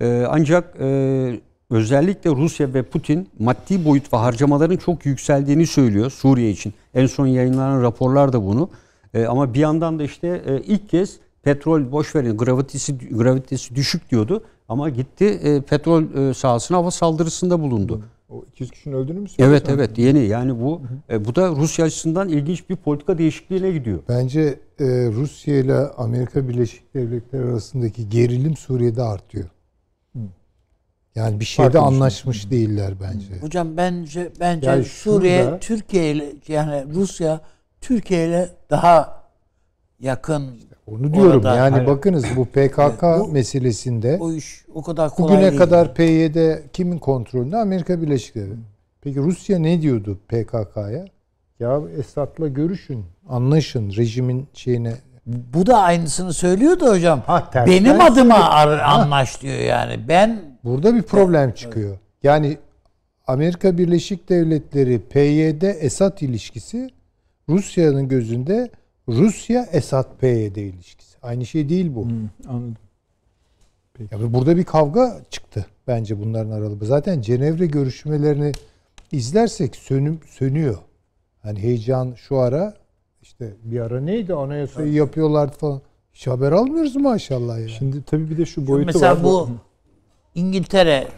E, ancak e, özellikle Rusya ve Putin maddi boyut ve harcamaların çok yükseldiğini söylüyor Suriye için. En son yayınlanan raporlar da bunu. E, ama bir yandan da işte e, ilk kez petrol boş verin gravitesi gravitesi düşük diyordu ama gitti e, petrol e, sahasına hava saldırısında bulundu. O 200 kişinin öldüğünü mü söylüyorsun? Evet evet yeni yani bu bu da Rusya açısından ilginç bir politika değişikliğine gidiyor. Bence Rusya ile Amerika Birleşik Devletleri arasındaki gerilim Suriye'de artıyor. Yani bir şeyde Farklı şey. anlaşmış değiller bence. Hocam bence bence yani Suriye şurada, Türkiye ile yani Rusya Türkiye ile daha yakın. Işte onu diyorum. Orada, yani hayır. bakınız bu PKK bu, meselesinde o iş o kadar kolay bugüne değil. kadar PYD kimin kontrolünde? Amerika Birleşik Devletleri. Peki Rusya ne diyordu PKK'ya? Ya Esad'la görüşün, anlaşın, rejimin şeyine bu da aynısını söylüyor da hocam. Ha, ters, Benim ters, adıma ar- anlaş diyor yani. Ben burada bir problem çıkıyor. Yani Amerika Birleşik Devletleri PYD Esad ilişkisi Rusya'nın gözünde Rusya Esad PYD ilişkisi. Aynı şey değil bu. Hmm, anladım. Peki. Ya burada bir kavga çıktı bence bunların aralığı. Zaten Cenevre görüşmelerini izlersek sönüm sönüyor. Hani heyecan şu ara işte bir ara neydi anayasayı evet. yapıyorlardı falan. Hiç haber almıyoruz maşallah yani. Şimdi tabii bir de şu boyutu mesela var. Mesela bu İngiltere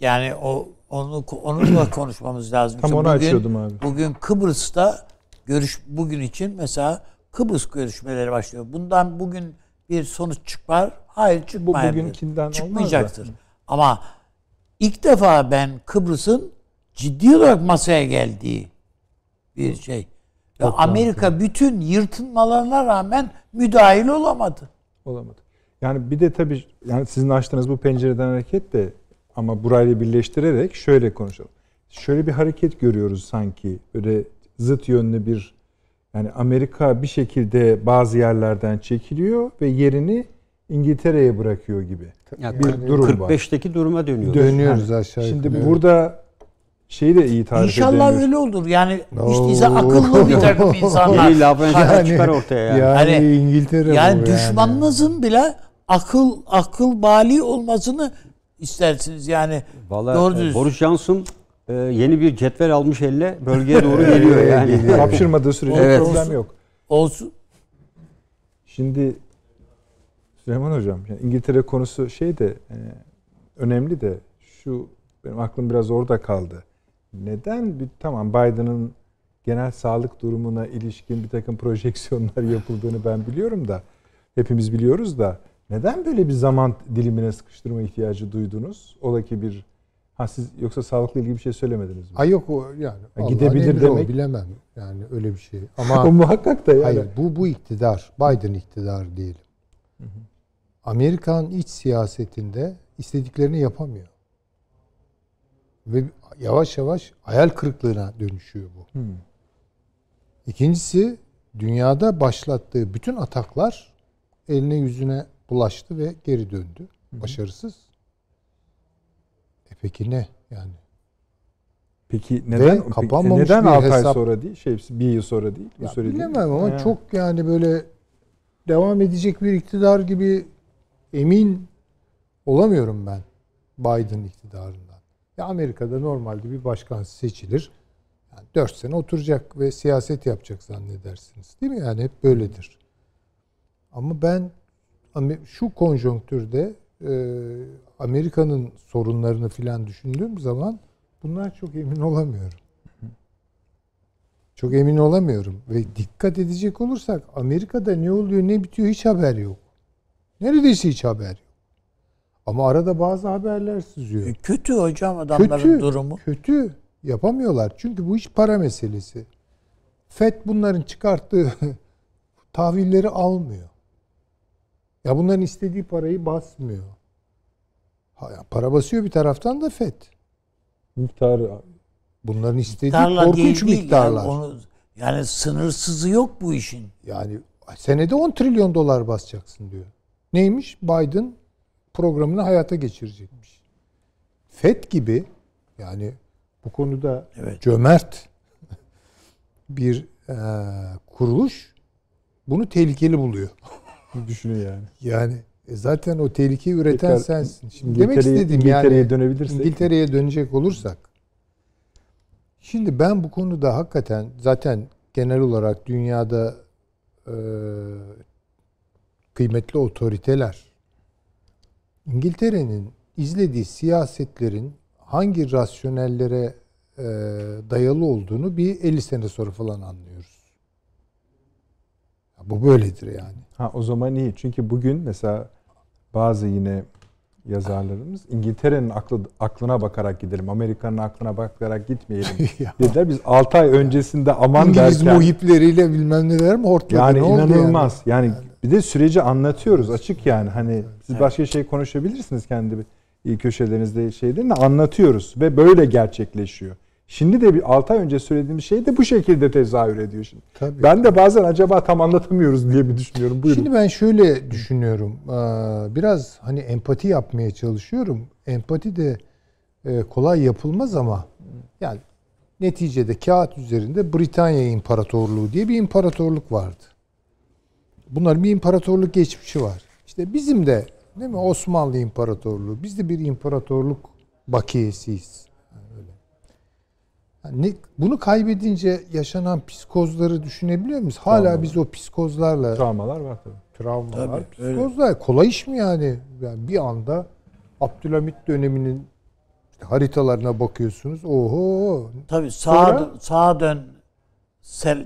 yani o onu onunla konuşmamız lazım. Tam onu bugün, açıyordum abi. Bugün Kıbrıs'ta görüş bugün için mesela Kıbrıs görüşmeleri başlıyor. Bundan bugün bir sonuç çıkar. Hayır çıkmayacak. Bu bugünkinden Çıkmayacaktır. Ama ilk defa ben Kıbrıs'ın ciddi olarak masaya geldiği bir şey. Ya Amerika bütün yırtınmalarına rağmen müdahil olamadı. Olamadı. Yani bir de tabii yani sizin açtığınız bu pencereden hareket de ama burayla birleştirerek şöyle konuşalım. Şöyle bir hareket görüyoruz sanki. Böyle zıt yönlü bir yani Amerika bir şekilde bazı yerlerden çekiliyor ve yerini İngiltere'ye bırakıyor gibi. Yani bir durum 45'teki var. duruma dönüyoruz. Dönüyoruz yani, aşağı yukarı. Şimdi burada şeyi de iyi tarif İnşallah edemiyor. öyle olur. Yani işte ise akıllı bir takım insanlar. Yeni Lavrençler yani, çıkar ortaya yani. Yani hani, İngiltere yani. düşmanınızın yani. bile akıl akıl bali olmasını istersiniz yani. Vallahi doğru e, düz. Boris Johnson e, yeni bir cetvel almış elle bölgeye doğru geliyor yani. Kapşırmadığı sürece evet. problem yok. Olsun. Şimdi Süleyman Hocam yani İngiltere konusu şey de e, önemli de şu benim aklım biraz orada kaldı neden bir, tamam Biden'ın genel sağlık durumuna ilişkin bir takım projeksiyonlar yapıldığını ben biliyorum da hepimiz biliyoruz da neden böyle bir zaman dilimine sıkıştırma ihtiyacı duydunuz? Ola ki bir ha siz yoksa sağlıkla ilgili bir şey söylemediniz mi? Ay yok o yani ha, gidebilir demek. O, bilemem yani öyle bir şey. Ama o muhakkak da yani. Hayır bu bu iktidar Biden iktidar diyelim. Hı hı. Amerikan iç siyasetinde istediklerini yapamıyor. Ve yavaş yavaş hayal kırıklığına dönüşüyor bu. Hmm. İkincisi dünyada başlattığı bütün ataklar eline yüzüne bulaştı ve geri döndü. Başarısız. E peki ne yani? Peki neden kapanmamış neden bir 6 hesap... ay sonra değil? Şey bir yıl sonra değil. Ya söylediğim. bilemem ama ha. çok yani böyle devam edecek bir iktidar gibi emin olamıyorum ben Biden iktidarını. Ya Amerika'da normalde bir başkan seçilir. Yani 4 sene oturacak ve siyaset yapacak zannedersiniz. Değil mi? Yani hep böyledir. Ama ben şu konjonktürde e, Amerika'nın sorunlarını filan düşündüğüm zaman bunlar çok emin olamıyorum. Çok emin olamıyorum. Ve dikkat edecek olursak Amerika'da ne oluyor ne bitiyor hiç haber yok. Neredeyse hiç haber yok. Ama arada bazı haberler sızıyor. E, kötü hocam adamların kötü, durumu. Kötü. Yapamıyorlar. Çünkü bu iş para meselesi. FED bunların çıkarttığı tahvilleri almıyor. Ya bunların istediği parayı basmıyor. Ha, para basıyor bir taraftan da FED. Miktar, Bunların istediği Miktarla korkunç değil, miktarlar. Yani, onu, yani sınırsızı yok bu işin. Yani senede 10 trilyon dolar basacaksın diyor. Neymiş? Biden programını hayata geçirecekmiş. FED gibi yani bu konuda evet. cömert bir e, kuruluş bunu tehlikeli buluyor. Düşünün yani. Yani e zaten o tehlikeyi üreten Tekrar, sensin. Şimdi demek istediğim İngiltere'ye yani dönebilirsek. İngiltere'ye dönecek olursak. Şimdi ben bu konuda hakikaten zaten genel olarak dünyada e, kıymetli otoriteler İngiltere'nin izlediği siyasetlerin hangi rasyonellere e, dayalı olduğunu bir 50 sene sonra falan anlıyoruz. Ya bu böyledir yani. Ha o zaman iyi. Çünkü bugün mesela bazı yine yazarlarımız İngiltere'nin aklı, aklına bakarak gidelim. Amerika'nın aklına bakarak gitmeyelim dediler. Biz 6 ay öncesinde aman İngiliz derken... İngiliz muhipleriyle bilmem neler mi hortladı. Yani ne inanılmaz. Yani, yani bir de süreci anlatıyoruz açık yani hani siz evet. başka şey konuşabilirsiniz kendi e, köşelerinizde şeylerini anlatıyoruz ve böyle gerçekleşiyor. Şimdi de bir 6 ay önce söylediğim şey de bu şekilde tezahür ediyor şimdi. Tabii. Ben de bazen acaba tam anlatamıyoruz diye bir düşünüyorum. Buyurun. Şimdi ben şöyle düşünüyorum. Biraz hani empati yapmaya çalışıyorum. Empati de e, kolay yapılmaz ama yani neticede kağıt üzerinde Britanya İmparatorluğu diye bir imparatorluk vardı bunların bir imparatorluk geçmişi var. İşte bizim de değil mi Osmanlı İmparatorluğu. Biz de bir imparatorluk bakiyesiyiz. Yani öyle. Yani bunu kaybedince yaşanan psikozları düşünebiliyor muyuz? Hala Travmalar. biz o psikozlarla travmalar var tabii. Travmalar, tabii, psikozlar. Öyle. Kolay iş mi yani? yani? Bir anda Abdülhamit döneminin haritalarına bakıyorsunuz. Oho. Tabii sağa, Sonra, sağa dön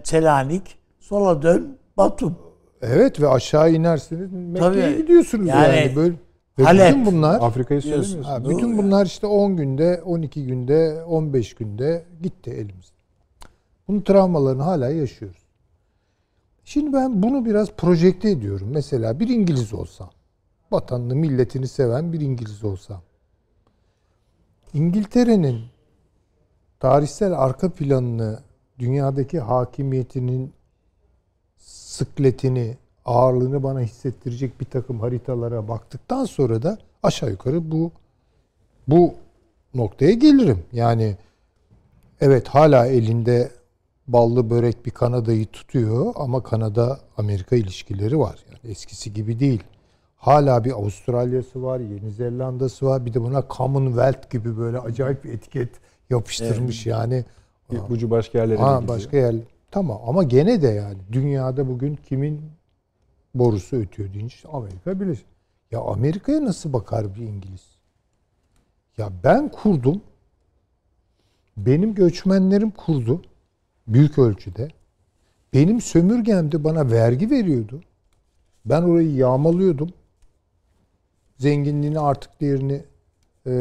Selanik, sola dön Batum. Evet ve aşağı inersiniz Mekke'ye Tabii. gidiyorsunuz yani. yani. Böyle ve Halep. bütün bunlar Afrika'yı söylemiyorsun. Ha, bütün bunlar işte 10 günde, 12 günde, 15 günde gitti elimizde. Bunun travmalarını hala yaşıyoruz. Şimdi ben bunu biraz projekte ediyorum. Mesela bir İngiliz olsam, vatanını, milletini seven bir İngiliz olsam. İngiltere'nin tarihsel arka planını, dünyadaki hakimiyetinin sıkletini, ağırlığını bana hissettirecek bir takım haritalara baktıktan sonra da aşağı yukarı bu bu noktaya gelirim. Yani evet hala elinde ballı börek bir Kanada'yı tutuyor ama Kanada Amerika ilişkileri var. Yani eskisi gibi değil. Hala bir Avustralya'sı var, Yeni Zelanda'sı var. Bir de buna Commonwealth gibi böyle acayip bir etiket yapıştırmış evet. yani. ucu başka yerlere ha, gidiyor. Başka yer. Tamam ama gene de yani dünyada bugün kimin borusu ötüyor deyince işte Amerika Birleşik. Ya Amerika'ya nasıl bakar bir İngiliz? Ya ben kurdum. Benim göçmenlerim kurdu. Büyük ölçüde. Benim sömürgemde bana vergi veriyordu. Ben orayı yağmalıyordum. Zenginliğini artık değerini e,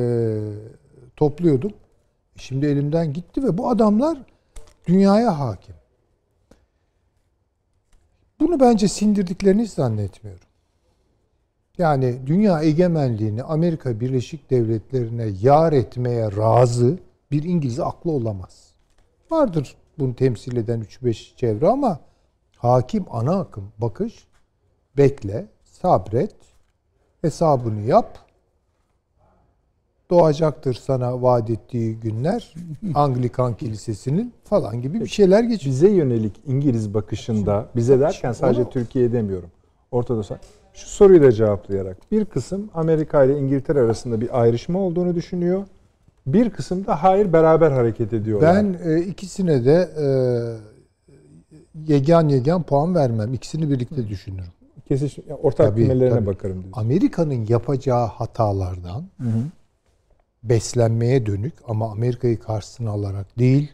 topluyordum. E şimdi elimden gitti ve bu adamlar dünyaya hakim. Bunu bence sindirdiklerini zannetmiyorum. Yani dünya egemenliğini Amerika Birleşik Devletleri'ne yar etmeye razı bir İngiliz aklı olamaz. Vardır bunu temsil eden 3-5 çevre ama hakim ana akım bakış bekle, sabret, hesabını yap, doğacaktır sana vaat ettiği günler Anglikan Kilisesi'nin falan gibi bir şeyler geçiyor. Bize yönelik İngiliz bakışında bize derken sadece Türkiye demiyorum. Ortada şu soruyu da cevaplayarak bir kısım Amerika ile İngiltere arasında bir ayrışma olduğunu düşünüyor. Bir kısım da hayır beraber hareket ediyorlar. Ben e, ikisine de e, yegan yegan puan vermem. İkisini birlikte Hı. düşünürüm. Kesiş ortak tabii, bakarım diyorsun. Amerika'nın yapacağı hatalardan hı hı beslenmeye dönük ama Amerika'yı karşısına alarak değil,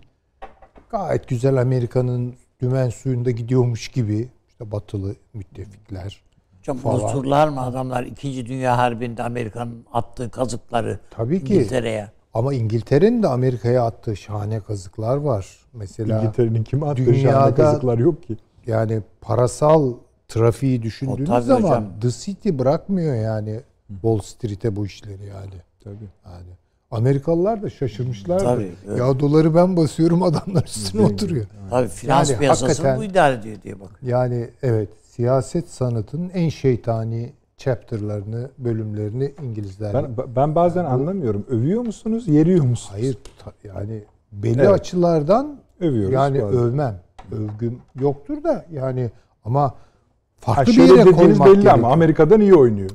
gayet güzel Amerika'nın dümen suyunda gidiyormuş gibi işte batılı müttefikler Hocam falan. unuturlar mı adamlar İkinci Dünya Harbi'nde Amerika'nın attığı kazıkları Tabii ki. İngiltere'ye? Ama İngiltere'nin de Amerika'ya attığı şahane kazıklar var. Mesela İngiltere'nin kim attığı dünyada, şahane kazıklar yok ki. Yani parasal trafiği düşündüğünüz zaman hocam. The City bırakmıyor yani Wall Street'e bu işleri yani. Tabii. Yani Amerikalılar da şaşırmışlar. Tabii. Ya doları ben basıyorum adamlar üstüne Değil oturuyor. Yani. Tabii finans yani, piyasasını bu idare ediyor diye bak. Yani evet siyaset sanatının en şeytani chapter'larını, bölümlerini İngilizler. Ben, ben bazen yani, anlamıyorum. Övüyor musunuz, yeriyor musunuz? Hayır. Yani belli evet. açılardan övüyoruz. Yani bazen. övmem. Övgüm yoktur da yani ama farklı Aşırı bir yere koymak belli gerekiyor. ama Amerika'dan iyi oynuyor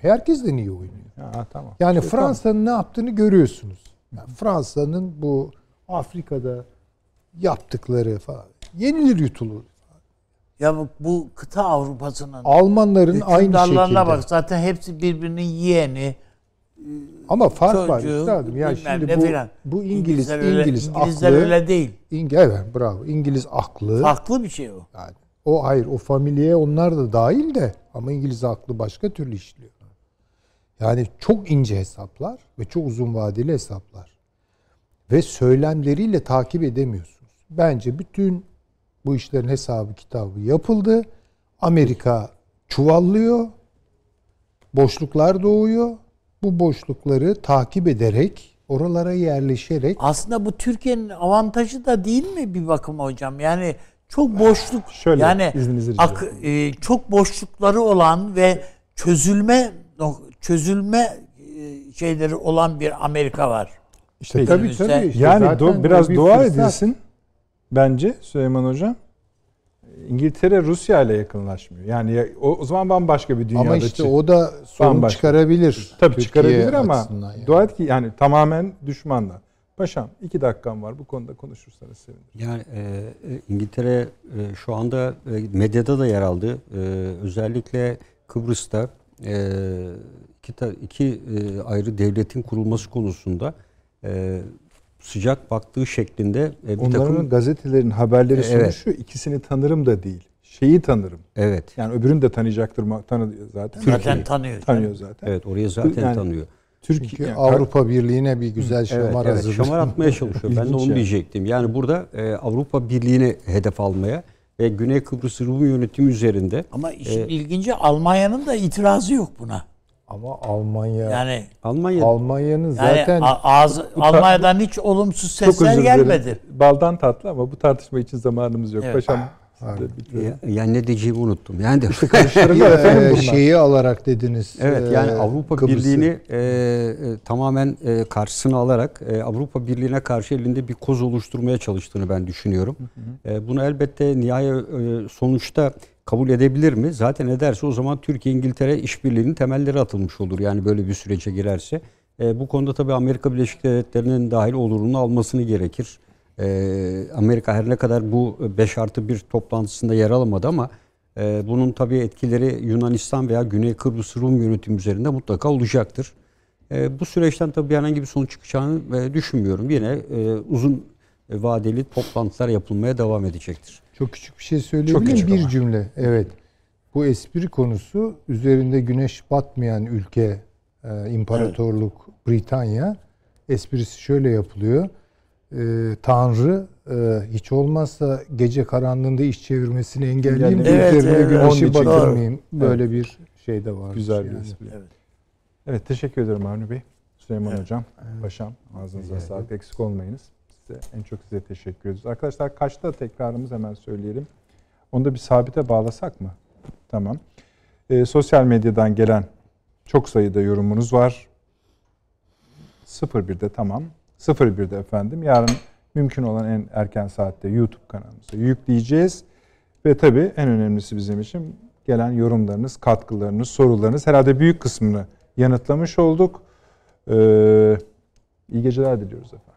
herkes de niye oynuyor? Ha, tamam. Yani şey, Fransa'nın tamam. ne yaptığını görüyorsunuz. Yani Fransa'nın bu Afrika'da yaptıkları falan. Yenilir yutulur. Ya bu, bu kıta Avrupa'sının Almanların aynı şekilde. bak zaten hepsi birbirinin yeğeni. Ama fark çocuğu, var üstadım. Ya şimdi bu, falan. bu İngiliz İngilizler öyle, İngiliz İngilizler aklı. öyle değil. İng evet bravo. İngiliz aklı. Farklı bir şey o. Yani o hayır o familyeye onlar da dahil de ama İngiliz aklı başka türlü işliyor. Yani çok ince hesaplar ve çok uzun vadeli hesaplar. Ve söylemleriyle takip edemiyorsunuz. Bence bütün bu işlerin hesabı kitabı yapıldı. Amerika çuvallıyor. Boşluklar doğuyor. Bu boşlukları takip ederek oralara yerleşerek aslında bu Türkiye'nin avantajı da değil mi bir bakıma hocam? Yani çok boşluk Şöyle, yani ak, e, çok boşlukları olan ve çözülme çözülme e, şeyleri olan bir Amerika var. İşte Peki, tabii tabii. Işte yani do, biraz bir dua fırsat. edilsin bence Süleyman Hocam. İngiltere Rusya ile yakınlaşmıyor. Yani o, o zaman bambaşka bir dünyada. Ama işte o da sorun bambaşka. çıkarabilir. Tabii Türkiye çıkarabilir ama yani. dua et ki yani tamamen düşmanla. Paşam iki dakikam var bu konuda konuşursanız sevinirim. Yani e, e, İngiltere e, şu anda e, medyada da yer aldı. E, özellikle Kıbrıs'ta e, iki, iki e, ayrı devletin kurulması konusunda e, sıcak baktığı şeklinde e, bir Onların takım... gazetelerin haberleri sonuçu e, evet. şu ikisini tanırım da değil. Şeyi tanırım. Evet. Yani öbürünü de tanıyacaktır tanı zaten. Zaten tanıyor. Tanıyor zaten. Evet oraya zaten yani, tanıyor. Türkiye Çünkü Avrupa Birliği'ne bir güzel şamar evet, hazırlıyor. şamar atmaya çalışıyor. ben de onu diyecektim. Yani burada e, Avrupa Birliği'ne hedef almaya ve Güney Kıbrıs Rum yönetimi üzerinde. Ama e, işin e, ilginci Almanya'nın da itirazı yok buna. Ama Almanya yani Almanya Almanya'nın zaten yani ağzı, Almanya'dan hiç olumsuz sesler gelmedi. Baldan tatlı ama bu tartışma için zamanımız yok. Evet. Paşam yani ne diyeceğimi unuttum. Yani de e, şeyi alarak dediniz. Evet e, yani Avrupa Kıbrıs'ı. Birliği'ni e, e, tamamen e, karşısına alarak e, Avrupa Birliği'ne karşı elinde bir koz oluşturmaya çalıştığını ben düşünüyorum. Hı hı. E, bunu elbette nihayet e, sonuçta kabul edebilir mi? Zaten ederse o zaman Türkiye-İngiltere işbirliğinin temelleri atılmış olur. Yani böyle bir sürece girerse. E, bu konuda tabii Amerika Birleşik Devletleri'nin dahil olurunu almasını gerekir. Ee, Amerika her ne kadar bu 5 artı 1 toplantısında yer alamadı ama e, bunun tabii etkileri Yunanistan veya Güney Kıbrıs Rum yönetimi üzerinde mutlaka olacaktır. E, bu süreçten tabii herhangi bir sonuç çıkacağını e, düşünmüyorum. Yine uzun vadeli toplantılar yapılmaya devam edecektir. Çok küçük bir şey söyleyebilir miyim? Bir ama. cümle. Evet. Bu espri konusu üzerinde güneş batmayan ülke, e, imparatorluk evet. Britanya esprisi şöyle yapılıyor e, Tanrı e, hiç olmazsa gece karanlığında iş çevirmesini engelleyeyim. Yani, evet, üzerine evet, güneşi batırmayayım. Böyle evet. bir şey de var. Güzel bir yani. Evet. evet teşekkür ederim Avni Bey. Süleyman evet. Hocam, evet. Paşam ağzınıza evet. sağlık. Eksik olmayınız. Size, en çok size teşekkür ediyoruz. Arkadaşlar kaçta tekrarımız hemen söyleyelim. Onu da bir sabite bağlasak mı? Tamam. E, sosyal medyadan gelen çok sayıda yorumunuz var. 01'de tamam. 01'de efendim. Yarın mümkün olan en erken saatte YouTube kanalımıza yükleyeceğiz. Ve tabii en önemlisi bizim için gelen yorumlarınız, katkılarınız, sorularınız herhalde büyük kısmını yanıtlamış olduk. Ee, iyi geceler diliyoruz efendim.